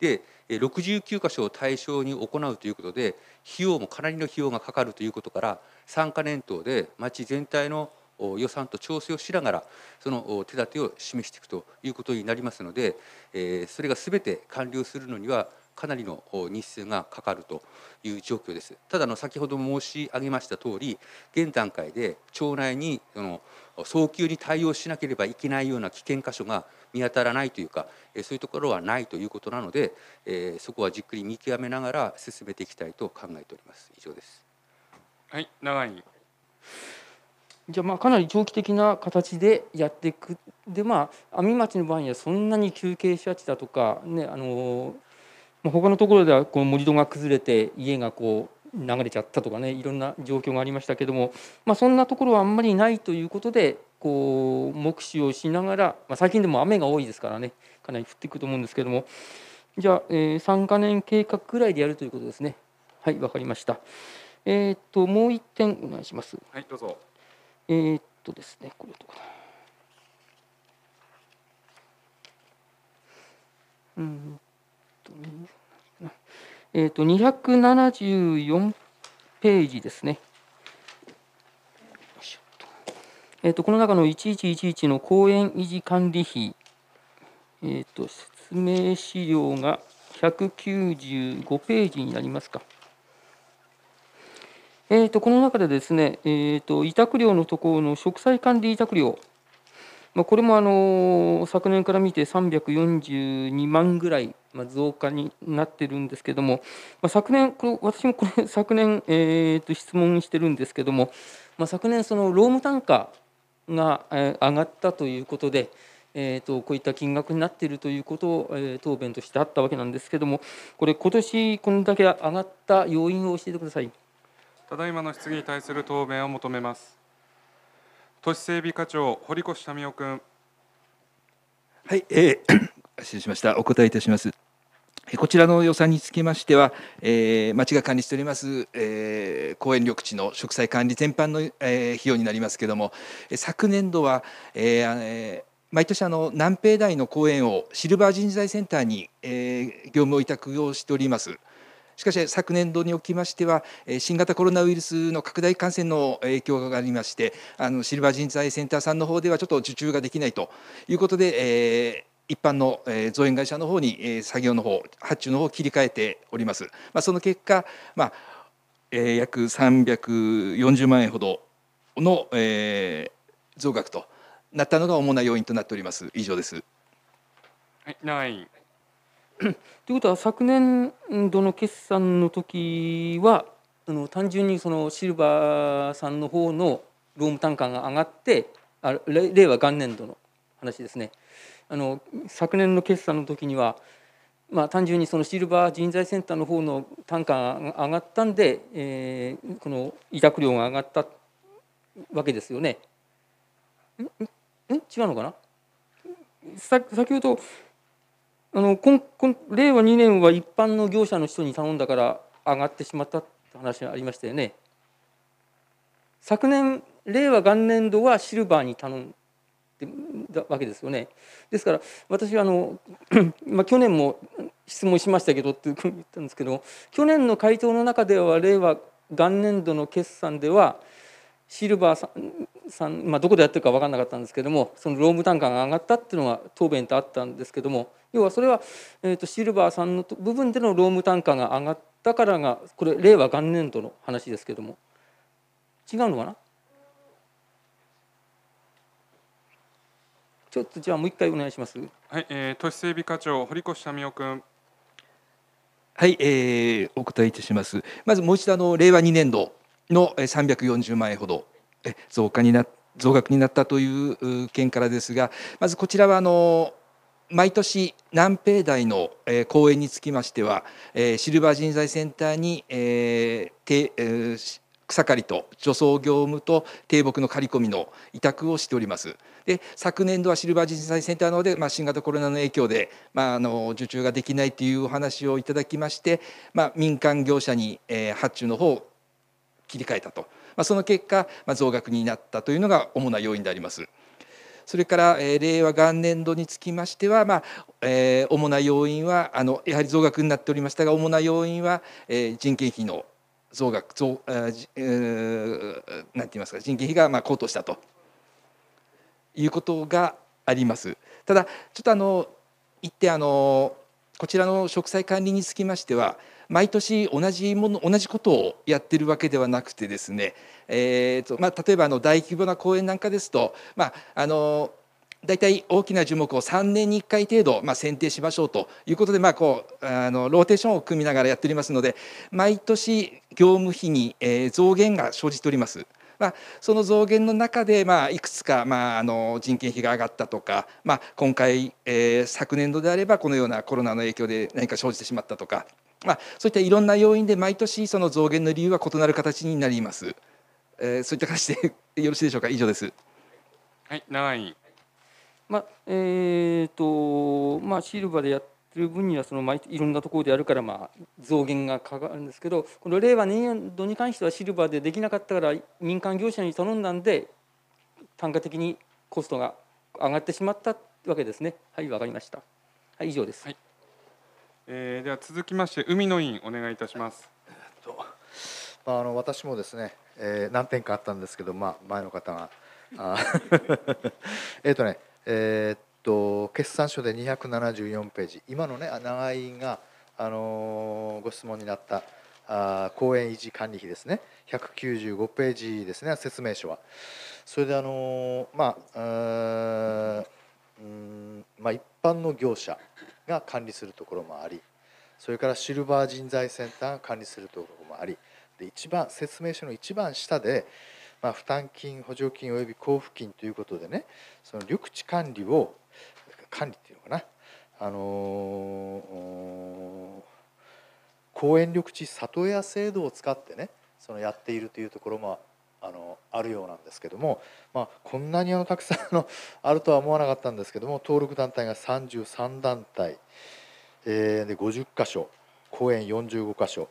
で69箇所を対象に行うということで費用もかなりの費用がかかるということから参加年等で町全体の予算と調整をしながらその手立てを示していくということになりますのでそれがすべて完了するのにはかなりの日数がかかるという状況です。ただの先ほど申し上げました通り、現段階で町内にその早急に対応しなければいけないような危険箇所が見当たらないというか、そういうところはないということなので、そこはじっくり見極めながら進めていきたいと考えております。以上です。はい、長井。じゃあまあかなり長期的な形でやっていくでまあ阿見町の場合にはそんなに休憩地だとかねあのまあ、他のところではこの盛り土が崩れて家がこう流れちゃったとかねいろんな状況がありましたけども、まあ、そんなところはあんまりないということでこう目視をしながら、まあ、最近でも雨が多いですからねかなり降ってくると思うんですけどもじゃあ、えー、3か年計画ぐらいでやるということですねはいわかりましたえー、っともう1点お願いしますはいどうぞえー、っとですね、これとかうんえー、っと、274ページですね。えー、っと、この中の1111の公園維持管理費、えー、っと、説明資料が195ページになりますか。えーと、この中でですね、えーと、委託料のところの植栽管理委託料、まあ、これもあの昨年から見て342万ぐらい、まあ、増加になってるんですけども、まあ、昨年これ私もこれ [LAUGHS] 昨年、えー、と質問してるんですけども、まあ、昨年その労務単価が上がったということで、えーとこういった金額になっているということを、えー、答弁としてあったわけなんですけどもこれ今年これだけ上がった要因を教えてください。ただいまの質疑に対する答弁を求めます。都市整備課長、堀越民夫君。はい、えー、[COUGHS] 失礼しました。お答えいたします。こちらの予算につきましては、えー、町が管理しております、えー、公園緑地の植栽管理全般の、えー、費用になりますけれども、昨年度は、えーえー、毎年あの南平台の公園をシルバー人材センターに、えー、業務を委託をしております。しかし昨年度におきましては新型コロナウイルスの拡大感染の影響がありましてあのシルバー人材センターさんの方ではちょっと受注ができないということで、えー一般の造園会社の方に作業の方発注の方を切り替えております。まあ、その結果、まあ、約340万円ほどの、えー、増額となったのが主な要因となっております。以上です。はい、9と [CLEARS THROAT] いうことは昨年度の決算の時はあの単純にそのシルバーさんの方の労務単価が上がってあ令和元年度の話ですねあの昨年の決算の時には、まあ、単純にそのシルバー人材センターの方の単価が上がったんで、えー、この委託料が上がったわけですよね。んん違うのかな先ほどあのこん令和2年は一般の業者の人に頼んだから上がってしまったって話がありましたよね。昨年令和元年度はシルバーに頼んだわけですよね。ですから私あの、[CLEARS THROAT] まあ、去年も質問しましたけどって言ったんですけど去年の回答の中では令和元年度の決算ではシルバーさんまあ、どこでやってるか分からなかったんですけどもその労務単価が上がったっていうのは答弁とあったんですけども要はそれは、えーと、シルバーさんの部分での労務単価が上がったからがこれ令和元年度の話ですけども違うのかなちょっとじゃあもう一回お願いします。はい、えー、都市整備課長堀越民夫君。はい、えー、お答えいたします。まずもう一度あの令和2年度の340万円ほど増加にな増額になったという件からですがまずこちらはあの毎年南平台の公園につきましてはシルバー人材センターに、えー草刈りと除草業務と低木の刈り込みの委託をしております。で昨年度はシルバー人材センターの方で、まあ、新型コロナの影響で、まあ、あの受注ができないというお話をいただきまして、まあ、民間業者に、え発注の方を切り替えたと、まあ、その結果、まあ、増額になったというのが主な要因であります。それから、えー、令和元年度につきましては、まあえー、主な要因はあのやはり増額になっておりましたが主な要因は、えー、人件費の増額増、えー、なんて言いますか人件費がまあ高騰したということがあります。ただちょっとあの一点あのこちらの植栽管理につきましては毎年同じもの同じことをやってるわけではなくてですね、えーとまあ、例えばあの大規模な公園なんかですと、まあ、あの大体大きな樹木を3年に1回程度、まあ、選定しましょうということで、まあ、こうあのローテーションを組みながらやっておりますので毎年業務費に、えー、増減が生じております。まあ、その増減の中で、まあ、いくつか、まあ、あの人件費が上がったとか、まあ、今回、えー、昨年度であればこのようなコロナの影響で何か生じてしまったとか。まあ、そういったいろんな要因で毎年その増減の理由は異なる形になります。えー、そういった形で [LAUGHS] よろしいでしょうか。以上です。はい、7位。まあ、えっ、ー、と、まあ、シルバーでやってる分には、そのまあ、いろんなところでやるから、まあ、増減がかかるんですけど。この令和年度に関しては、シルバーでできなかったから、民間業者に頼んだんで。単価的にコストが上がってしまったわけですね。はい、わかりました。はい、以上です。はいえー、では続きまして海の院お願いいたします。えっと、まああの私もですね、えー、何点かあったんですけど、まあ前の方が、あ [LAUGHS] えっとね、えー、っと決算書で二百七十四ページ、今のね長井があのー、ご質問になったあ公園維持管理費ですね、195ページですね説明書は、それであのー、まあ。うんまあ、一般の業者が管理するところもありそれからシルバー人材センターが管理するところもありで一番説明書の一番下で、まあ、負担金補助金及び交付金ということでねその緑地管理を管理っていうのかなあの公園緑地里親制度を使ってねそのやっているというところもあのあるようなんですけども、まあ、こんなにあのたくさんの [LAUGHS] あるとは思わなかったんですけども登録団体が33団体、えー、で50箇所公園45箇所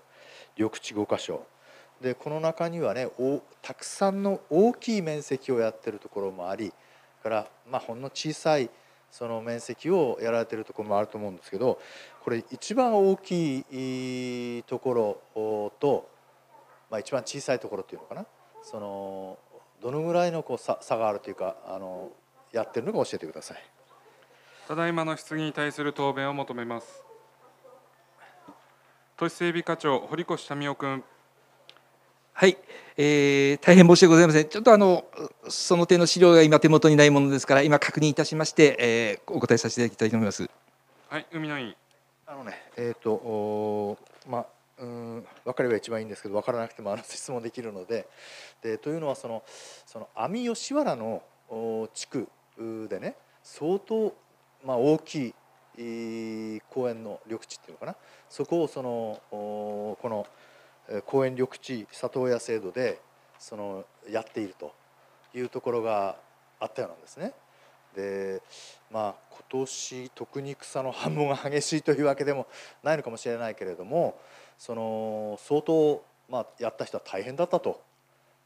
緑地5箇所でこの中にはねたくさんの大きい面積をやってるところもありから、まあ、ほんの小さいその面積をやられてるところもあると思うんですけどこれ一番大きいところと、まあ、一番小さいところっていうのかなそのどのぐらいのこう差差があるというかあのやってるのか教えてくださいただいまの質疑に対する答弁を求めます都市整備課長堀越民夫君はい、えー、大変申し訳ございません、ちょっとあのその点の資料が今、手元にないものですから、今、確認いたしまして、えー、お答えさせていただきたいと思います。はい、海の委員あのね、えーとおまあ、うん分かれば一番いいんですけど分からなくてもあの質問できるのででというのはそのその網吉原の地区でね相当、まあ、大きい公園の緑地っていうのかなそこをそのこの公園緑地里親制度でそのやっているというところがあったようなんですね。でまあ今年特に草の繁茂が激しいというわけでもないのかもしれないけれどもその相当、まあ、やった人は大変だったと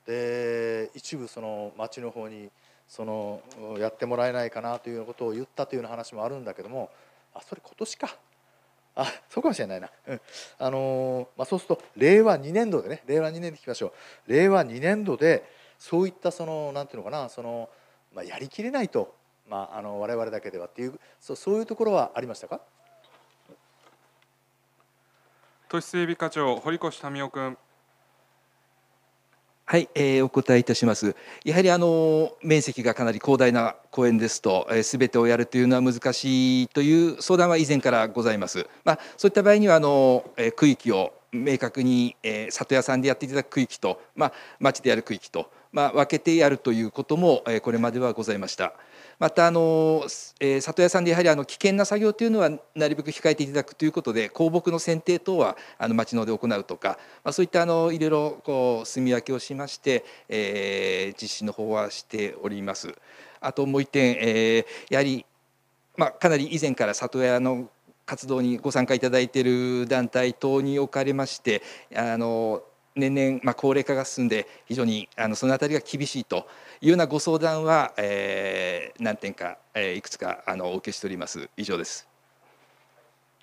で一部その町の方にそのやってもらえないかなというようなことを言ったというような話もあるんだけどもあそれ今年かあそうかもしれないな、うんあのまあ、そうすると令和2年度でね令和2年でいきましょう令和2年度でそういったそのなんていうのかなその、まあ、やりきれないと、まあ、あの我々だけではっていうそそういうところはありましたか都市整備課長堀越民夫君はい、えー、お答えいたします。やはりあの面積がかなり広大な公園ですと、す、え、べ、てをやるというのは難しいという相談は以前からございます。まあ、そういった場合にはあの、え区域を明確に、えー、里屋さんでやっていただく区域と、まあ、町でやる区域と、まあ、分けてやるということも、えこれまではございました。またあの、えー、里屋さんでやはりあの危険な作業というのはなるべく控えていただくということで香木の剪定等はあの町ので行うとか、まあ、そういったあのいろいろこう住み分けをしまして、えー、実施の方はしております。あともう一点、えー、やはり、まあ、かなり以前から里親の活動にご参加いただいている団体等におかれましてあの年々まあ高齢化が進んで非常にあのその辺りが厳しいというようなご相談は、えー、何点か、えー、いくつかあのお受けしております以上です。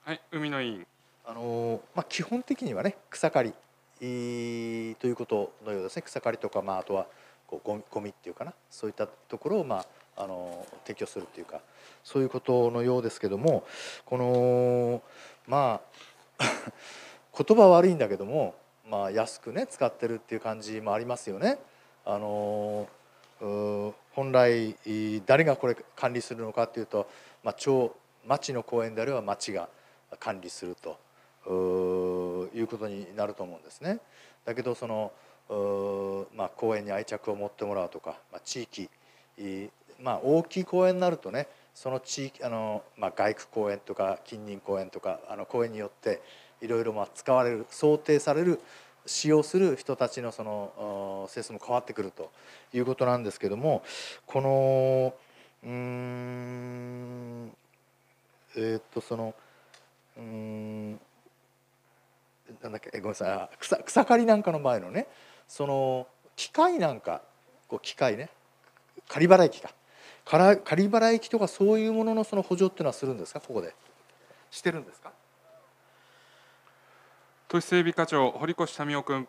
はい、海の委員あの、まあ、基本的にはね草刈り、えー、ということのようですね草刈りとか、まあ、あとはこうゴミゴミっていうかなそういったところを、まあ、あの提供するっていうかそういうことのようですけどもこのまあ [LAUGHS] 言葉悪いんだけどもまあ、安くね使ってるっていう感じもありますよね。あの本来誰がこれ管理するのかっていうと、まあ、町町の公園であれば町が管理するということになると思うんですね。だけどその、まあ、公園に愛着を持ってもらうとか、まあ、地域、まあ、大きい公園になるとねその地域あの、まあ、外区公園とか近隣公園とかあの公園によっていろいろまあ使われる想定される使用する人たちのその性質も変わってくるということなんですけどもこのうんえー、っとそのうんなんだっけごめんなさい草草刈りなんかの前のねその機械なんかこう機械ね仮払い機か仮払い機とかそういうもののその補助っていうのはするんですかここでしてるんですか都市整備課長堀越民夫君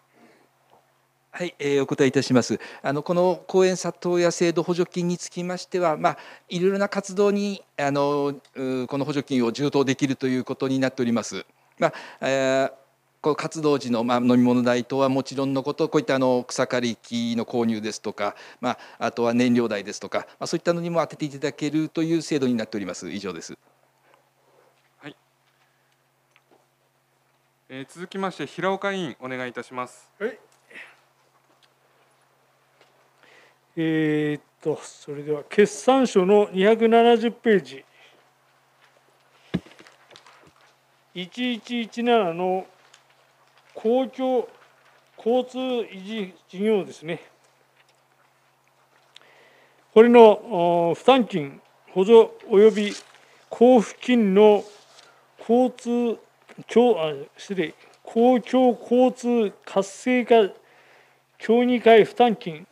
はい、えー、お答えいたします。あのこの公園里親制度補助金につきましては、まあ、いろいろな活動にあのこの補助金を充当できるということになっております。まあ、えーこう活動時の、まあ、飲み物代等はもちろんのことこういったあの草刈り機の購入ですとか、まあ、あとは燃料代ですとか、まあ、そういったのにも当てていただけるという制度になっております以上です。えー、続きまして平岡委員お願いいたします。はい。えー、っとそれでは決算書の270ページ1117の公共交通維持事業ですね。これの負担金補助及び交付金の交通共あ失礼公共交通活性化協議会負担金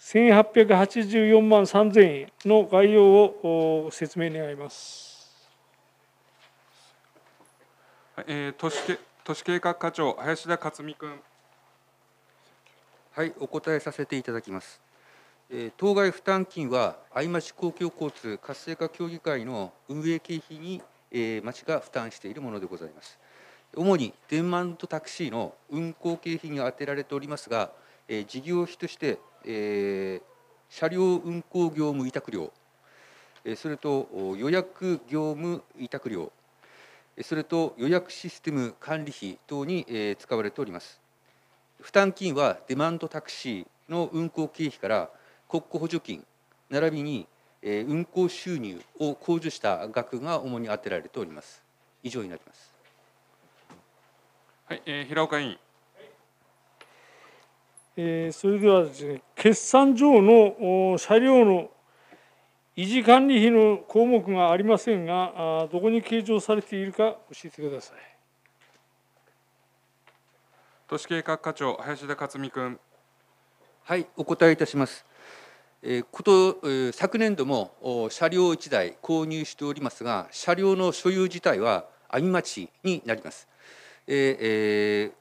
1884万3000円の概要を説明願います。えー、都市都市計画課長、林田克美君。はい、お答えさせていただきます。えー、当該負担金は、相馬市公共交通活性化協議会の運営経費にえー、町が負担しているものでございます主に電マンとタクシーの運行経費に充てられておりますが、えー、事業費として、えー、車両運行業務委託料それと予約業務委託料それと予約システム管理費等に使われております負担金はデマンドタクシーの運行経費から国庫補助金並びに運行収入を控除した額が主に当てられております。以上になります。はい、えー、平岡委員。えー、それではですね、決算上の車両の維持管理費の項目がありませんが、あどこに計上されているか教えてください。都市計画課長林田克美君。はい、お答えいたします。こと昨年度も車両1台購入しておりますが車両の所有自体は阿町になります。え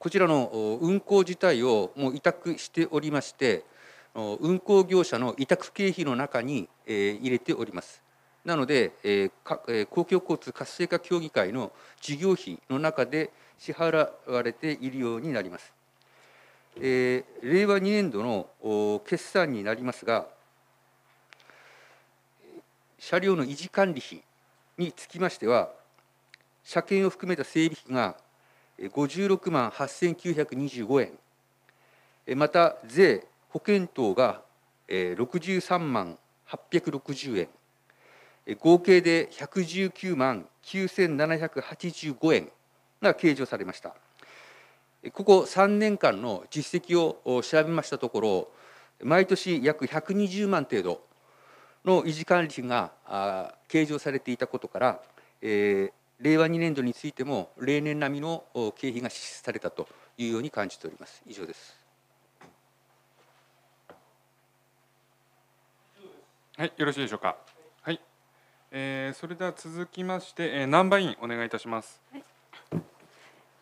こちらの運行自体をもう委託しておりまして運行業者の委託経費の中に入れております。なので、え公共交通活性化協議会の事業費の中で支払われているようになります。えー、令和2年度の決算になりますが、車両の維持管理費につきましては、車検を含めた整備費が56万8925円、また税、保険等が63万860円、合計で119万9785円が計上されました。ここ3年間の実績を調べましたところ毎年約120万程度の維持管理費が計上されていたことから、えー、令和2年度についても例年並みの経費が支出されたというように感じております以上ですはいよろしいでしょうかはい、えー、それでは続きまして、えー、ナンバインお願いいたします、はい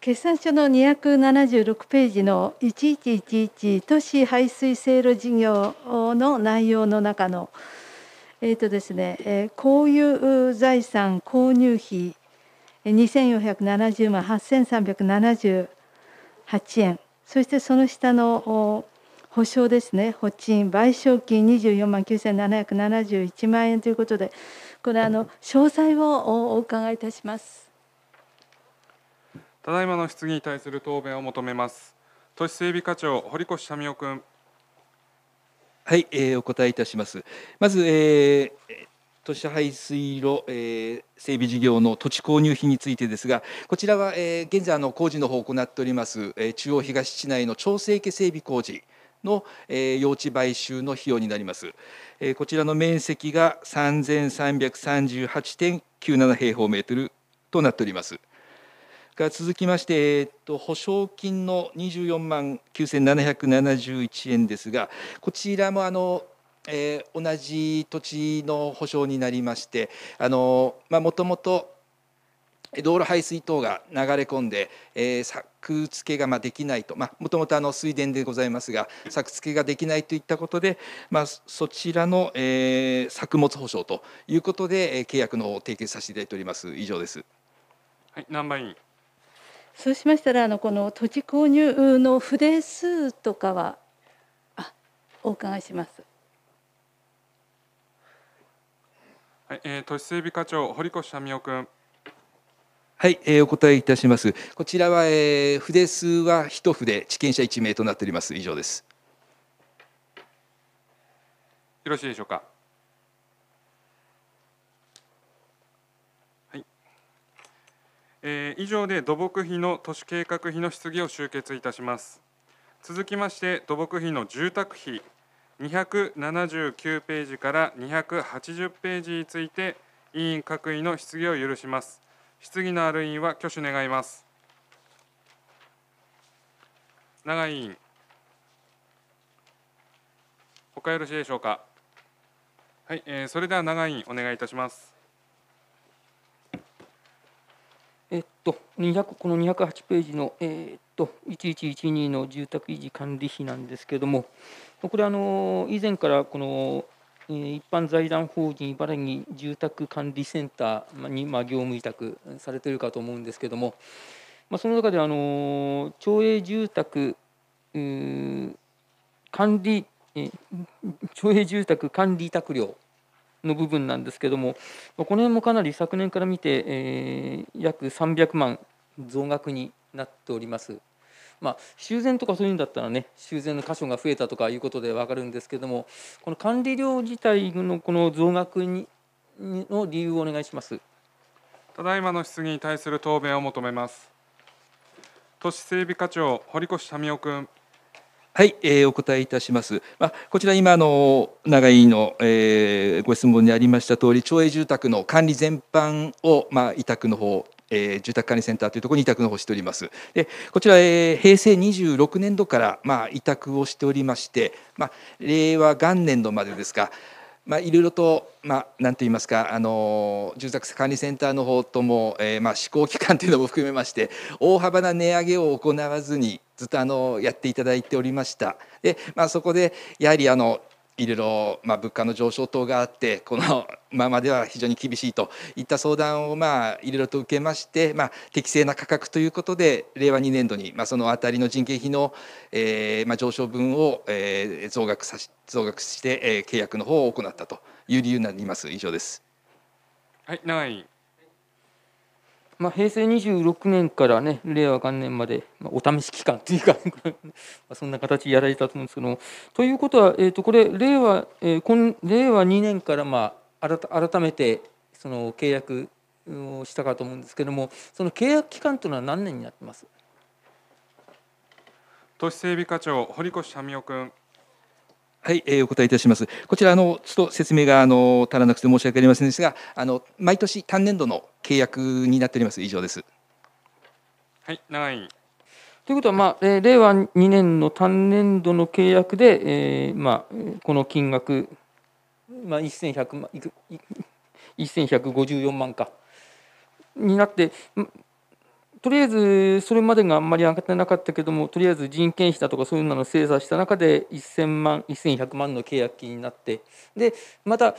決算書の276ページの1111都市排水制路事業の内容の中の、えーとですねえー、こういう財産購入費2470万8378円そしてその下の保証ですね保賃賠償金24万9771万円ということでこれあの詳細をお伺いいたします。ただいまの質疑に対する答弁を求めます都市整備課長堀越民夫君はい、えー、お答えいたしますまず、えー都市排水路、えー、整備事業の土地購入費についてですが、こちらは、えー、現在あの工事の方を行っております、えー、中央東市内の調整池整備工事の、えー、用地買収の費用になります。えー、こちらの面積が3338.97平方メートルとなっております。が続きまして、えっと、保証金の24万9771円ですが、こちらもあの、えー、同じ土地の保証になりまして、もともと道路排水等が流れ込んで、えー、作付けがまあできないと、もともと水田でございますが、作付けができないといったことで、まあ、そちらの、えー、作物保証ということで、契約の方を締結させていただいております。以上です。はい、南波委員。そうしましたらあのこの土地購入の筆数とかはあお伺いします。はい、えー、都市整備課長堀越民夫君。はい、えー、お答えいたします。こちらは、えー、筆数は一筆、地権者一名となっております。以上です。よろしいでしょうか。えー、以上で土木費の都市計画費の質疑を終結いたします続きまして土木費の住宅費279ページから280ページについて委員各位の質疑を許します質疑のある委員は挙手願います永井委員他よろしいでしょうかはい、えー、それでは永井委員お願いいたしますえっと、200この208ページの、えっと1112の住宅維持管理費なんですけれども、これあの、以前からこの一般財団法人茨城住宅管理センターに、まあ、業務委託されているかと思うんですけれども、まあ、その中であの町営住宅管理町営住宅管理委託料の部分なんですけどもこの辺もかなり昨年から見て、えー、約300万増額になっております。まあ、修繕とかそういうんだったらね修繕の箇所が増えたとかいうことで分かるんですけどもこの管理料自体のこの増額にの理由をお願いしますただいまの質疑に対する答弁を求めます都市整備課長堀越民夫君はい、えー、お答えいたします。まあ、こちら今あの長井の、えー、ご質問にありました通り、町営住宅の管理全般をまあ委託の方。えー、住宅管理センターというところに委託の方しております。で、こちら、えー、平成26年度からまあ委託をしておりまして、まあ令和元年度までですか。まあ、いろいろと、まあ、なんて言いますか、あの、住宅管理センターの方とも、えー、まあ、施行期間というのも含めまして、大幅な値上げを行わずに、ずっとあのやっていただいておりました。で、まあ、そこでやはりあのいろいろ、まあ、物価の上昇等があってこのままでは非常に厳しいといった相談を、まあ、いろいろと受けまして、まあ、適正な価格ということで令和2年度に、まあ、そのあたりの人件費の、えーまあ、上昇分を、えー、増額さし増額して、えー、契約の方を行ったという理由になります。以上です。はい、永井まあ、平成26年からね令和元年まで、まあ、お試し期間というか [LAUGHS] そんな形やられたと思うんですけどもということは、えー、とこれ令和、えー、今令和2年から、まあ、改改めてその契約をしたかと思うんですけどもその契約期間というのは何年になってます都市整備課長堀越民生君はい、えー、お答えいたします。こちら、あの、ちょっと説明が、あの、足らなくて申し訳ありませんですが、あの、毎年単年度の契約になっております。以上です。はい、長い。ということは、まあ、えー、令和2年の単年度の契約で、えー、まあ、この金額、まあ、1100万、1154万か、になって、とりあえずそれまでがあんまり上がってなかったけどもとりあえず人件費だとかそういうのを精査した中で1000万1100万の契約金になってでまた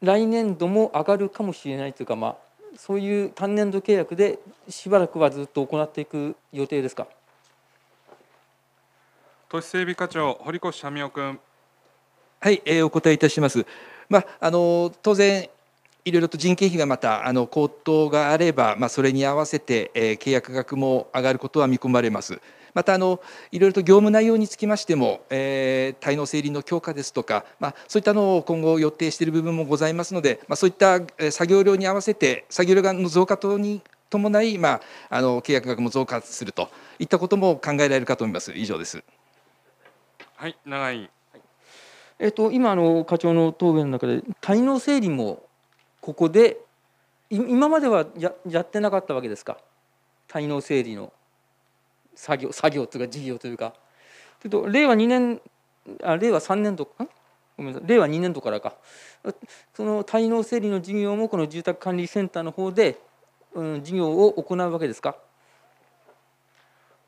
来年度も上がるかもしれないというかまあそういう単年度契約でしばらくはずっと行っていく予定ですか都市整備課長堀越三民夫君はい、えー、お答えいたします。まあ、あの当然いろいろと人件費がまたあの高騰があれば、まあ、それに合わせて、えー、契約額も上がることは見込まれます。またあのいろいろと業務内容につきましても、えー、滞納整理の強化ですとか、まあ、そういったのを今後予定している部分もございますので、まあ、そういった作業量に合わせて作業量の増加等に伴い、まあ、あの契約額も増加するといったことも考えられるかと思います。以上です。はい、長井。えっと今あの課長の答弁の中で滞納整理もここで今まではややってなかったわけですか滞納整理の作業作業というか事業というか。というと令和2年あ令和3年度かごめんなさい令和2年度からかその滞納整理の事業もこの住宅管理センターの方で、うん、事業を行うわけですか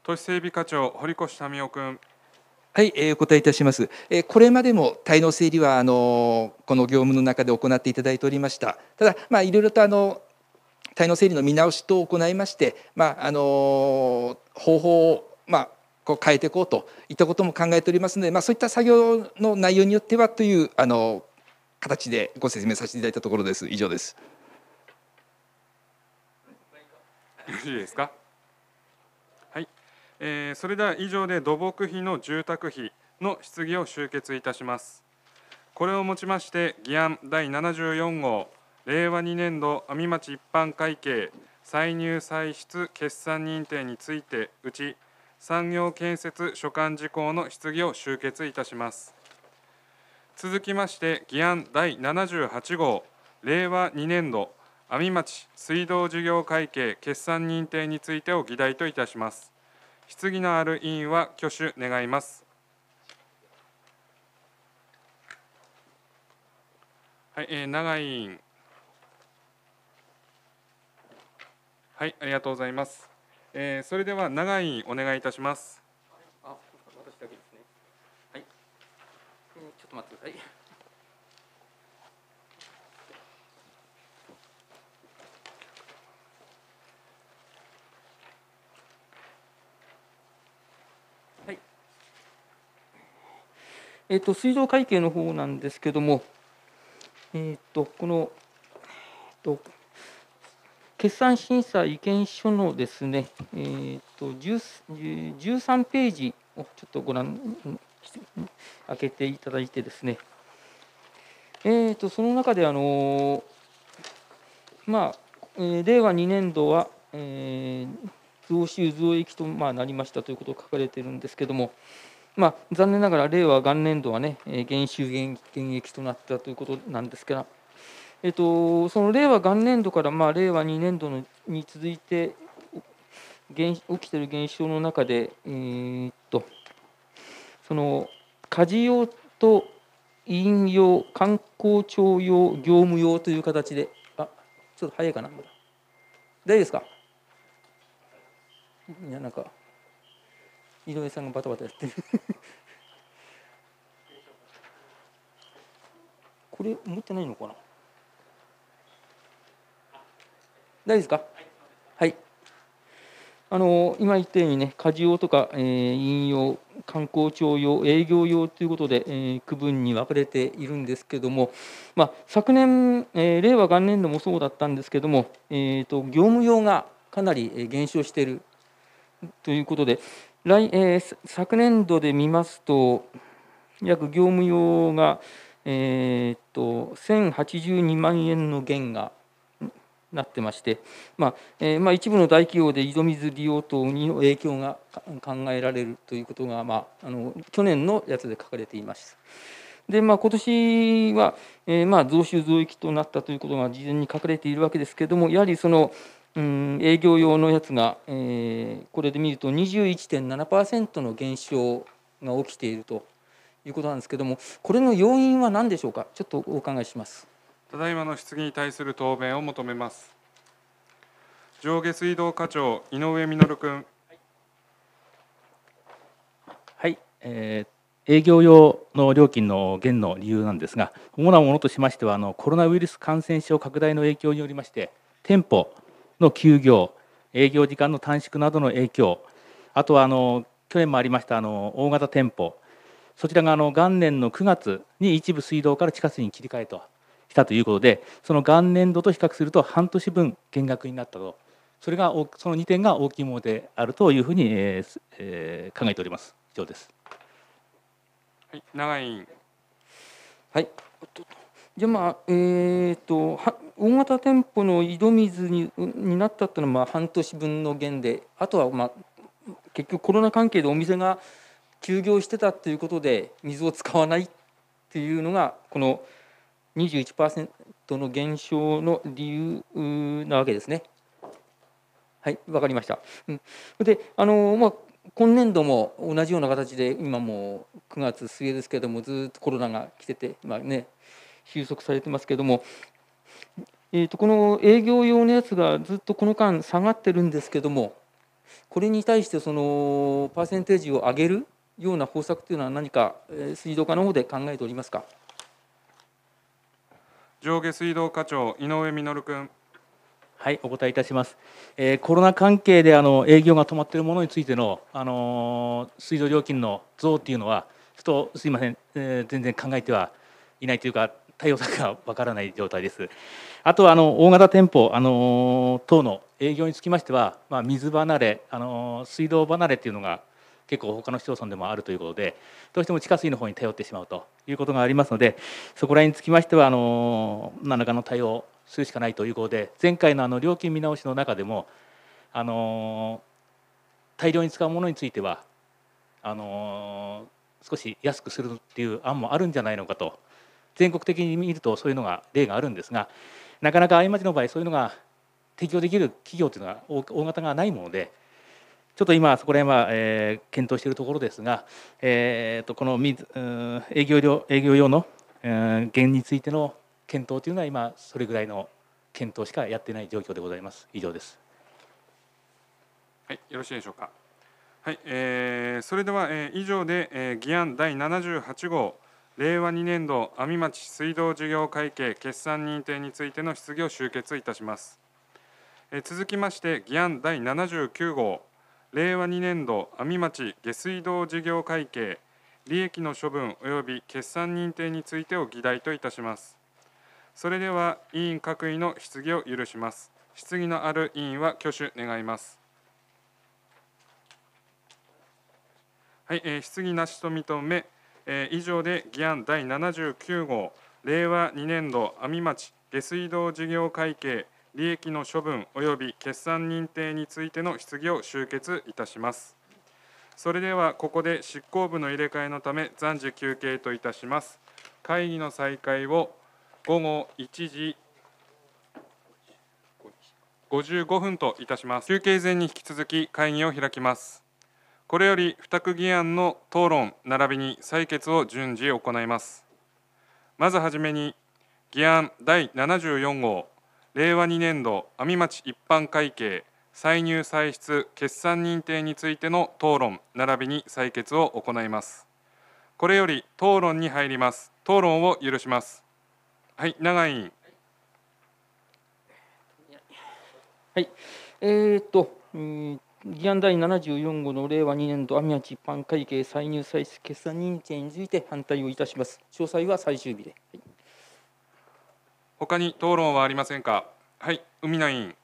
都市整備課長堀越民夫君はい、えー、お答えいたします。えー、これまでも滞納整理はあのこの業務の中で行っていただいておりました。ただまあいろいろとあの滞納整理の見直し等を行いまして、まああの方法をまあこう変えていこうといったことも考えておりますので、まあ、そういった作業の内容によってはというあの形でご説明させていただいたところです。以上です。よろしいですか。えー、それでは以上で土木費の住宅費の質疑を終結いたしますこれをもちまして議案第74号令和2年度阿見町一般会計歳入歳出決算認定についてうち産業建設所管事項の質疑を終結いたします続きまして議案第78号令和2年度阿見町水道事業会計決算認定についてを議題といたします質疑のある委員は挙手願います。はい、えー、永井委員。はい、ありがとうございます。えー、それでは永井委員お願いいたします。あ、私だけですね。はい。えー、ちょっと待ってください。えっと、水道会計の方なんですけども、えっと、この、えっと、決算審査意見書のですね、えー、と13ページをちょっとご覧開けていただいてですね、えっとその中で、あのまあ令和2年度は、えー、増収増益と、まあ、なりましたということが書かれているんですけれども、まあ、残念ながら令和元年度はね、減収減益となったということなんですけど、えっと、その令和元年度からまあ令和2年度のに続いて起きている現象の中で、えー、っとその家事用と飲用、観光庁用、業務用という形で、あちょっと早いかな、大丈夫ですかいやなんか井上さんがバタバタやってる [LAUGHS] これ持ってないのかな大丈夫ですかはい、あの今言ったようにね家事用とか、えー、引用観光庁用営業用ということで、えー、区分に分かれているんですけども、まあ、昨年、えー、令和元年度もそうだったんですけども、えーと、と業務用がかなり減少しているということで、来えー、昨年度で見ますと約業務用が、えー、っと1082万円の減がなってまして、まあえーまあ、一部の大企業で井戸水利用等にの影響が考えられるということが、まあ、あの去年のやつで書かれていました。でまあ、今年は、えーまあ、増収増益となったということが事前に書かれているわけですけれどもやはりそのうん営業用のやつが、えー、これで見ると21.7%の減少が起きているということなんですけれどもこれの要因は何でしょうかちょっとお伺いしますただいまの質疑に対する答弁を求めます上下水道課長井上実君はい、えー、営業用の料金の減の理由なんですが主なものとしましてはあのコロナウイルス感染症拡大の影響によりまして店舗の休業、営業時間の短縮などの影響、あとはあの去年もありましたあの大型店舗、そちらがあの元年の9月に一部水道から地下水に切り替えとしたということで、その元年度と比較すると半年分減額になったと、それがその2点が大きいものであるというふうに、えーえー、考えております。以上です。はい、長はい。じゃあまあえっ、ー、と大型店舗の井戸水にになったっていうのはまあ半年分の減であとはまあ結局コロナ関係でお店が休業してたということで水を使わないっていうのがこの21%の減少の理由なわけですね。はい、わかりました。うん、で、あのまあ今年度も同じような形で今もう9月末ですけれどもずっとコロナが来ててまあね収束されてますけども、えー、とこの営業用のやつがずっとこの間下がってるんですけどもこれに対してそのパーセンテージを上げるような方策というのは何か水道課の方で考えておりますか上下水道課長井上実君はい、お答えいたします。えー、コロナ関係であの営業が止まっているものについての、あのー、水道料金の増っていうのは、ちょっとすみません、えー、全然考えてはいないというか、対応策がわからない状態です。あとはあの大型店舗あの等の営業につきましては、まあ、水離れあの水道離れというのが結構他の市町村でもあるということでどうしても地下水の方に頼ってしまうということがありますのでそこら辺につきましてはあの何らかの対応するしかないということで前回のあの料金見直しの中でもあの大量に使うものについてはあの少し安くするっていう案もあるんじゃないのかと全国的に見るとそういうのが例があるんですがなかなか相町の場合そういうのが提供できる企業というのは大型がないものでちょっと今そこら辺は、えー、検討しているところですが、えー、とこの営業量営業用の減についての検討というのは今それぐらいの検討しかやってない状況でございます。以上です。はい、よろしいでしょうか。はい、えー、それでは、えー、以上で、えー、議案第78号令和2年度阿見町水道事業会計決算認定についての質疑を終結いたします。え続きまして、議案第79号、令和2年度阿見町下水道事業会計利益の処分及び決算認定についてを議題といたします。それでは委員各位の質疑を許します。質疑のある委員は挙手願います。はい、え質疑なしと認め。えー、以上で議案第79号令和2年度阿見町下水道事業会計利益の処分及び決算認定についての質疑を終結いたしますそれではここで執行部の入れ替えのため暫時休憩といたします会議の再開を午後1時55分といたします休憩前に引き続き会議を開きますこれより付託議案の討論並びに採決を順次行います。まずはじめに、議案第74号、令和2年度阿見町一般会計歳入歳出決算認定についての討論並びに採決を行います。これより討論に入ります。討論を許します。はい、永井委員。はい、えー、っと、えー議案第74号の令和2年度アミア一般会計歳入歳出決算認定について反対をいたします。詳細は最終日で。はい、他に討論はありませんか。はい、海名委員。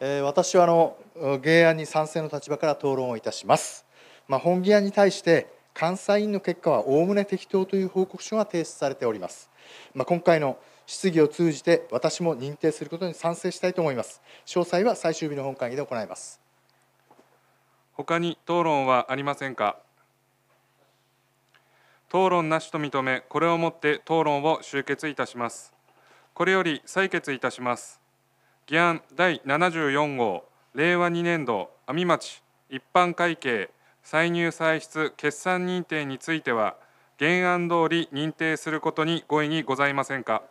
えー、私はあの原案に賛成の立場から討論をいたします。まあ、本議案に対して監査委員の結果はおおむね適当という報告書が提出されております。まあ、今回の質疑を通じて私も認定することに賛成したいと思います。詳細は最終日の本会議で行います。他に討論はありませんか討論なしと認め、これをもって討論を終結いたします。これより採決いたします。議案第74号、令和2年度、阿見町、一般会計、歳入歳出決算認定については、原案通り認定することにご異議ございませんか。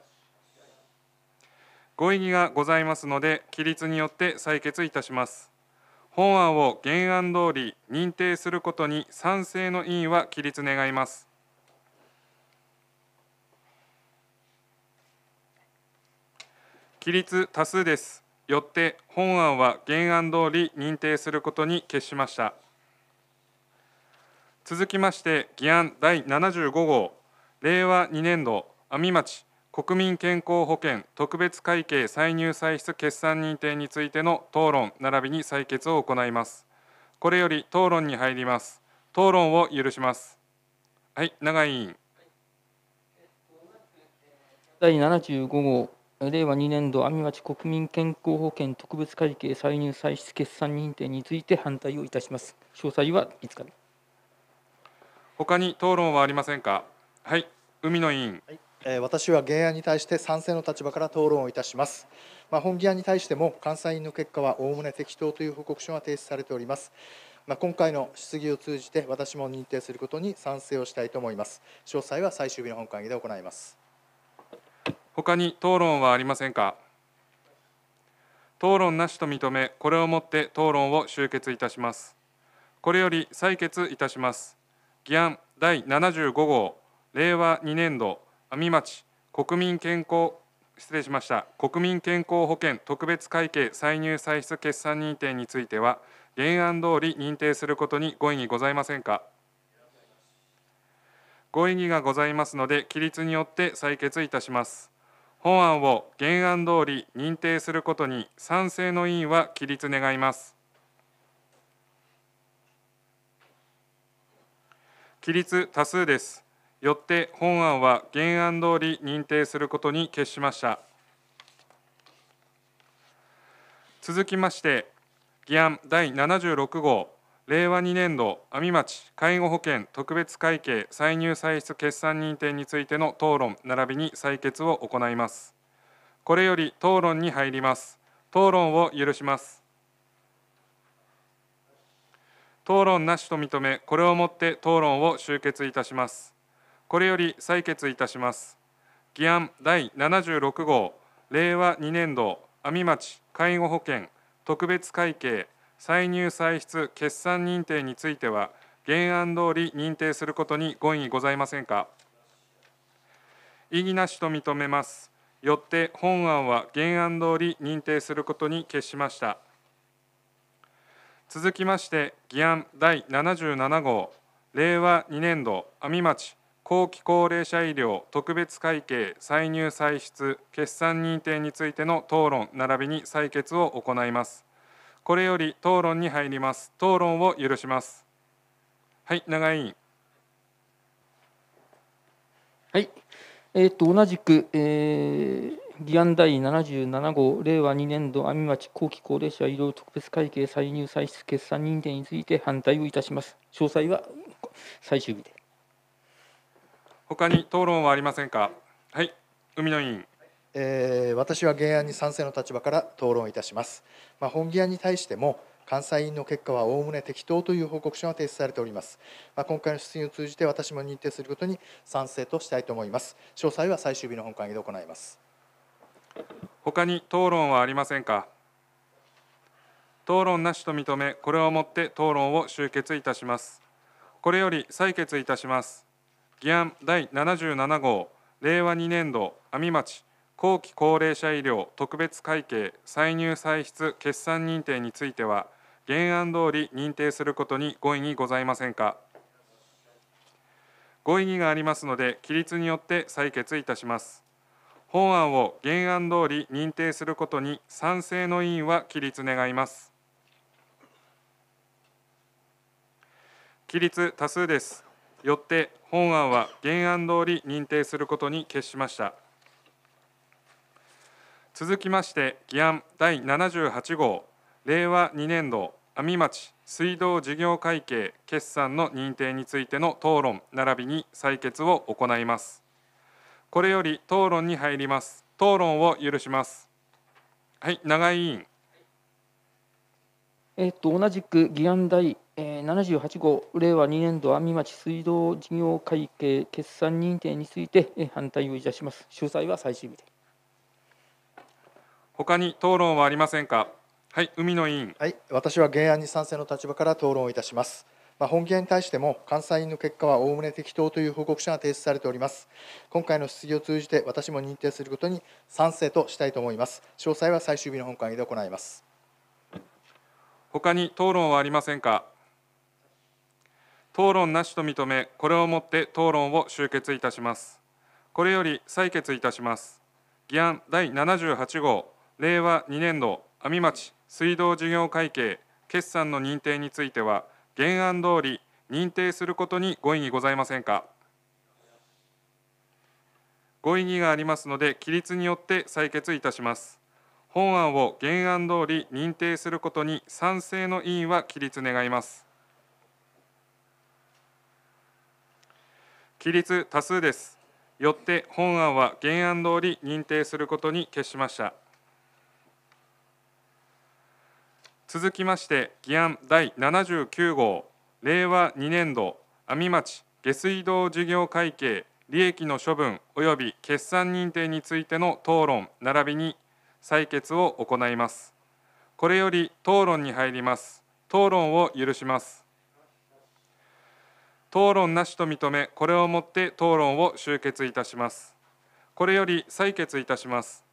ご異議がございますので、規律によって採決いたします。本案を原案通り認定することに賛成の委員は起立願います。起立多数です。よって本案は原案通り認定することに決しました。続きまして議案第75号令和2年度阿見町国民健康保険特別会計歳入歳出決算認定についての討論並びに採決を行います。これより討論に入ります。討論を許します。はい、永井委員。第75号、令和2年度阿見町国民健康保険特別会計歳入歳出決算認定について反対をいたします。詳細はいつか他に討論はありませんか。はい、海野委員。はい私は原案に対して賛成の立場から討論をいたします。まあ、本議案に対しても、監査員の結果はおおむね適当という報告書が提出されております。まあ、今回の質疑を通じて、私も認定することに賛成をしたいと思います。詳細は最終日の本会議で行います。他に討論はありませんか。討論なしと認め、これをもって討論を終結いたします。これより採決いたします。議案第75号令和2年度網町国民健康失礼しました国民健康保険特別会計歳入歳出決算認定については原案通り認定することにご異議ございませんかご異議がございますので規律によって採決いたします本案を原案通り認定することに賛成の委員は規律願います規律多数ですよって本案は原案通り認定することに決しました続きまして議案第76号令和2年度阿見町介護保険特別会計歳入歳出決算認定についての討論並びに採決を行いますこれより討論に入ります討論を許します討論なしと認めこれをもって討論を終結いたしますこれより採決いたします議案第76号令和2年度阿見町介護保険特別会計歳入歳出決算認定については原案通り認定することにご異議ございませんか異議なしと認めますよって本案は原案通り認定することに決しました続きまして議案第77号令和2年度阿見町後期高齢者医療特別会計歳入歳出決算認定についての討論並びに採決を行いますこれより討論に入ります討論を許しますはい永井委員はいえーと、と同じく、えー、議案第77号、令和2年度、阿見町後期高齢者医療特別会計歳入歳出決算認定について反対をいたします。詳細は最終日で。他に討論はありませんか。はい、海の委員。えー、私は原案に賛成の立場から討論いたします。まあ、本議案に対しても監査員の結果は概ね適当という報告書が提出されております。まあ、今回の質疑を通じて私も認定することに賛成としたいと思います。詳細は最終日の本会議で行います。他に討論はありませんか。討論なしと認め、これをもって討論を終結いたします。これより採決いたします。議案第77号令和2年度阿見町後期高齢者医療特別会計歳入歳出決算認定については原案通り認定することにご異議ございませんかご異議がありますので規律によって採決いたします本案を原案通り認定することに賛成の委員は規律願います規律多数ですよって本案は原案通り認定することに決しました続きまして議案第78号令和2年度阿見町水道事業会計決算の認定についての討論並びに採決を行いますこれより討論に入ります討論を許しますはい永井委員えっと同じく議案第え78号、令和2年度網町水道事業会計決算認定について、え反対をいたします。詳細は最終日で。他に討論はありませんか。はい、海野委員。はい、私は原案に賛成の立場から討論をいたします。まあ、本議案に対しても、監査院の結果はおおむね適当という報告書が提出されております。今回の質疑を通じて、私も認定することに賛成としたいと思います。詳細は最終日の本会議で行います。他に討論はありませんか。討論なしと認め、これをもって討論を終結いたします。これより採決いたします。議案第78号、令和2年度、阿見町水道事業会計、決算の認定については、原案通り認定することにご異議ございませんか。ご異議がありますので、規律によって採決いたします。本案を原案通り認定することに賛成の委員は規律願います。起立多数です。よって本案は原案通り認定することに決しました。続きまして、議案第79号、令和2年度、阿見町下水道事業会計利益の処分及び決算認定についての討論並びに採決を行います。これより討論に入ります。討論を許します。討論なしと認め、これをもって討論を終結いたします。これより採決いたします。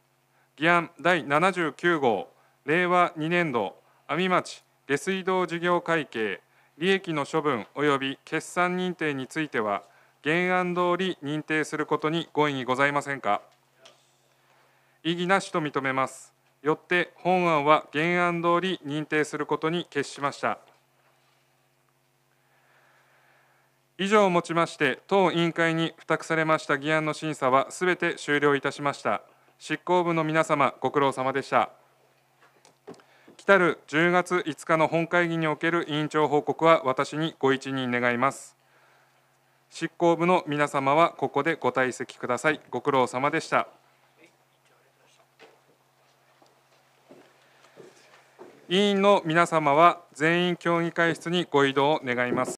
議案第79号、令和2年度、阿見町下水道事業会計、利益の処分及び決算認定については、原案通り認定することにご異議ございませんか。異議なしと認めます。よって本案は原案通り認定することに決しました。以上をもちまして当委員会に付託されました議案の審査はすべて終了いたしました執行部の皆様ご苦労様でした来たる10月5日の本会議における委員長報告は私にご一任願います執行部の皆様はここでご退席くださいご苦労様でした委員の皆様は全員協議会室にご移動を願います